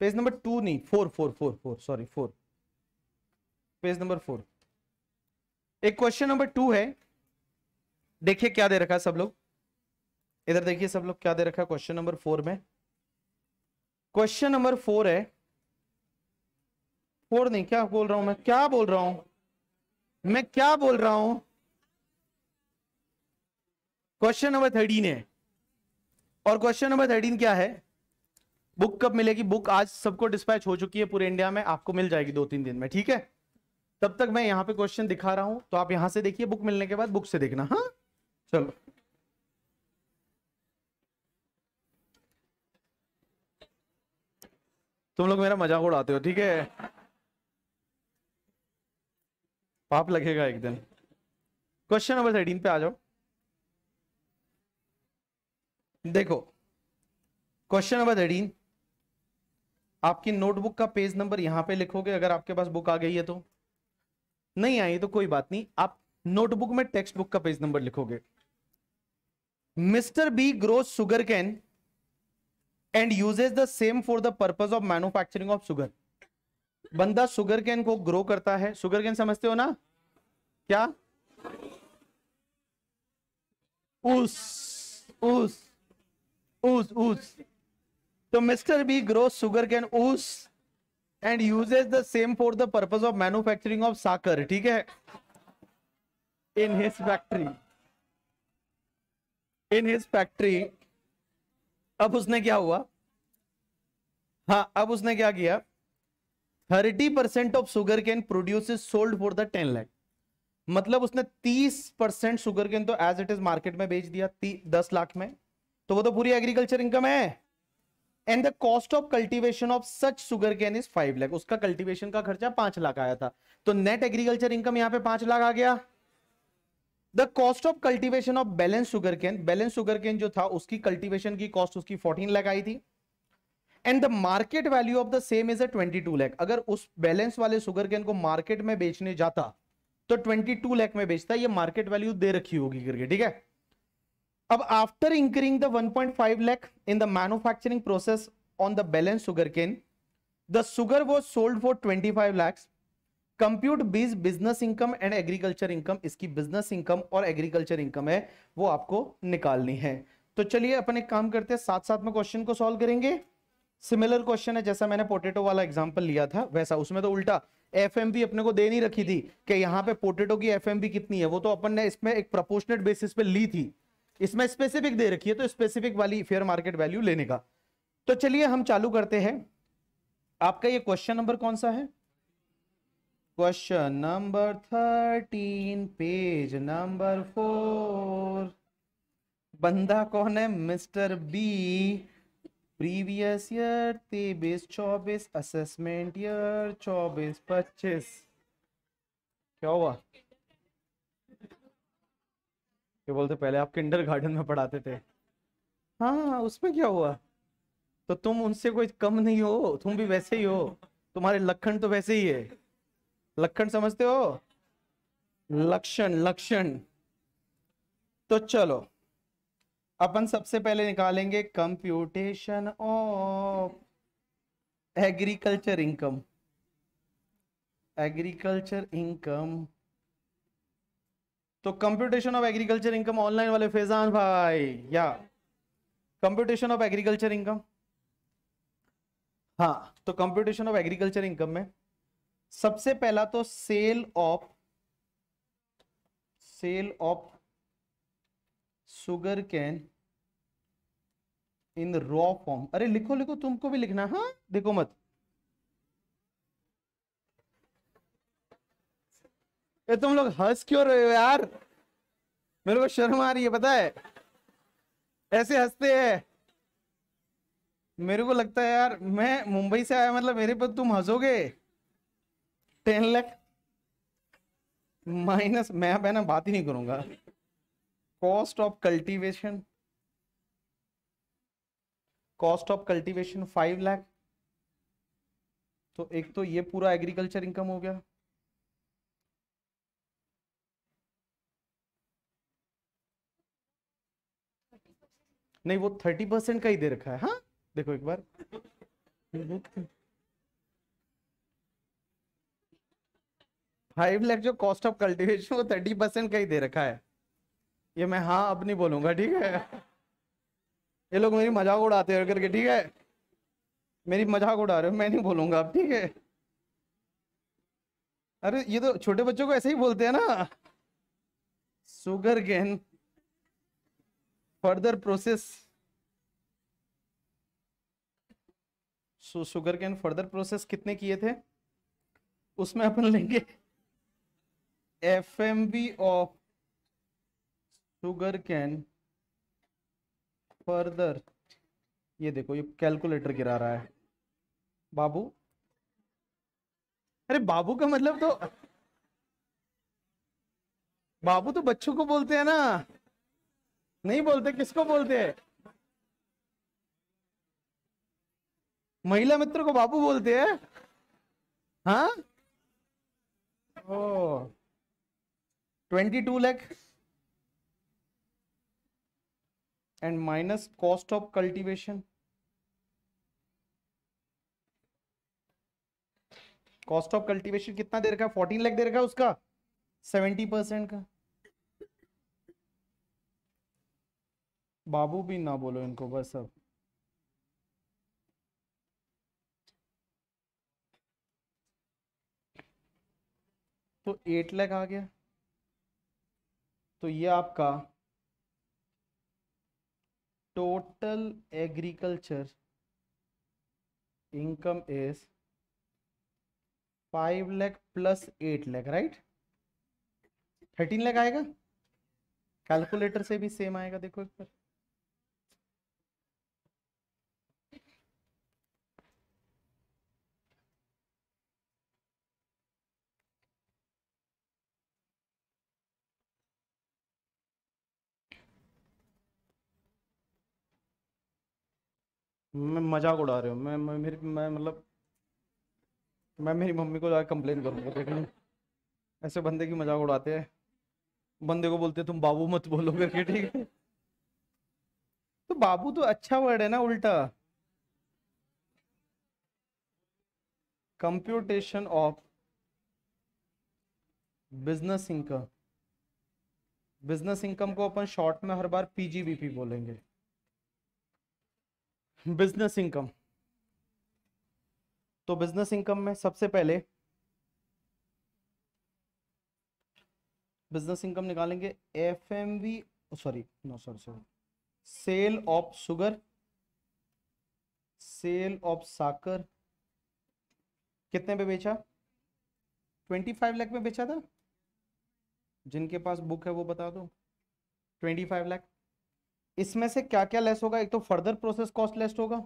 page number two नहीं four four four four sorry four page number four एक क्वेश्चन नंबर टू है देखिए क्या दे रखा है सब लोग इधर देखिए सब लोग क्या दे रखा है क्वेश्चन नंबर फोर में क्वेश्चन नंबर फोर है फोर नहीं क्या बोल रहा हूं मैं क्या बोल रहा हूं मैं क्या बोल रहा हूं क्वेश्चन नंबर थर्टीन है और क्वेश्चन नंबर थर्टीन क्या है बुक कब मिलेगी बुक आज सबको डिस्पैच हो चुकी है पूरे इंडिया में आपको मिल जाएगी दो तीन दिन में ठीक है तब तक मैं यहां पे क्वेश्चन दिखा रहा हूं तो आप यहां से देखिए बुक मिलने के बाद बुक से देखना हाँ चलो तुम लोग मेरा मजाक उड़ाते हो ठीक है पाप लगेगा एक दिन क्वेश्चन नंबर थर्टीन पे आ जाओ देखो क्वेश्चन नंबर एटीन आपकी नोटबुक का पेज नंबर यहां पे लिखोगे अगर आपके पास बुक आ गई है तो नहीं आई तो कोई बात नहीं आप नोटबुक में टेक्स्ट बुक का पेज नंबर लिखोगे mister B grow sugar cane and uses the same for the purpose of manufacturing of sugar बंदा सुगर कैन को ग्रो करता है सुगर कैन समझते हो ना क्या उस उस ooze ooze so mr b grows sugar cane ooze and uses the same for the purpose of manufacturing of sakhar theek hai in his factory in his factory ab usne kya hua हाँ अब उसने क्या किया 30% percent of sugar cane produce is sold for the ten lakh मतलब उसने 30% परसेंट सुगर केन तो एज इट इज मार्केट में बेच दिया 10 लाख में तो वो तो पूरी एग्रीकल्चर इनकम है and the cost of cultivation of such sugar cane is five lakh उसका कल्टीवेशन का खर्चा पांच लाख आया था तो नेट एग्रीकल्चर इनकम यहां पे पांच लाख आ गया the cost of cultivation of balance sugar cane balance sugar cane जो था उसकी कल्टीवेशन की कॉस्ट उसकी फोर्टीन लैख आई थी and the market value of the same is a twenty two lakh अगर उस बैलेंस वाले सुगर कैन को मार्केट में बेचने जाता तो ट्वेंटी टू लैख में बेचता ये मार्केट वैल्यू दे रखी होगी करके ठीक है अब after incurring the 1.5 lakh in the manufacturing process on the balance sugarcane, the sugar was sold for 25 lakhs compute बीज business income and agriculture income इसकी बिजनेस इनकम और एग्रीकल्चर इनकम है वो आपको निकालनी है तो चलिए अपन एक काम करते हैं साथ साथ में क्वेश्चन को सॉल्व करेंगे सिमिलर क्वेश्चन है जैसा मैंने पोटेटो वाला एग्जाम्पल लिया था वैसा उसमें तो उल्टा एफ अपने को दे नहीं रखी थी कि यहाँ पे पोटेटो की एफ कितनी है वो तो अपन ने इसमें एक प्रपोर्शनेट बेसिस पे ली थी इसमें स्पेसिफिक दे रखी है तो स्पेसिफिक वाली फेयर मार्केट वैल्यू लेने का तो चलिए हम चालू करते हैं आपका ये क्वेश्चन नंबर कौन सा है question number thirteen page number four बंदा कौन है मिस्टर बी प्रीवियस ईयर तेबिस चौबीस असेसमेंट ईयर चौबीस पच्चीस क्या हुआ क्या बोलते पहले आप किंडर गार्डन में पढ़ाते थे हाँ, हाँ उसमें क्या हुआ तो तुम उनसे कोई कम नहीं हो तुम भी वैसे ही हो तुम्हारे लक्षण तो वैसे ही है लक्षण समझते हो लक्षण लक्षण तो चलो अपन सबसे पहले निकालेंगे computation of agriculture income agriculture income तो computation of agriculture income online वाले फैजान भाई या कंप्यूटेशन ऑफ एग्रीकल्चर इनकम हाँ तो कंप्यूटेशन ऑफ एग्रीकल्चर इनकम में सबसे पहला तो sale of sale of sugar cane in raw form अरे लिखो लिखो तुमको भी लिखना हाँ देखो मत ये तुम लोग हंस क्यों रहे हो यार मेरे को शर्म आ रही है पता है ऐसे हंसते हैं मेरे को लगता है यार मैं मुंबई से आया मतलब मेरे पर तुम हंसोगे टेन लाख माइनस मैं अब ना बात ही नहीं करूंगा cost of cultivation cost of cultivation five lakh तो एक तो ये पूरा एग्रीकल्चर इनकम हो गया नहीं वो थर्टी परसेंट का ही दे रखा है हाँ देखो एक बार फाइव लैख जो कॉस्ट ऑफ कल्टीवेशन वो थर्टी परसेंट का ही दे रखा है ये मैं हाँ अपनी बोलूंगा ठीक है ये लोग मेरी मजाक उड़ाते हैं करके ठीक है मेरी मजाक उड़ा रहे हो मैं नहीं बोलूंगा अब ठीक है अरे ये तो छोटे बच्चों को ऐसे ही बोलते हैं ना sugarcane further process so sugarcane further process कितने किए थे उसमें अपन लेंगे F M V of sugarcane further ये देखो ये कैलकुलेटर गिरा रहा है बाबू अरे बाबू का मतलब तो बाबू तो बच्चों को बोलते हैं ना नहीं बोलते किसको बोलते हैं महिला मित्र को बाबू बोलते हैं हाँ ओ twenty two lakh and minus cost of cultivation cost of cultivation कितना दे रखा है फोर्टीन लैख दे रखा है उसका सेवेंटी परसेंट का बाबू भी ना बोलो इनको बस अब तो एट लैख आ गया तो ये आपका total agriculture income is five lakh plus eight lakh right thirteen lakh आएगा कैलकुलेटर से भी सेम आएगा देखो एक बार मैं मजाक उड़ा रहे हो मैं मैं मेरी मैं मतलब मैं मेरी मम्मी को जाकर कंप्लेन करूँगा क्रिकेट ऐसे बंदे की मजाक उड़ाते हैं बंदे को बोलते तुम बाबू मत बोलो करके ठीक है तो बाबू तो अच्छा वर्ड है ना उल्टा computation of business income business income को अपन शॉर्ट में हर बार पीजीबीपी बोलेंगे बिजनेस इनकम तो बिजनेस इनकम में सबसे पहले बिजनेस इनकम निकालेंगे F M V sorry no sorry sorry sale of sugar sale of sugar कितने पे बेचा ट्वेंटी फाइव लाख में बेचा था जिनके पास बुक है वो बता दो ट्वेंटी फाइव लाख इसमें से क्या क्या लेस होगा एक तो फर्दर प्रोसेस कॉस्ट लेस होगा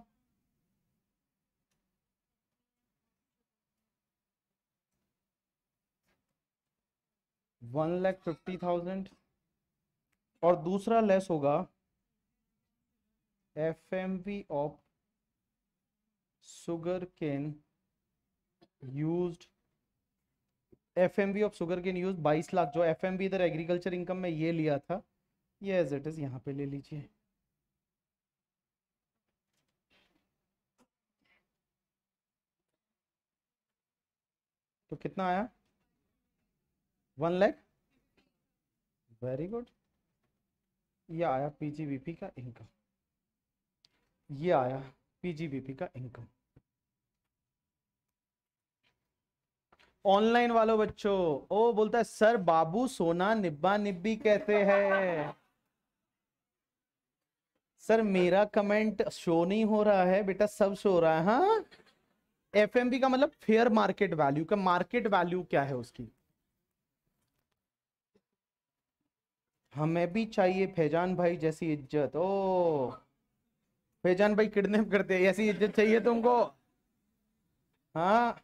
वन लैख फिफ्टी थाउजेंड और दूसरा लेस होगा F M V of sugar sugarcane use F M V of sugar sugarcane use बाईस लाख जो एफ एम वी इधर एग्रीकल्चर इनकम में ये लिया था ये एज इट इज़ यहाँ पे ले लीजिए तो कितना आया वन लैख वेरी गुड ये आया पीजीबीपी का इनकम ये आया पीजीबीपी का इनकम ऑनलाइन वालों बच्चों ओ बोलता है सर बाबू सोना निब्बा निब्बी कहते हैं सर मेरा कमेंट शो नहीं हो रहा है बेटा सब शो रहा है हाँ एफ का मतलब फेयर मार्केट वैल्यू का मार्केट वैल्यू क्या है उसकी हमें भी चाहिए फैजान भाई जैसी इज्जत ओ फैजान भाई किडनैप करते हैं ऐसी इज्जत चाहिए तुमको हाँ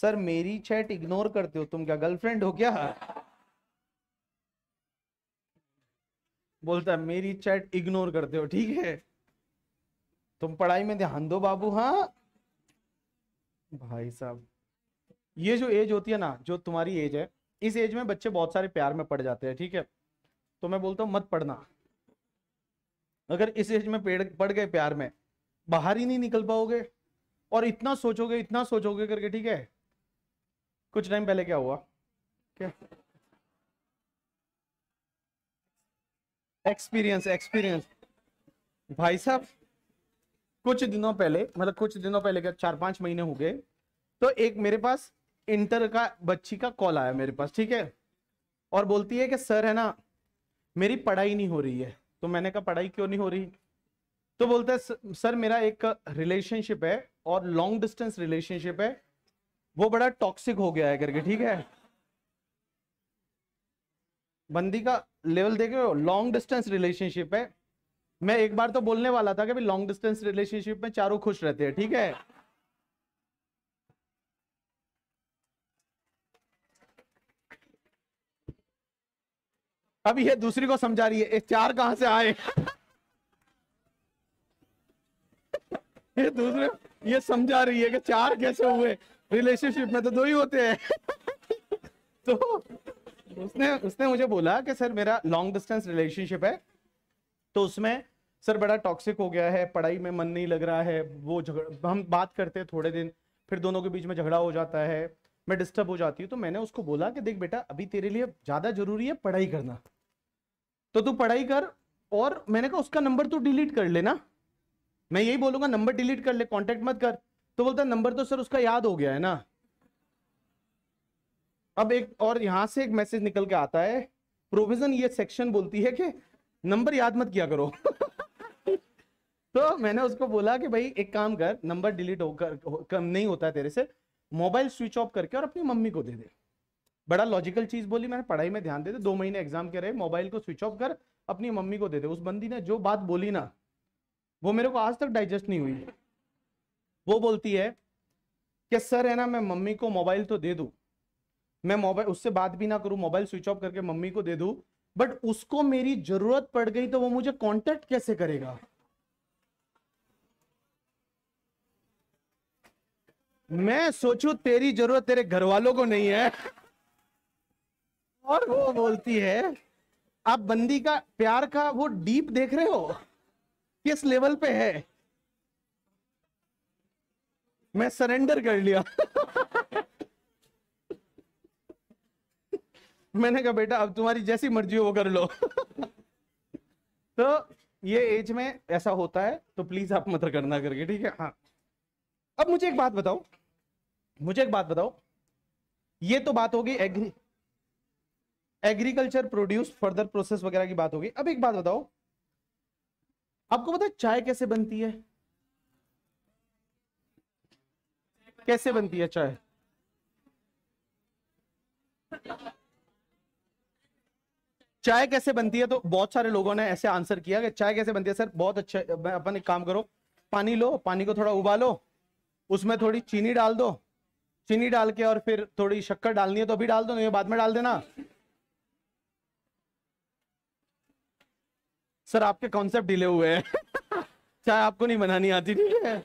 सर मेरी चैट इग्नोर करते हो तुम क्या गर्लफ्रेंड हो क्या बोलता है मेरी चैट इग्नोर करते हो ठीक है तुम पढ़ाई में ध्यान दो बाबू हाँ भाई साहब ये जो एज होती है ना जो तुम्हारी एज है इस एज में बच्चे बहुत सारे प्यार में पड़ जाते हैं ठीक है तो मैं बोलता हूँ मत पढ़ना अगर इस एज में पेड़ पड़ गए प्यार में बाहर ही नहीं निकल पाओगे और इतना सोचोगे इतना सोचोगे करके ठीक है कुछ टाइम पहले क्या हुआ क्या एक्सपीरियंस एक्सपीरियंस भाई साहब कुछ दिनों पहले मतलब कुछ दिनों पहले चार पांच महीने हो गए तो एक मेरे पास इंटर का बच्ची का कॉल आया मेरे पास ठीक है और बोलती है कि सर है ना मेरी पढ़ाई नहीं हो रही है तो मैंने कहा पढ़ाई क्यों नहीं हो रही तो बोलता है सर मेरा एक रिलेशनशिप है और लॉन्ग डिस्टेंस रिलेशनशिप है वो बड़ा टॉक्सिक हो गया है करके ठीक है बंदी का लेवल देखे हो लॉन्ग डिस्टेंस रिलेशनशिप है मैं एक बार तो बोलने वाला था कि भाई लॉन्ग डिस्टेंस रिलेशनशिप में चारों खुश रहते हैं ठीक है अब ये दूसरी को समझा रही है चार कहां से आए ये दूसरे ये समझा रही है कि चार कैसे हुए रिलेशनशिप में तो दो ही होते हैं तो उसने उसने मुझे बोला कि सर मेरा लॉन्ग डिस्टेंस रिलेशनशिप है तो उसमें सर बड़ा टॉक्सिक हो गया है पढ़ाई में मन नहीं लग रहा है वो झगड़ा हम बात करते हैं थोड़े दिन फिर दोनों के बीच में झगड़ा हो जाता है मैं डिस्टर्ब हो जाती हूँ तो मैंने उसको बोला कि देख बेटा अभी तेरे लिए ज़्यादा जरूरी है पढ़ाई करना तो तू पढ़ाई कर और मैंने कहा उसका नंबर तू डिलीट कर लेना मैं यही बोलूंगा नंबर डिलीट कर ले कॉन्टेक्ट मत कर तो बोलता नंबर तो सर उसका याद हो गया है ना अब एक और यहां से एक मैसेज निकल के आता है प्रोविजन ये सेक्शन बोलती है कि नंबर याद मत किया करो तो मैंने उसको बोला कि भाई एक काम कर नंबर डिलीट होकर कम नहीं होता है तेरे से मोबाइल स्विच ऑफ करके और अपनी मम्मी को दे दे बड़ा लॉजिकल चीज बोली मैंने पढ़ाई में ध्यान दे दे दो महीने एग्जाम के रहे मोबाइल को स्विच ऑफ कर अपनी मम्मी को दे दे उस बंदी ने जो बात बोली ना वो मेरे को आज तक डाइजेस्ट नहीं हुई वो बोलती है कि सर है ना मैं मम्मी को मोबाइल तो दे दू मैं मोबाइल उससे बात भी ना करूं मोबाइल स्विच ऑफ करके मम्मी को दे दू बट उसको मेरी जरूरत पड़ गई तो वो मुझे कॉन्टेक्ट कैसे करेगा मैं सोचू तेरी जरूरत तेरे घर वालों को नहीं है और वो बोलती है आप बंदी का प्यार का वो डीप देख रहे हो किस लेवल पे है मैं सरेंडर कर लिया मैंने कहा बेटा अब तुम्हारी जैसी मर्जी हो वो कर लो तो ये एज में ऐसा होता है तो प्लीज आप मत करना करके ठीक है हाँ अब मुझे एक बात बताओ मुझे एक बात बताओ ये तो बात होगी agri agriculture produce further process वगैरह की बात होगी अब एक बात बताओ आपको पता है चाय कैसे बनती है कैसे बनती है चाय चाय कैसे बनती है तो बहुत सारे लोगों ने ऐसे आंसर किया कि चाय कैसे बनती है सर बहुत अच्छा अपन एक काम करो पानी लो पानी को थोड़ा उबालो उसमें थोड़ी चीनी डाल दो चीनी डाल के और फिर थोड़ी शक्कर डालनी है तो अभी डाल दो नहीं तो बाद में डाल देना सर आपके कॉन्सेप्ट डिले हुए हैं चाय आपको नहीं बनानी आती ठीक है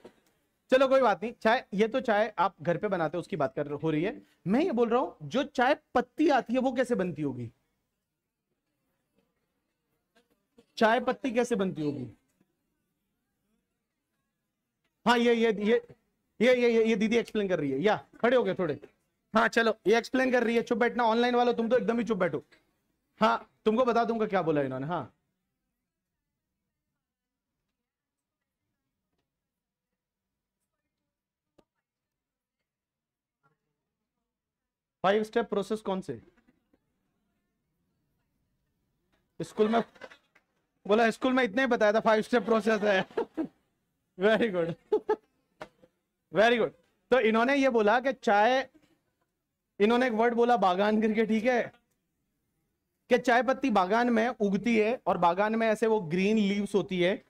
चलो कोई बात नहीं चाय ये तो चाय आप घर पे बनाते हो उसकी बात कर हो रही है मैं ये बोल रहा हूँ जो चाय पत्ती आती है वो कैसे बनती होगी चाय पत्ती कैसे बनती होगी हाँ ये ये ये ये ये ये, ये दीदी एक्सप्लेन कर रही है या खड़े हो गए थोड़े हाँ चलो ये एक्सप्लेन कर रही है चुप बैठना ऑनलाइन वालों तुम तो एकदम ही चुप बैठो हाँ तुमको बता दूंगा क्या बोला इन्होंने हाँ फाइव स्टेप प्रोसेस कौन से स्कूल में बोला स्कूल में इतना ही बताया था फाइव स्टेप प्रोसेस है वेरी गुड वेरी गुड तो इन्होंने ये बोला कि चाय इन्होंने एक वर्ड बोला बागान करके ठीक है कि चाय पत्ती बागान में उगती है और बागान में ऐसे वो ग्रीन लीव्स होती है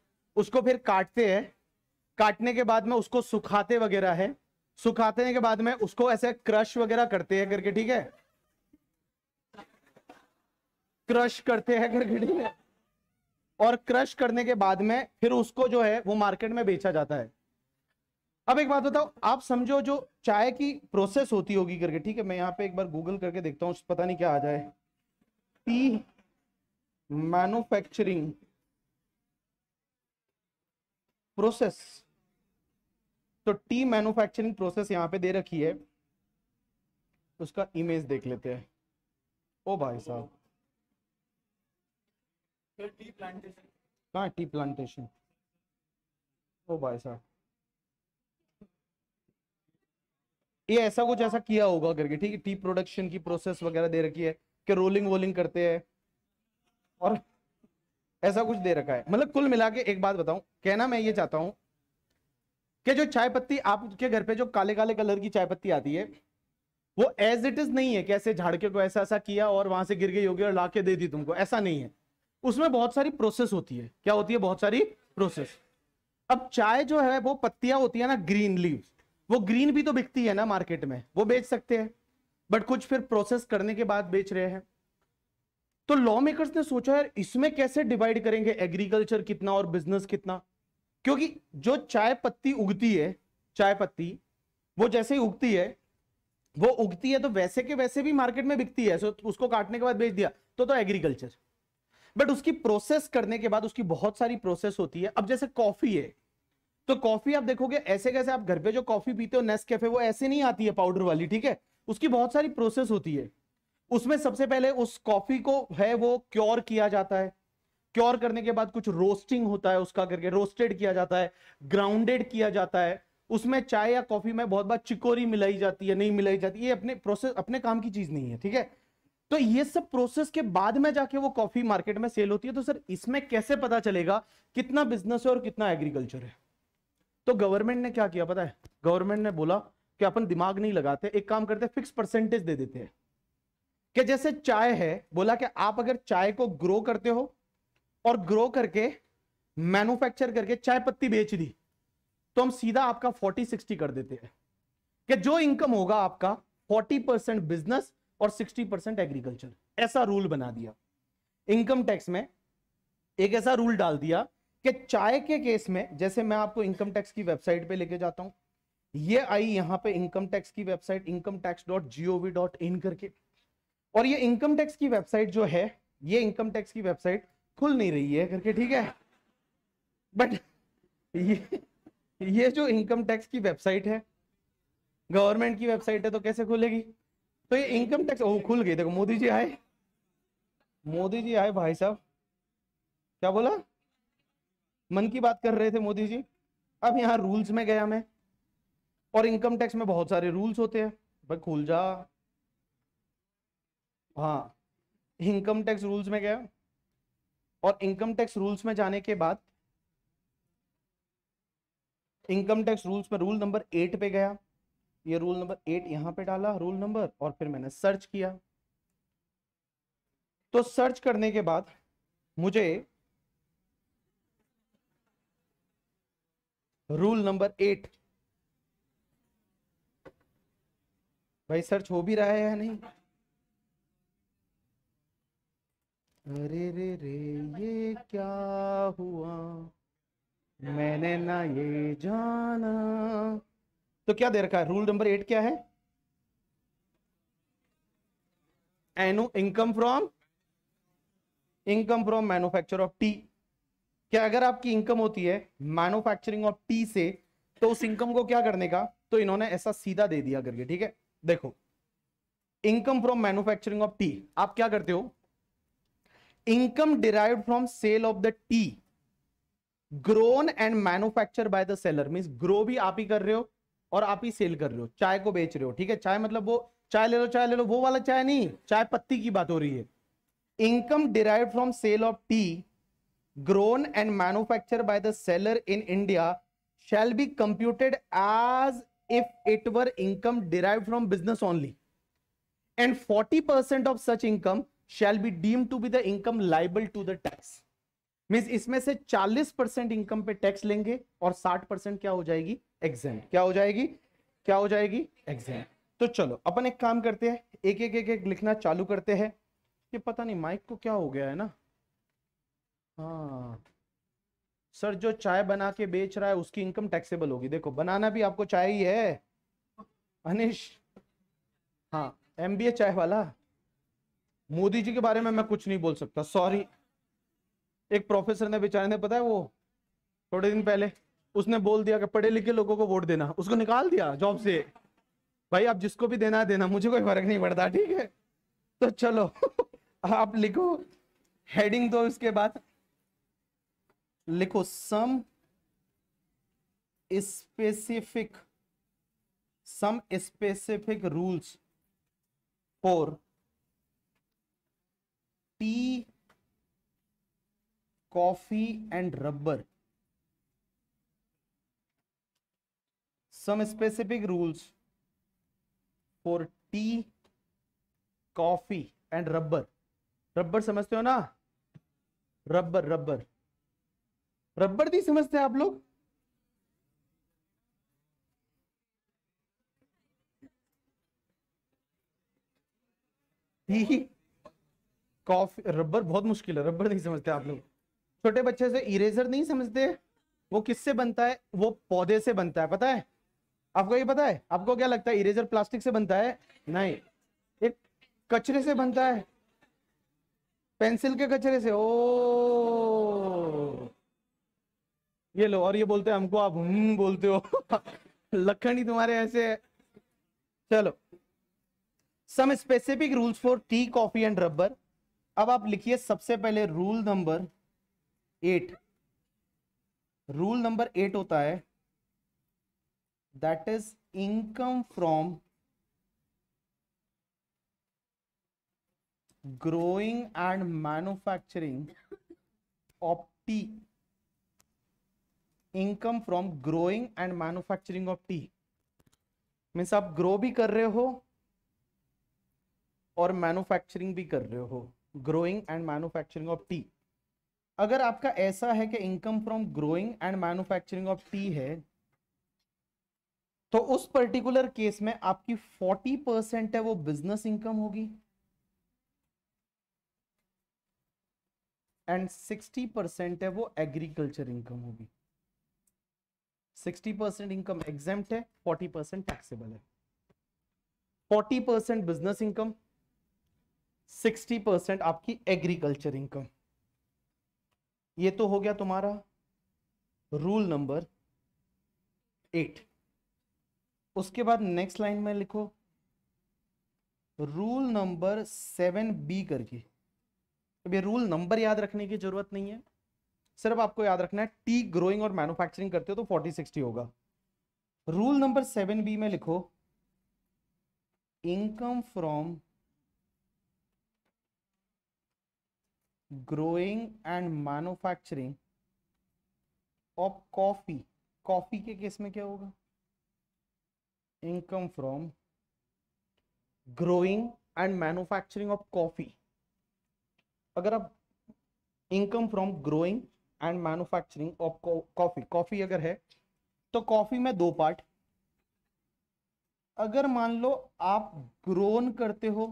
उसको फिर काटते हैं काटने के बाद में उसको सुखाते वगैरह है सुखाते के बाद में उसको ऐसे क्रश वगैरह करते हैं करके ठीक है क्रश करते हैं करके ठीक है और क्रश करने के बाद में फिर उसको जो है वो मार्केट में बेचा जाता है अब एक बात बताओ आप समझो जो चाय की प्रोसेस होती होगी करके ठीक है मैं यहाँ पे एक बार गूगल करके देखता हूँ पता नहीं क्या आ जाए टी मैन्युफैक्चरिंग प्रोसेस तो टी मैन्युफैक्चरिंग प्रोसेस यहाँ पे दे रखी है उसका इमेज देख लेते हैं ओ भाई साहब फिर टी प्लांटेशन कहाँ टी प्लांटेशन ओ भाई साहब ये ऐसा कुछ ऐसा किया होगा करके ठीक है टी प्रोडक्शन की प्रोसेस वगैरह दे रखी है कि रोलिंग वोलिंग करते हैं और ऐसा कुछ दे रखा है मतलब कुल मिला के एक बात बताऊं कहना मैं ये चाहता हूं कि जो चाय पत्ती आपके घर पे जो काले काले कलर की चाय पत्ती आती है वो एज इट इज नहीं है कैसे झाड़के को ऐसा ऐसा किया और वहां से गिर गई होगी और लाके दे दी तुमको ऐसा नहीं है उसमें बहुत सारी प्रोसेस होती है क्या होती है बहुत सारी प्रोसेस अब चाय जो है वो पत्तियां होती है ना ग्रीन लीव वो ग्रीन भी तो बिकती है ना मार्केट में वो बेच सकते हैं बट कुछ फिर प्रोसेस करने के बाद बेच रहे हैं तो लॉ मेकर्स ने सोचा यार इसमें कैसे डिवाइड करेंगे एग्रीकल्चर कितना और बिजनेस कितना क्योंकि जो चाय पत्ती उगती है चाय पत्ती वो जैसे ही उगती है वो उगती है तो वैसे के वैसे भी मार्केट में बिकती है सो उसको काटने के बाद बेच दिया तो तो एग्रीकल्चर बट उसकी प्रोसेस करने के बाद उसकी बहुत सारी प्रोसेस होती है अब जैसे कॉफी है तो कॉफी आप देखोगे ऐसे कैसे आप घर पे जो कॉफी पीते हो नेस्ट कैफे वो ऐसे नहीं आती है पाउडर वाली ठीक है उसकी बहुत सारी प्रोसेस होती है उसमें सबसे पहले उस कॉफी को है वो क्योर किया जाता है क्योर करने के बाद कुछ रोस्टिंग होता है उसका करके रोस्टेड किया जाता है ग्राउंडेड किया जाता है उसमें चाय या कॉफी में बहुत बार चिकोरी मिलाई जाती है नहीं मिलाई जाती ये अपने प्रोसेस अपने काम की चीज नहीं है ठीक है तो ये सब प्रोसेस के बाद में जाके वो कॉफी मार्केट में सेल होती है तो सर इसमें कैसे पता चलेगा कितना बिजनेस है और कितना एग्रीकल्चर है तो गवर्नमेंट ने क्या किया पता है गवर्नमेंट ने बोला कि अपन दिमाग नहीं लगाते एक काम करते फिक्स परसेंटेज दे देते हैं कि जैसे चाय है बोला कि आप अगर चाय को ग्रो करते हो और ग्रो करके मैन्युफैक्चर करके चाय पत्ती बेच दी तो हम सीधा आपका 40 60 कर देते हैं कि जो इनकम होगा आपका 40 परसेंट बिजनेस और 60 परसेंट एग्रीकल्चर ऐसा रूल बना दिया इनकम टैक्स में एक ऐसा रूल डाल दिया कि चाय के केस में जैसे मैं आपको इनकम टैक्स की वेबसाइट पे लेके जाता हूं ये आई यहां पे इनकम टैक्स की website income tax dot GOV dot in करके और ये इनकम टैक्स की वेबसाइट जो है ये इनकम टैक्स की वेबसाइट खुल नहीं रही है करके ठीक है बट ये ये जो इनकम टैक्स की वेबसाइट है गवर्नमेंट की वेबसाइट है तो कैसे खुलेगी तो ये इनकम टैक्स ओ खुल गई देखो मोदी जी आए मोदी जी आए भाई साहब क्या बोला मन की बात कर रहे थे मोदी जी अब यहाँ रूल्स में गया मैं और इनकम टैक्स में बहुत सारे रूल्स होते हैं भाई खुल जा हाँ इनकम टैक्स रूल्स में गया और इनकम टैक्स रूल्स में जाने के बाद इनकम टैक्स रूल्स में रूल नंबर एट पे गया ये रूल नंबर एट यहां पे डाला रूल नंबर और फिर मैंने सर्च किया तो सर्च करने के बाद मुझे रूल नंबर एट भाई सर्च हो भी रहा है या नहीं अरे रे रे ये क्या हुआ मैंने ना ये जाना तो क्या दे रखा है रूल नंबर एट क्या है एनु income from income from manufacture of tea क्या अगर आपकी इनकम होती है मैन्युफैक्चरिंग ऑफ टी से तो उस इनकम को क्या करने का तो इन्होंने ऐसा सीधा दे दिया करके ठीक है देखो income from manufacturing of tea आप क्या करते हो income derive from sale of the tea grown and manufacture by the seller mean grow भी आप ही कर रहे हो और आप ही सेल कर रहे हो चाय को बेच रहे हो ठीक है चाय मतलब वो चाय ले लो चाय ले लो वो वाला चाय नहीं चाय पत्ती की बात हो रही है income derive from sale of tea grown and manufacture by the seller in India shall be computed as if it were income derive from business only and forty percent of such income shall be deem to be the income liable to the tax mean इसमें से 40 परसेंट इनकम पे टैक्स लेंगे और 60 परसेंट क्या हो जाएगी एग्जाम क्या हो जाएगी क्या हो जाएगी एग्जाम तो चलो अपन एक काम करते हैं एक एक एक एक लिखना चालू करते हैं ये पता नहीं माइक को क्या हो गया है ना हाँ सर जो चाय बना के बेच रहा है उसकी इनकम टैक्सेबल होगी देखो बनाना भी आपको चाय ही है अनिश हाँ एम चाय वाला मोदी जी के बारे में मैं कुछ नहीं बोल सकता सॉरी एक प्रोफेसर ने बेचारे ने पता है वो थोड़े दिन पहले उसने बोल दिया कि पढ़े लिखे लोगों को वोट देना उसको निकाल दिया जॉब से भाई आप जिसको भी देना है देना मुझे कोई फर्क नहीं पड़ता ठीक है तो चलो आप लिखो हेडिंग दो इसके बाद लिखो some specific some specific rules for tea coffee and rubber some specific rules for tea coffee and rubber rubber समझते हो ना रबर रबर रबर दी समझते हैं आप लोग कॉफी रबर बहुत मुश्किल है रबर नहीं समझते आप लोग छोटे बच्चे से इरेजर नहीं समझते वो किससे बनता है वो पौधे से बनता है पता है आपको ये पता है आपको क्या लगता है इरेजर प्लास्टिक से बनता है नहीं एक कचरे से बनता है पेंसिल के कचरे से ओ ये लो और ये बोलते हैं हमको आप हम हम्म बोलते हो लखन ही तुम्हारे ऐसे है चलो some specific rules for tea coffee and rubber अब आप लिखिए सबसे पहले rule number eight rule number eight होता है that is income from growing and manufacturing of tea income from growing and manufacturing of tea means आप ग्रो भी कर रहे हो और मैन्युफैक्चरिंग भी कर रहे हो growing and manufacturing of tea अगर आपका ऐसा है कि income from growing and manufacturing of tea है तो उस पर्टिकुलर केस में आपकी 40 परसेंट है वो बिजनेस इनकम होगी एंड 60 परसेंट है वो एग्रीकल्चर इनकम होगी 60 परसेंट इनकम एग्जाम है 40 परसेंट टैक्सेबल है 40 परसेंट बिजनेस इनकम 60 परसेंट आपकी एग्रीकल्चर इनकम ये तो हो गया तुम्हारा रूल नंबर एट उसके बाद नेक्स्ट लाइन में लिखो रूल नंबर सेवन बी करके अब ये रूल नंबर याद रखने की जरूरत नहीं है सिर्फ आपको याद रखना है टी ग्रोइंग और मैन्युफैक्चरिंग करते हो तो फोर्टी सिक्सटी होगा रूल नंबर सेवन बी में लिखो income from growing and manufacturing of coffee coffee के केस में क्या होगा income from growing and manufacturing of coffee अगर आप income from growing and manufacturing of coffee coffee अगर है तो कॉफी में दो पार्ट अगर मान लो आप ग्रोन करते हो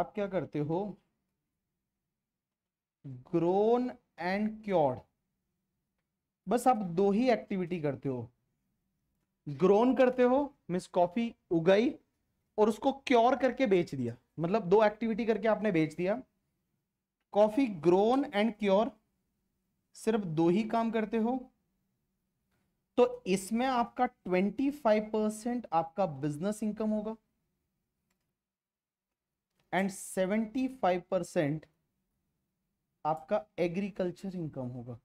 आप क्या करते हो ग्रोन एंड क्योर्ड बस आप दो ही एक्टिविटी करते हो ग्रोन करते हो मिस कॉफी उगाई और उसको क्योर करके बेच दिया मतलब दो एक्टिविटी करके आपने बेच दिया कॉफी ग्रोन एंड क्योर सिर्फ दो ही काम करते हो तो इसमें आपका 25 परसेंट आपका बिजनेस इनकम होगा एंड 75 परसेंट आपका एग्रीकल्चर इनकम होगा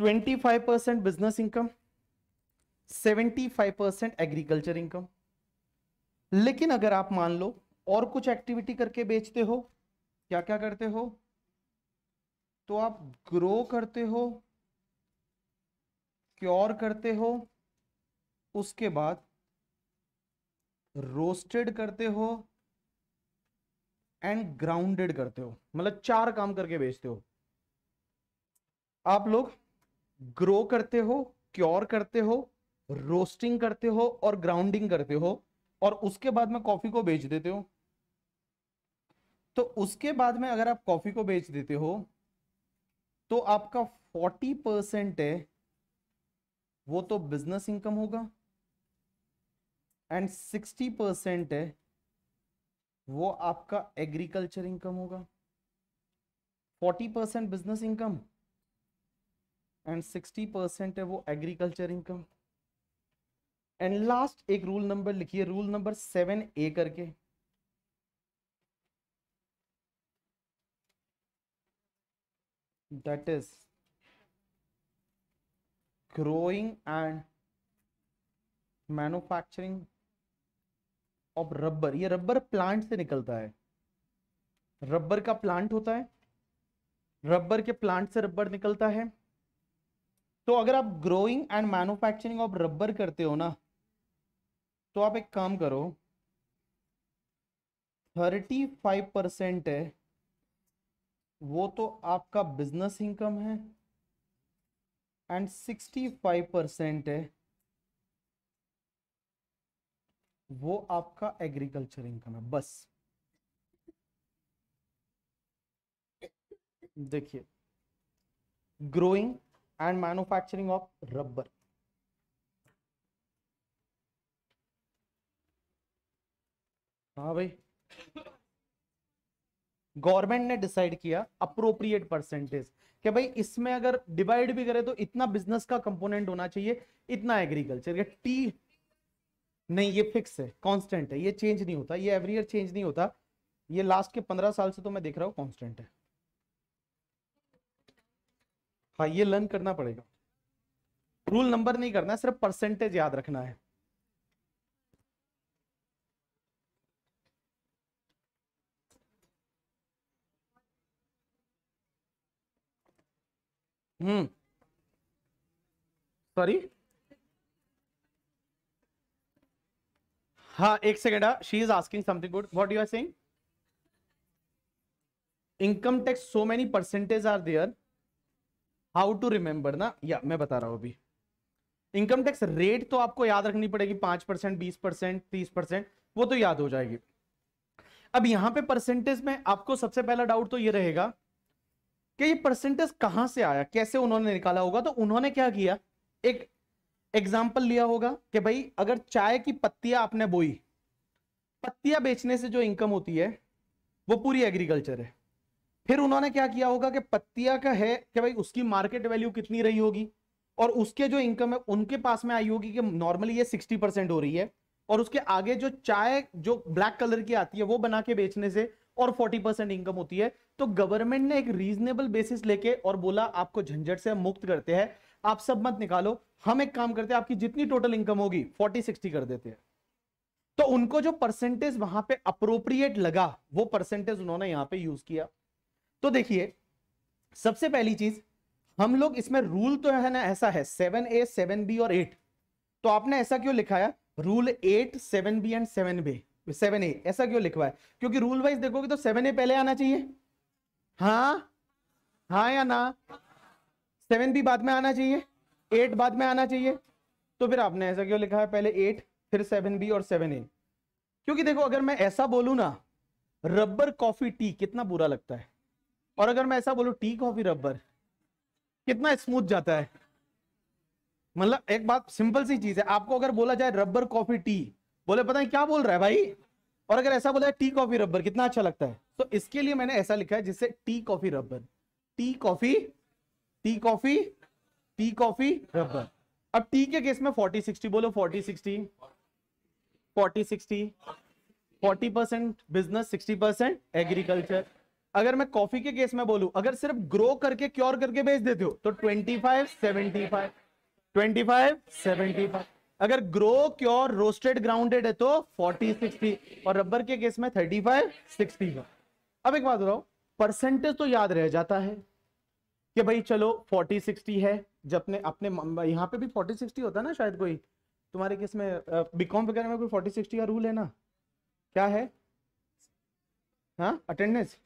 25 percent business income 75 percent agriculture income लेकिन अगर आप मान लो और कुछ एक्टिविटी करके बेचते हो क्या क्या करते हो तो आप ग्रो करते हो क्योर करते हो उसके बाद रोस्टेड करते हो एंड ग्राउंडेड करते हो मतलब चार काम करके बेचते हो आप लोग ग्रो करते हो क्योर करते हो रोस्टिंग करते हो और ग्राउंडिंग करते हो और उसके बाद में कॉफी को बेच देते हो तो उसके बाद में अगर आप कॉफी को बेच देते हो तो आपका फोर्टी परसेंट है वो तो बिजनेस इनकम होगा एंड सिक्सटी परसेंट है वो आपका एग्रीकल्चर इनकम होगा forty percent business income and sixty percent है वो एग्रीकल्चर इनकम एंड लास्ट एक रूल नंबर लिखिए रूल नंबर सेवन ए करके that is growing and manufacturing of rubber ये रबर प्लांट से निकलता है रबर का प्लांट होता है रबर के प्लांट से रबर निकलता है तो अगर आप growing and manufacturing of rubber करते हो ना तो आप एक काम करो थर्टी फाइव परसेंट है वो तो आपका बिजनेस इनकम है एंड सिक्सटी फाइव परसेंट है वो आपका एग्रीकल्चर इनकम है बस देखिए growing and manufacturing of rubber हाँ भाई गवर्नमेंट ने डिसाइड किया अप्रोप्रिएट परसेंटेज कि भाई इसमें अगर डिवाइड भी करें तो इतना बिजनेस का कंपोनेंट होना चाहिए इतना एग्रीकल्चर टी नहीं ये फिक्स है कांस्टेंट है ये चेंज नहीं होता ये एवरी ईयर चेंज नहीं होता ये लास्ट के पंद्रह साल से तो मैं देख रहा हूँ कांस्टेंट है हाँ ये लर्न करना पड़ेगा रूल नंबर नहीं करना सिर्फ परसेंटेज याद रखना है हम्म सॉरी हाँ एक second she is asking something good what you are saying income tax so many percentage are there how to remember ना या मैं बता रहा हूं अभी इनकम टैक्स रेट तो आपको याद रखनी पड़ेगी पांच परसेंट बीस परसेंट तीस परसेंट वो तो याद हो जाएगी अब यहां पे परसेंटेज में आपको सबसे पहला डाउट तो ये रहेगा कि ये परसेंटेज कहां से आया कैसे उन्होंने निकाला होगा तो उन्होंने क्या किया एक एग्जाम्पल लिया होगा कि भाई अगर चाय की पत्तियां आपने बोई पत्तियां बेचने से जो इनकम होती है वो पूरी एग्रीकल्चर है फिर उन्होंने क्या किया होगा कि पत्तिया का है कि भाई उसकी मार्केट वैल्यू कितनी रही होगी और उसके जो इनकम है उनके पास में आई होगी कि नॉर्मली ये सिक्सटी परसेंट हो रही है और उसके आगे जो चाय जो ब्लैक कलर की आती है वो बना के बेचने से और 40 परसेंट इनकम होती है तो गवर्नमेंट ने एक रीजनेबल बेसिस लेके और बोला आपको झंझट से मुक्त करते हैं आप सब मत निकालो हम एक काम करते हैं आपकी जितनी टोटल इनकम होगी फोर्टी सिक्सटी कर देते हैं तो उनको जो परसेंटेज वहां पे अप्रोप्रिएट लगा वो परसेंटेज उन्होंने यहां पे यूज किया तो देखिए सबसे पहली चीज हम लोग इसमें रूल तो है ना ऐसा है सेवन ए सेवन बी और एट तो आपने ऐसा क्यों लिखाया rule eight seven B and seven B seven A ऐसा क्यों लिखवा है क्योंकि रूल वाइज देखोगे तो सेवन ए पहले आना चाहिए हाँ हाँ या ना सेवन भी बाद में आना चाहिए एट बाद में आना चाहिए तो फिर आपने ऐसा क्यों लिखा है पहले एट फिर सेवन बी और सेवन ए क्योंकि देखो अगर मैं ऐसा बोलू ना रबर कॉफी टी कितना बुरा लगता है और अगर मैं ऐसा बोलू टी कॉफी रबर कितना स्मूथ जाता है मतलब एक बात सिंपल सी चीज है आपको अगर बोला जाए रबर कॉफी टी बोले पता है क्या बोल रहा है भाई और अगर ऐसा बोला टी कॉफी रबर कितना अच्छा लगता है तो इसके लिए मैंने ऐसा लिखा है जिससे tea coffee rubber tea coffee tea coffee tea coffee rubber अब टी के केस में फोर्टी सिक्सटी बोलो forty sixty forty sixty forty percent business sixty percent agriculture अगर मैं कॉफी के केस में बोलू अगर सिर्फ ग्रो करके क्योर करके बेच देते हो तो twenty five seventy five twenty five seventy five अगर ग्रो क्योर रोस्टेड ग्राउंडेड है तो फोर्टी सिक्सटी और रबर के केस में थर्टी फाइव सिक्सटी अब एक बात बताओ परसेंटेज तो याद रह जाता है कि भाई चलो 40 60 है जब ने अपने यहाँ पे भी 40 60 होता है ना शायद कोई तुम्हारे किस में बीकॉम वगैरह में कोई 40 60 का रूल है ना क्या है हाँ अटेंडेंस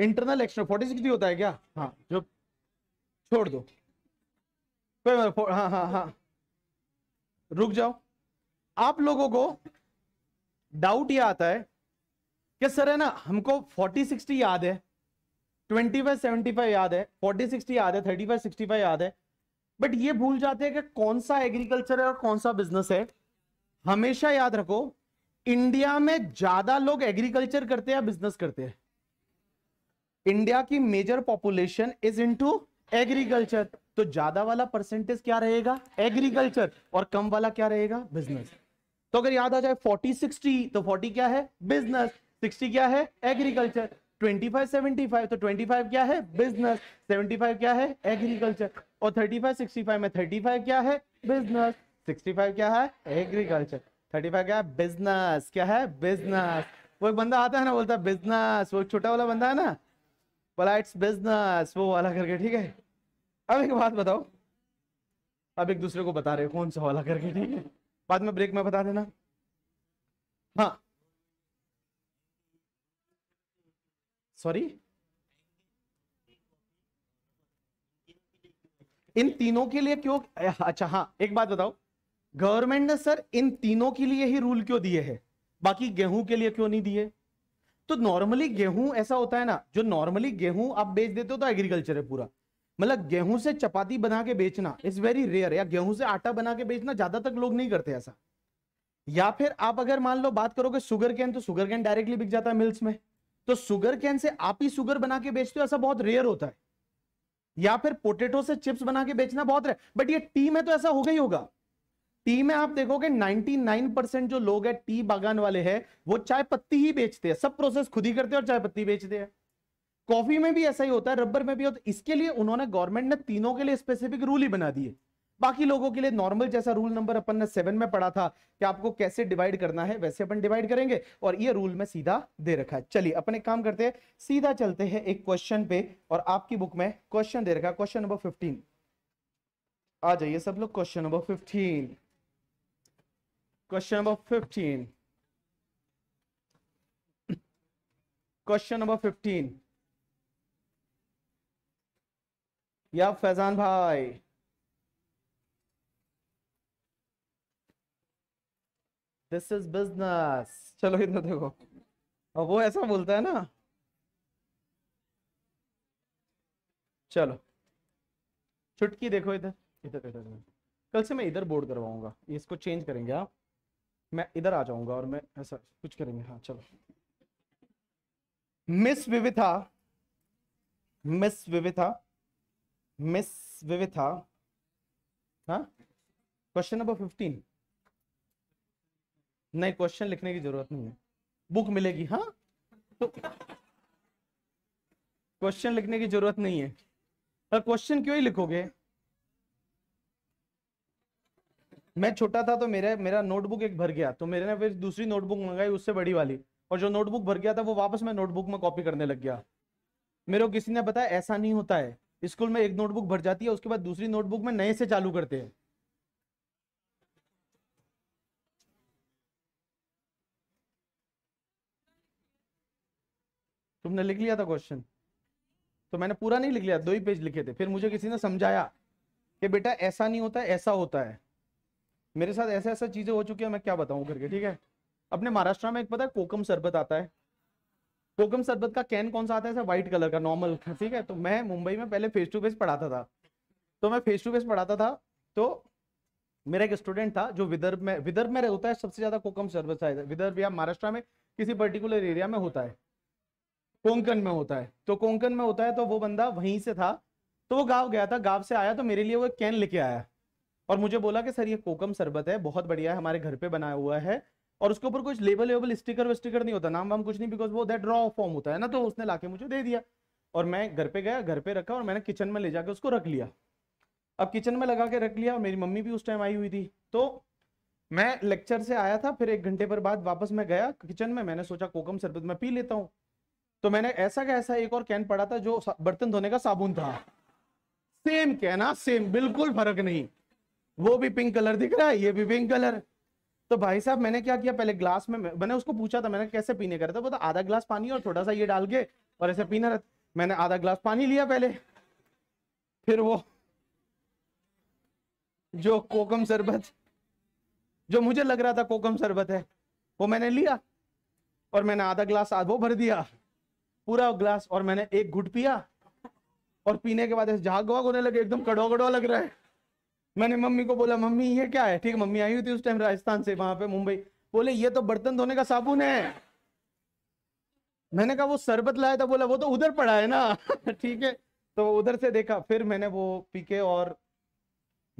इंटरनल एक्सटर्नल 40 60 होता है क्या हाँ जो छोड़ दो कोई हाँ हाँ हाँ रुक जाओ आप लोगों को डाउट यह आता है कि सर है ना हमको 40 60 याद है ट्वेंटी फाइव सेवेंटी फाइव याद है फोर्टी सिक्सटी याद है थर्टी फाइव सिक्सटी फाइव याद है बट ये भूल जाते हैं कि कौन सा एग्रीकल्चर है और कौन सा बिजनेस है हमेशा याद रखो इंडिया में ज्यादा लोग एग्रीकल्चर करते हैं या बिजनेस करते हैं इंडिया की major population is into agriculture तो ज्यादा वाला परसेंटेज क्या रहेगा एग्रीकल्चर और कम वाला क्या रहेगा बिजनेस तो अगर याद आ जाए फोर्टी सिक्सटी तो फोर्टी क्या है बिजनेस सिक्सटी क्या है एग्रीकल्चर 25 75 तो 25 क्या है बिजनेस 75 क्या है एग्रीकल्चर और 35 65 में 35 क्या है बिजनेस 65 क्या है एग्रीकल्चर 35 क्या है बिजनेस क्या है बिजनेस वो एक बंदा आता है ना बोलता है बिजनेस वो छोटा वाला बंदा है ना बोला इट्स बिजनेस वो वाला करके ठीक है अब एक बात बताओ अब एक दूसरे को बता रहे हो कौन सा वाला करके ठीक है बाद में ब्रेक में बता देना हाँ सॉरी इन तीनों के लिए क्यों अच्छा हाँ एक बात बताओ गवर्नमेंट ने सर इन तीनों के लिए ही रूल क्यों दिए हैं बाकी गेहूं के लिए क्यों नहीं दिए तो नॉर्मली गेहूं ऐसा होता है ना जो नॉर्मली गेहूं आप बेच देते हो तो एग्रीकल्चर है पूरा मतलब गेहूं से चपाती बना के बेचना इज वेरी रेयर या गेहूं से आटा बना के बेचना ज्यादा तक लोग नहीं करते ऐसा या फिर आप अगर मान लो बात करोगे सुगर कैन तो सुगर कैन डायरेक्टली बिक जाता है मिल्स में तो सुगर कैन से आप ही सुगर बना के बेचते हो ऐसा बहुत रेयर होता है या फिर पोटेटो से चिप्स बना के बेचना बहुत रेयर बट ये टी में तो ऐसा होगा ही होगा टी में आप देखोगे 99 परसेंट जो लोग हैं टी बागान वाले हैं वो चाय पत्ती ही बेचते हैं सब प्रोसेस खुद ही करते हैं और चाय पत्ती बेचते हैं कॉफी में भी ऐसा ही होता है रबर में भी होता है इसके लिए उन्होंने गवर्नमेंट ने तीनों के लिए स्पेसिफिक रूल ही बना दिए बाकी लोगों के लिए नॉर्मल जैसा रूल नंबर अपन ने सेवन में पढ़ा था कि आपको कैसे डिवाइड करना है वैसे अपन डिवाइड करेंगे और ये रूल में सीधा दे रखा है चलिए अपन एक काम करते हैं सीधा चलते हैं एक क्वेश्चन पे और आपकी बुक में क्वेश्चन दे रखा है क्वेश्चन नंबर फिफ्टीन आ जाइए सब लोग question number fifteen question number fifteen question number fifteen या फैजान भाई दिस इज बिजनेस चलो इधर देखो और वो ऐसा बोलता है ना चलो छुटकी देखो इधर इधर इधर कल से मैं इधर बोर्ड करवाऊंगा इसको चेंज करेंगे आप मैं इधर आ जाऊंगा और मैं ऐसा कुछ करेंगे हाँ चलो miss Vivitha miss Vivitha miss Vivitha हाँ क्वेश्चन नंबर फिफ्टीन नहीं क्वेश्चन लिखने की जरूरत नहीं है बुक मिलेगी हाँ तो क्वेश्चन लिखने की जरूरत नहीं है और क्वेश्चन क्यों ही लिखोगे मैं छोटा था तो मेरा मेरा नोटबुक एक भर गया तो मेरे ने फिर दूसरी नोटबुक मंगाई उससे बड़ी वाली और जो नोटबुक भर गया था वो वापस मैं नोटबुक में कॉपी करने लग गया मेरे को किसी ने बताया ऐसा नहीं होता है स्कूल में एक नोटबुक भर जाती है उसके बाद दूसरी नोटबुक में नए से चालू करते हैं तुमने लिख लिया था क्वेश्चन तो मैंने पूरा नहीं लिख लिया दो ही पेज लिखे थे फिर मुझे किसी ने समझाया कि बेटा ऐसा नहीं होता है, ऐसा होता है मेरे साथ ऐसा ऐसा चीजें हो चुकी है मैं क्या बताऊं करके ठीक है अपने महाराष्ट्र में एक पता है कोकम शरबत आता है कोकम शरबत का कैन कौन सा आता है व्हाइट कलर का नॉर्मल ठीक है तो मैं मुंबई में पहले फेस टू फेस पढ़ाता था तो मैं फेस टू फेस पढ़ाता था तो मेरा एक स्टूडेंट था जो विदर्भ में विदर्भ में होता है सबसे ज्यादा कोकम शरबत विदर्भ या महाराष्ट्र में किसी पर्टिकुलर एरिया में होता है कोंकण में होता है तो कोंकण में होता है तो वो बंदा वहीं से था तो वो गाँव गया था गाँव से आया तो मेरे लिए वो एक कैन लेके आया और मुझे बोला कि सर ये कोकम शरबत है बहुत बढ़िया है हमारे घर पे बनाया हुआ है और उसके ऊपर कुछ लेबल वेबल स्टिकर वस्टिकर नहीं होता नाम वाम कुछ नहीं बिकॉज वो दैट रॉ फॉर्म होता है ना तो उसने लाके मुझे दे दिया और मैं घर पे गया घर पे रखा और मैंने किचन में ले जाकर उसको रख लिया अब किचन में लगा के रख लिया और मेरी मम्मी भी उस टाइम आई हुई थी तो मैं लेक्चर से आया था फिर एक घंटे पर बाद वापस मैं गया किचन में मैंने सोचा कोकम शरबत मैं पी लेता हूँ तो मैंने ऐसा का ऐसा एक और कैन पड़ा था जो बर्तन धोने का साबुन था सेम कैन सेम बिल्कुल फर्क नहीं वो भी पिंक कलर दिख रहा है ये भी पिंक कलर तो भाई साहब मैंने क्या किया पहले ग्लास में मैंने उसको पूछा था मैंने कैसे पीने करा था तो आधा ग्लास पानी और थोड़ा सा ये डाल के और ऐसे पीना रहता मैंने आधा ग्लास पानी लिया पहले फिर वो जो कोकम शरबत जो मुझे लग रहा था कोकम शरबत है वो मैंने लिया और मैंने आधा ग्लास वो भर दिया पूरा ग्लास और मैंने एक घुट पिया और पीने के बाद ऐसे झाग वाग होने लगे एकदम कड़वा कड़वा लग रहा है मैंने मम्मी को बोला मम्मी ये क्या है ठीक मम्मी आई हुई थी उस टाइम राजस्थान से वहां पे मुंबई बोले ये तो बर्तन धोने का साबुन है मैंने कहा वो शरबत लाया था बोला वो तो उधर पड़ा है ना ठीक है तो उधर से देखा फिर मैंने वो पीके और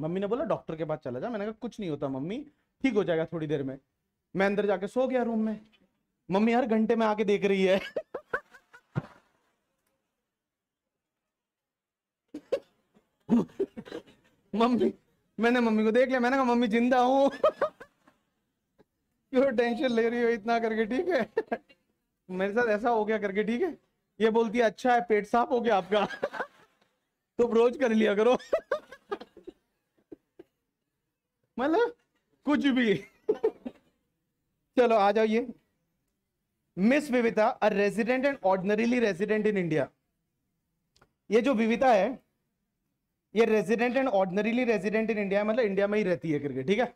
मम्मी ने बोला डॉक्टर के पास चला जा मैंने कहा कुछ नहीं होता मम्मी ठीक हो जाएगा थोड़ी देर में मैं अंदर जाके सो गया रूम में मम्मी हर घंटे में आके देख रही है मम्मी मैंने मम्मी को देख लिया मैंने कहा मम्मी जिंदा हूँ क्यों टेंशन ले रही हो इतना करके ठीक है मेरे साथ ऐसा हो गया करके ठीक है ये बोलती है अच्छा है पेट साफ हो गया आपका तुम तो रोज कर लिया करो मतलब कुछ भी चलो आ जाओ ये miss Vivita a resident and ordinarily resident in India ये जो विविता है ये resident and ordinarily resident in India मतलब इंडिया में ही रहती है करके ठीक है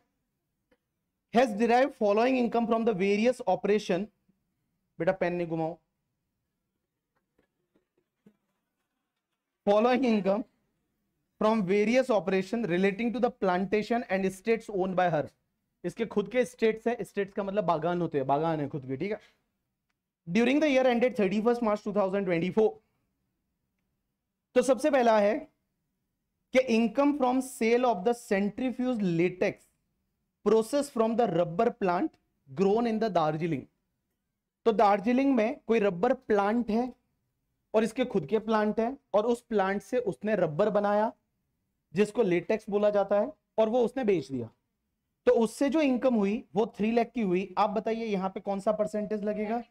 has derive following income from the various operation बेटा पेन नहीं घुमाओ following income from various operation relating to the plantation and estates own by her इसके खुद के स्टेट्स है स्टेट्स का मतलब बागान होते हैं बागान है खुद के ठीक है during the year ended thirty first March two thousand twenty four तो सबसे पहला है कि income from sale of the centrifuge latex process from the rubber plant grown in the Darjeeling तो दार्जिलिंग में कोई रबर प्लांट है और इसके खुद के प्लांट है और उस प्लांट से उसने रबर बनाया जिसको लेटेक्स बोला जाता है और वो उसने बेच दिया तो उससे जो इनकम हुई वो थ्री लैख की हुई आप बताइए यहाँ पे कौन सा परसेंटेज लगेगा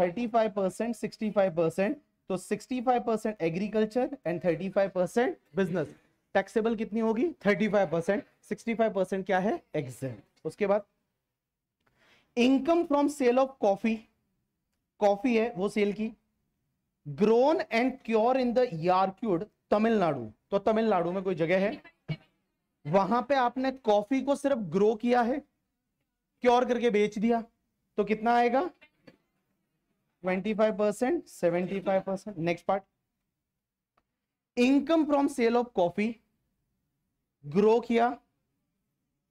thirty five percent sixty five percent तो 65 percent agriculture and 35 percent business taxable कितनी होगी 35 परसेंट सिक्सटी परसेंट क्या है एग्जेक्ट उसके बाद income from sale of coffee coffee है वो सेल की grown and cure in the Yercaud Tamil Nadu तो तमिलनाडु में कोई जगह है वहां पे आपने कॉफी को सिर्फ ग्रो किया है क्योर करके बेच दिया तो कितना आएगा 25 percent 75 percent next part income from sale of coffee grow किया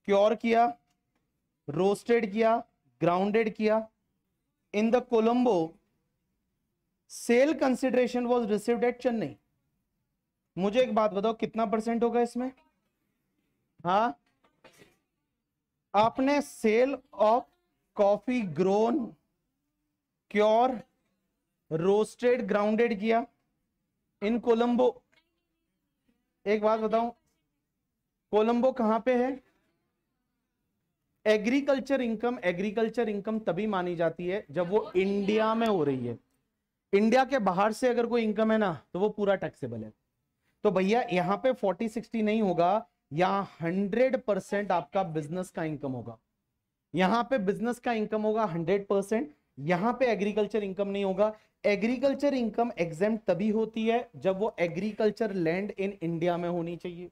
क्योर किया रोस्टेड किया ग्राउंडेड किया in the Colombo sale consideration was received at Chennai मुझे एक बात बताओ कितना परसेंट होगा इसमें हा आपने sale of coffee grown cure roasted grounded किया इन कोलंबो एक बात बताऊं कोलंबो कहां पे है एग्रीकल्चर इनकम एग्रीकल्चर इनकम तभी मानी जाती है जब वो इंडिया में हो रही है इंडिया के बाहर से अगर कोई इनकम है ना तो वो पूरा टैक्सेबल है तो भैया यहां पे 40 60 नहीं होगा यहां हंड्रेड परसेंट आपका बिजनेस का इनकम होगा यहां पे बिजनेस का इनकम होगा हंड्रेड परसेंट यहां पे एग्रीकल्चर इनकम नहीं होगा एग्रीकल्चर इनकम एग्जाम तभी होती है जब वो एग्रीकल्चर लैंड इन इंडिया में होनी चाहिए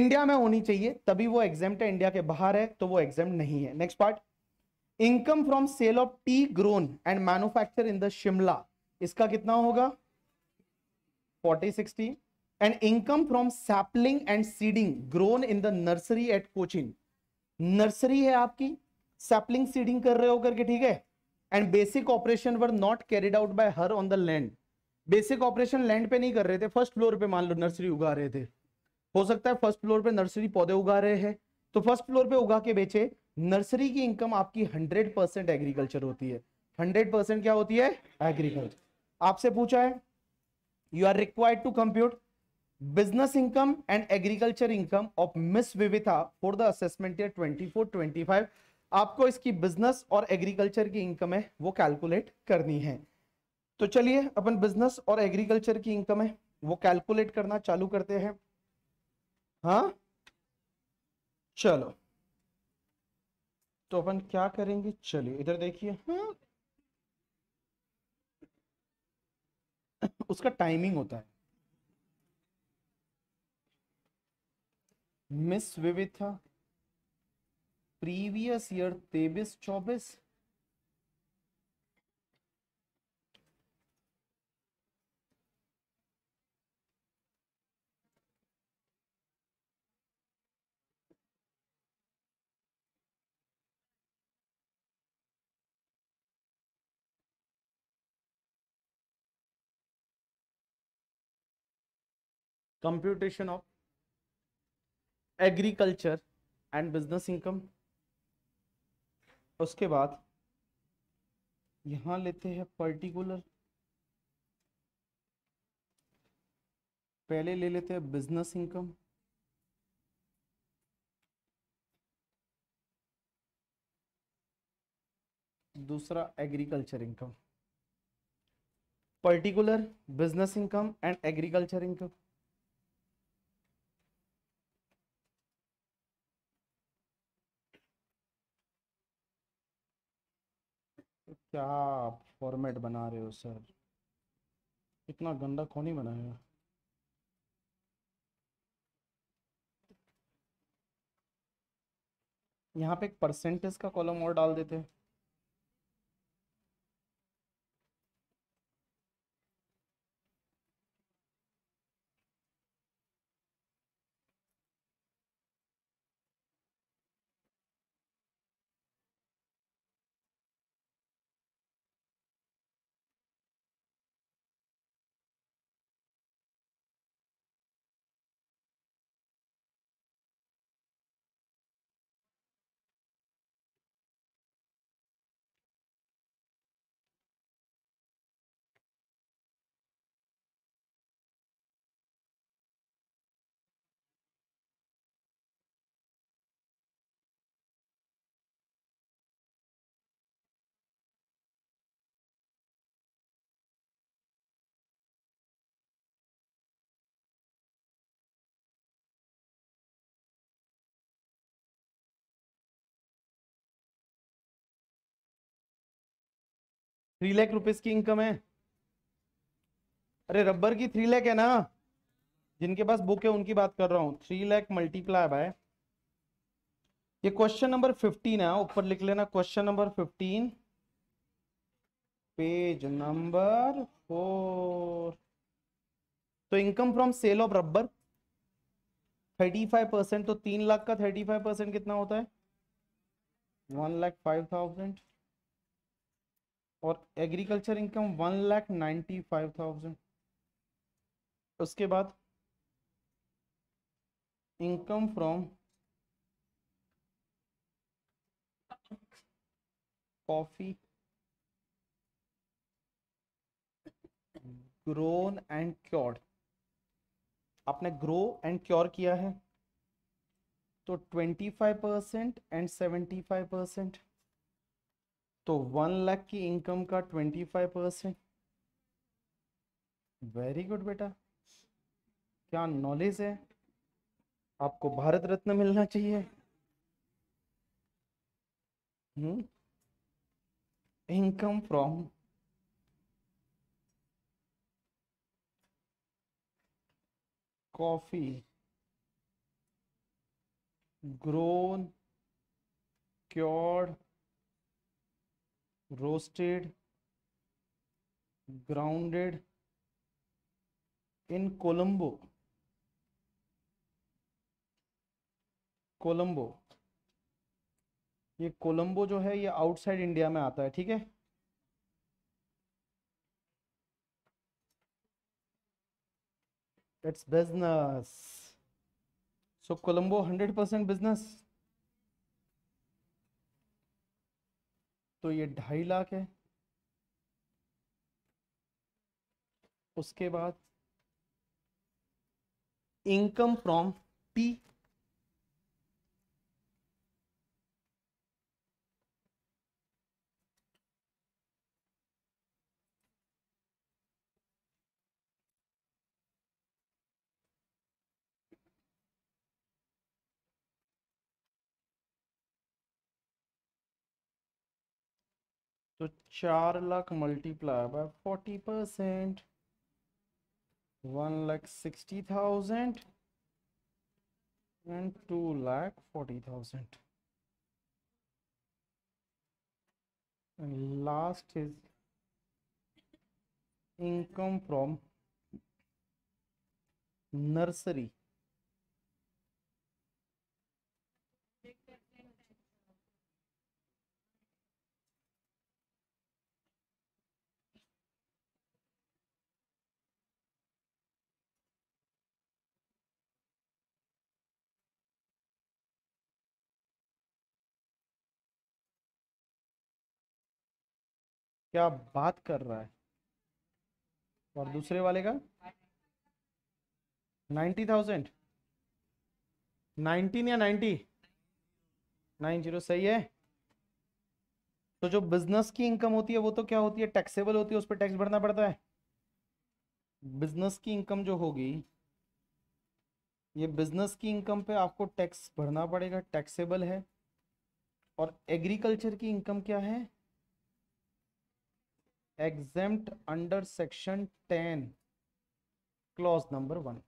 इंडिया में होनी चाहिए तभी वो एग्जाम है इंडिया के बाहर है तो वो एग्जाम नहीं है next part income from sale of tea grown and manufacture in the Shimla इसका कितना होगा forty sixty and income from sapling and seeding grown in the nursery at Cochin nursery है आपकी सैपलिंग सीडिंग कर रहे हो करके ठीक है and basic operation were not carried out by her on the land basic operation land पे नहीं कर रहे थे फर्स्ट फ्लोर पे मान लो नर्सरी उगा रहे थे हो सकता है फर्स्ट फ्लोर पे नर्सरी पौधे उगा रहे हैं तो फर्स्ट फ्लोर पे उगा के बेचे नर्सरी की इनकम आपकी हंड्रेड परसेंट एग्रीकल्चर होती है हंड्रेड परसेंट क्या होती है एग्रीकल्चर आपसे पूछा है you are required to compute business income and agriculture income of miss Vivitha for the assessment year twenty 25 आपको इसकी बिजनेस और एग्रीकल्चर की इनकम है वो कैलकुलेट करनी है तो चलिए अपन बिजनेस और एग्रीकल्चर की इनकम है वो कैलकुलेट करना चालू करते हैं हाँ चलो तो अपन क्या करेंगे चलिए इधर देखिए हाँ। उसका टाइमिंग होता है मिस विविथा प्रीवियस ईयर तेईस चौबीस computation of agriculture and business income उसके बाद यहां लेते हैं पर्टिकुलर पहले ले लेते हैं बिजनेस इनकम दूसरा agriculture income particular business income and agriculture income क्या आप फॉर्मेट बना रहे हो सर इतना गंदा कौन ही बनाएगा यहाँ पे एक परसेंटेज का कॉलम और डाल देते हैं थ्री लाख रुपीज की इनकम है अरे रबर की थ्री लाख है ना जिनके पास बुक है उनकी बात कर रहा हूँ थ्री लाख मल्टीप्लाई बाय ये क्वेश्चन नंबर फिफ्टीन है हाँ, ऊपर लिख लेना question number fifteen page number four तो income from sale of rubber thirty five percent तो तीन लाख का थर्टी फाइव परसेंट कितना होता है वन लाख फाइव थाउजेंड और agriculture income one lakh ninety five thousand उसके बाद income from coffee grown and cure आपने ग्रो एंड क्योर किया है तो twenty five percent and seventy five percent तो वन लाख की इनकम का twenty five percent very good बेटा क्या नॉलेज है आपको भारत रत्न मिलना चाहिए हम्म। Income from coffee grown cured roasted grounded in Colombo Colombo ये कोलंबो जो है ये आउटसाइड इंडिया में आता है ठीक है it's business so Colombo hundred percent business तो ये ढाई लाख है उसके बाद इनकम फ्रॉम पी तो चार lakh multiply by forty percent one lakh sixty thousand and two lakh forty thousand and last is income from nursery क्या बात कर रहा है और दूसरे वाले का नाइन्टी थाउजेंड नाइनटीन या नाइन्टी नाइन जीरो सही है तो जो बिजनेस की इनकम होती है वो तो क्या होती है टैक्सेबल होती है उस पर टैक्स भरना पड़ता है बिजनेस की इनकम जो होगी ये बिजनेस की इनकम पे आपको टैक्स भरना पड़ेगा टैक्सेबल है और एग्रीकल्चर की इनकम क्या है exempt under section ten clause number one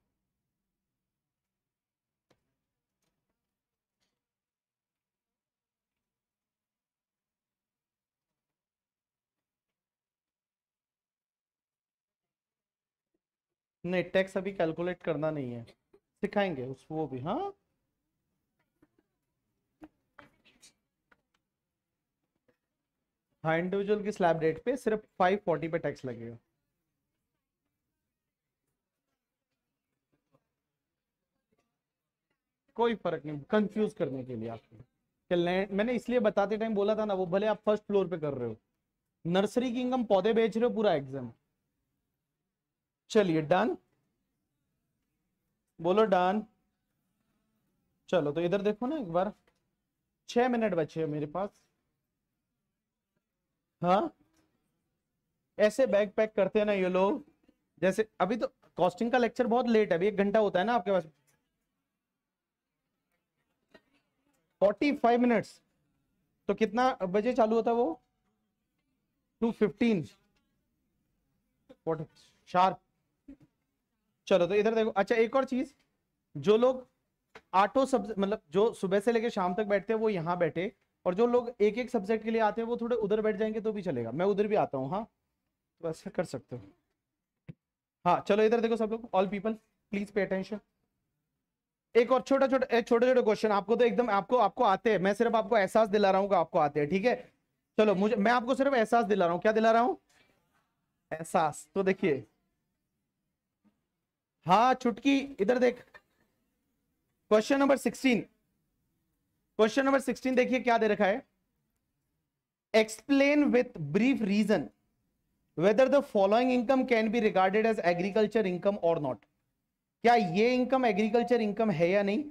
नहीं टैक्स अभी कैलकुलेट करना नहीं है सिखाएंगे उस वो भी हाँ हाँ इंडिविजुअल की स्लैब रेट पे सिर्फ फाइव फोर्टी पे टैक्स लगेगा कोई फर्क नहीं कंफ्यूज करने के लिए आपको लैंड मैंने इसलिए बताते टाइम बोला था ना वो भले आप फर्स्ट फ्लोर पे कर रहे हो नर्सरी की इनकम पौधे बेच रहे हो पूरा एग्जाम चलिए डन बोलो डन चलो तो इधर देखो ना एक बार छह मिनट बचे हैं मेरे पास हाँ ऐसे बैग पैक करते हैं ना ये लोग जैसे अभी तो कॉस्टिंग का लेक्चर बहुत लेट है अभी एक घंटा होता है ना आपके पास फोर्टी फाइव मिनट्स तो कितना बजे चालू होता है वो टू फिफ्टीन शार्प चलो तो इधर देखो अच्छा एक और चीज जो लोग आटो सब मतलब जो सुबह से लेकर शाम तक बैठते हैं वो यहाँ बैठे और जो लोग एक एक सब्जेक्ट के लिए आते हैं वो थोड़े उधर बैठ जाएंगे तो भी चलेगा मैं उधर भी आता हूँ हाँ तो ऐसा कर सकते हो हाँ चलो इधर देखो सब लोग all people please pay attention एक और छोटा छोटा एक छोटे छोटे क्वेश्चन आपको तो एकदम आपको आपको आते हैं मैं सिर्फ आपको एहसास दिला रहा हूँ आपको आते हैं ठीक है चलो मुझे मैं आपको सिर्फ एहसास दिला रहा हूँ क्या दिला रहा हूँ एहसास तो देखिए हाँ चुटकी इधर देख question number sixteen question number sixteen देखिए क्या दे रखा है explain with brief reason whether the following income can be regarded as agriculture income और नॉट क्या ये इनकम एग्रीकल्चर इनकम है या नहीं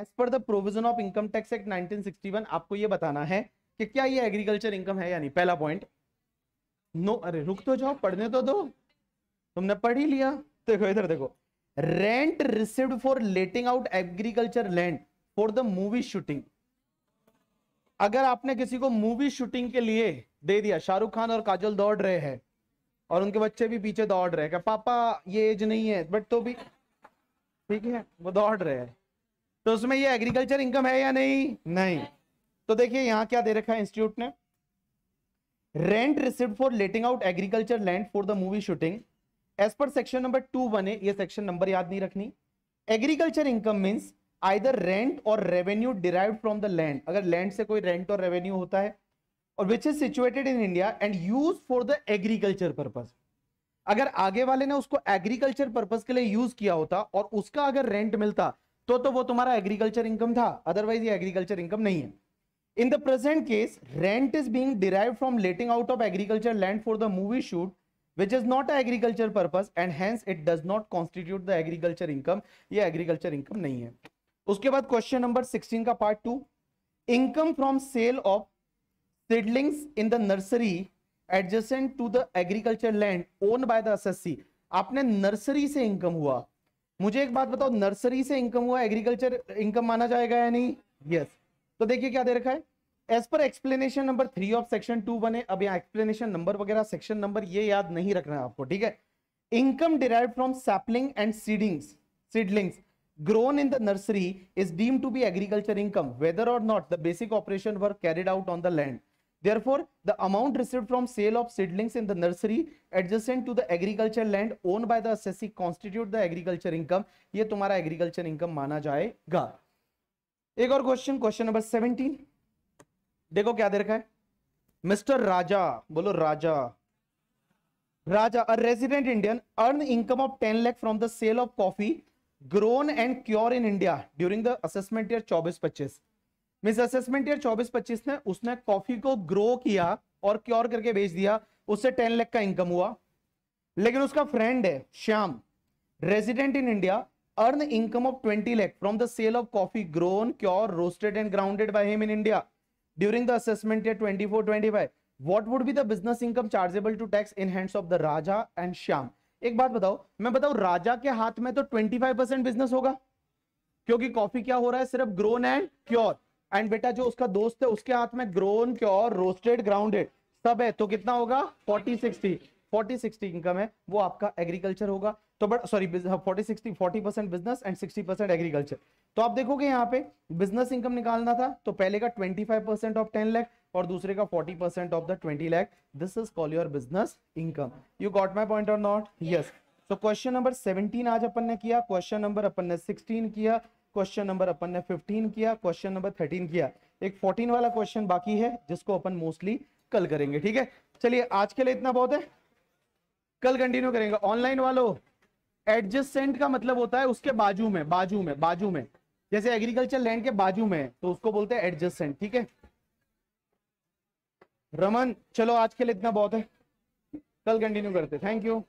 as per the provision of income tax act 1961 आपको ये बताना है कि क्या ये एग्रीकल्चर इनकम है या नहीं पहला पॉइंट नो अरे रुक तो जाओ पढ़ने तो दो तुमने पढ़ ही लिया देखो इधर देखो rent receive for letting out agriculture land for the movie shooting अगर आपने किसी को मूवी शूटिंग के लिए दे दिया शाहरुख खान और काजल दौड़ रहे हैं और उनके बच्चे भी पीछे दौड़ रहे हैं पापा ये एज नहीं है बट तो भी ठीक है वो दौड़ रहे हैं तो उसमें ये एग्रीकल्चर इनकम है या नहीं नहीं तो देखिए यहाँ क्या दे रखा है इंस्टीट्यूट ने rent receipt for letting out agriculture land for the movie shooting as per section number two बने ये सेक्शन नंबर याद नहीं रखनी agriculture income means either rent और revenue derive from the land अगर लैंड से कोई रेंट और रेवेन्यू होता है और which is situated in India and use for the agriculture purpose अगर आगे वाले ने उसको एग्रीकल्चर पर्पज के लिए यूज किया होता और उसका अगर रेंट मिलता तो तो वो तुम्हारा एग्रीकल्चर इनकम था अदरवाइज ये एग्रीकल्चर इनकम नहीं है in the present case rent is being derive from letting out of agriculture land for the movie shoot which is not a agriculture purpose and hence it does not constitute the agriculture income ये एग्रीकल्चर इनकम नहीं है उसके बाद क्वेश्चन नंबर 16 का part two income from sale of seedlings in the nursery adjacent to the agriculture land own by the S आपने नर्सरी से इनकम हुआ मुझे एक बात बताओ नर्सरी से इनकम हुआ एग्रीकल्चर इनकम माना जाएगा या नहीं यस yes. तो देखिए क्या दे रखा है as per explanation number three of section two बने अब यहाँ एक्सप्लेनेशन नंबर वगैरह सेक्शन नंबर ये याद नहीं रखना है आपको ठीक है income derive from sapling and seedings seedlings grown in the nursery is deemed to be agriculture income whether or not the basic operation were carried out on the land therefore the amount received from sale of seedlings in the nursery adjacent to the agriculture land owned by the assessee constitute the agriculture income ye tumhara agriculture income mana jayega ek aur question question number 17 dekho kya de rakha hai mr raja bolo raja raja a resident indian earn income of 10 lakh from the sale of coffee grown and cure in India during the assessment year 24-25 miss assessment year 24-25 ने उसने कॉफी को ग्रो किया और क्योर करके बेच दिया उससे 10 लाख का इनकम हुआ लेकिन उसका फ्रेंड है Shyam resident in India earn income of 20 lakh from the sale of coffee grown cure roasted and grounded by him in India during the assessment year 24-25 what would be the business income chargeable to tax in hands of the Raja and Shyam एक बात बताओ मैं बताऊ राजा के हाथ में तो 25 परसेंट बिजनेस होगा क्योंकि कॉफी क्या हो रहा है सिर्फ ग्रोन एंड क्योर एंड बेटा जो उसका दोस्त है उसके हाथ में ग्रोन क्योर रोस्टेड ग्राउंडेड सब है तो कितना होगा forty sixty forty sixty income है वो आपका एग्रीकल्चर होगा तो but sorry forty sixty forty percent business and sixty percent agriculture तो आप देखोगे यहाँ पे बिजनेस इनकम निकालना था तो पहले का twenty five percent of ten lakh और दूसरे का 40 percent of the 20 lakh this is call your business income you got my point और not yes so question number 17 आज अपन ने किया क्वेश्चन नंबर अपन ने 16 किया क्वेश्चन नंबर अपन ने 15 किया क्वेश्चन नंबर 13 किया एक 14 वाला क्वेश्चन बाकी है जिसको अपन मोस्टली कल करेंगे ठीक है चलिए आज के लिए इतना बहुत है कल कंटिन्यू करेंगे ऑनलाइन वालों एडजस्टेंट का मतलब होता है उसके बाजू में बाजू में बाजू में जैसे एग्रीकल्चर लैंड के बाजू में तो उसको बोलते हैं एडजस्टेंट ठीक है रमन चलो आज के लिए इतना बहुत है कल कंटिन्यू करते थैंक यू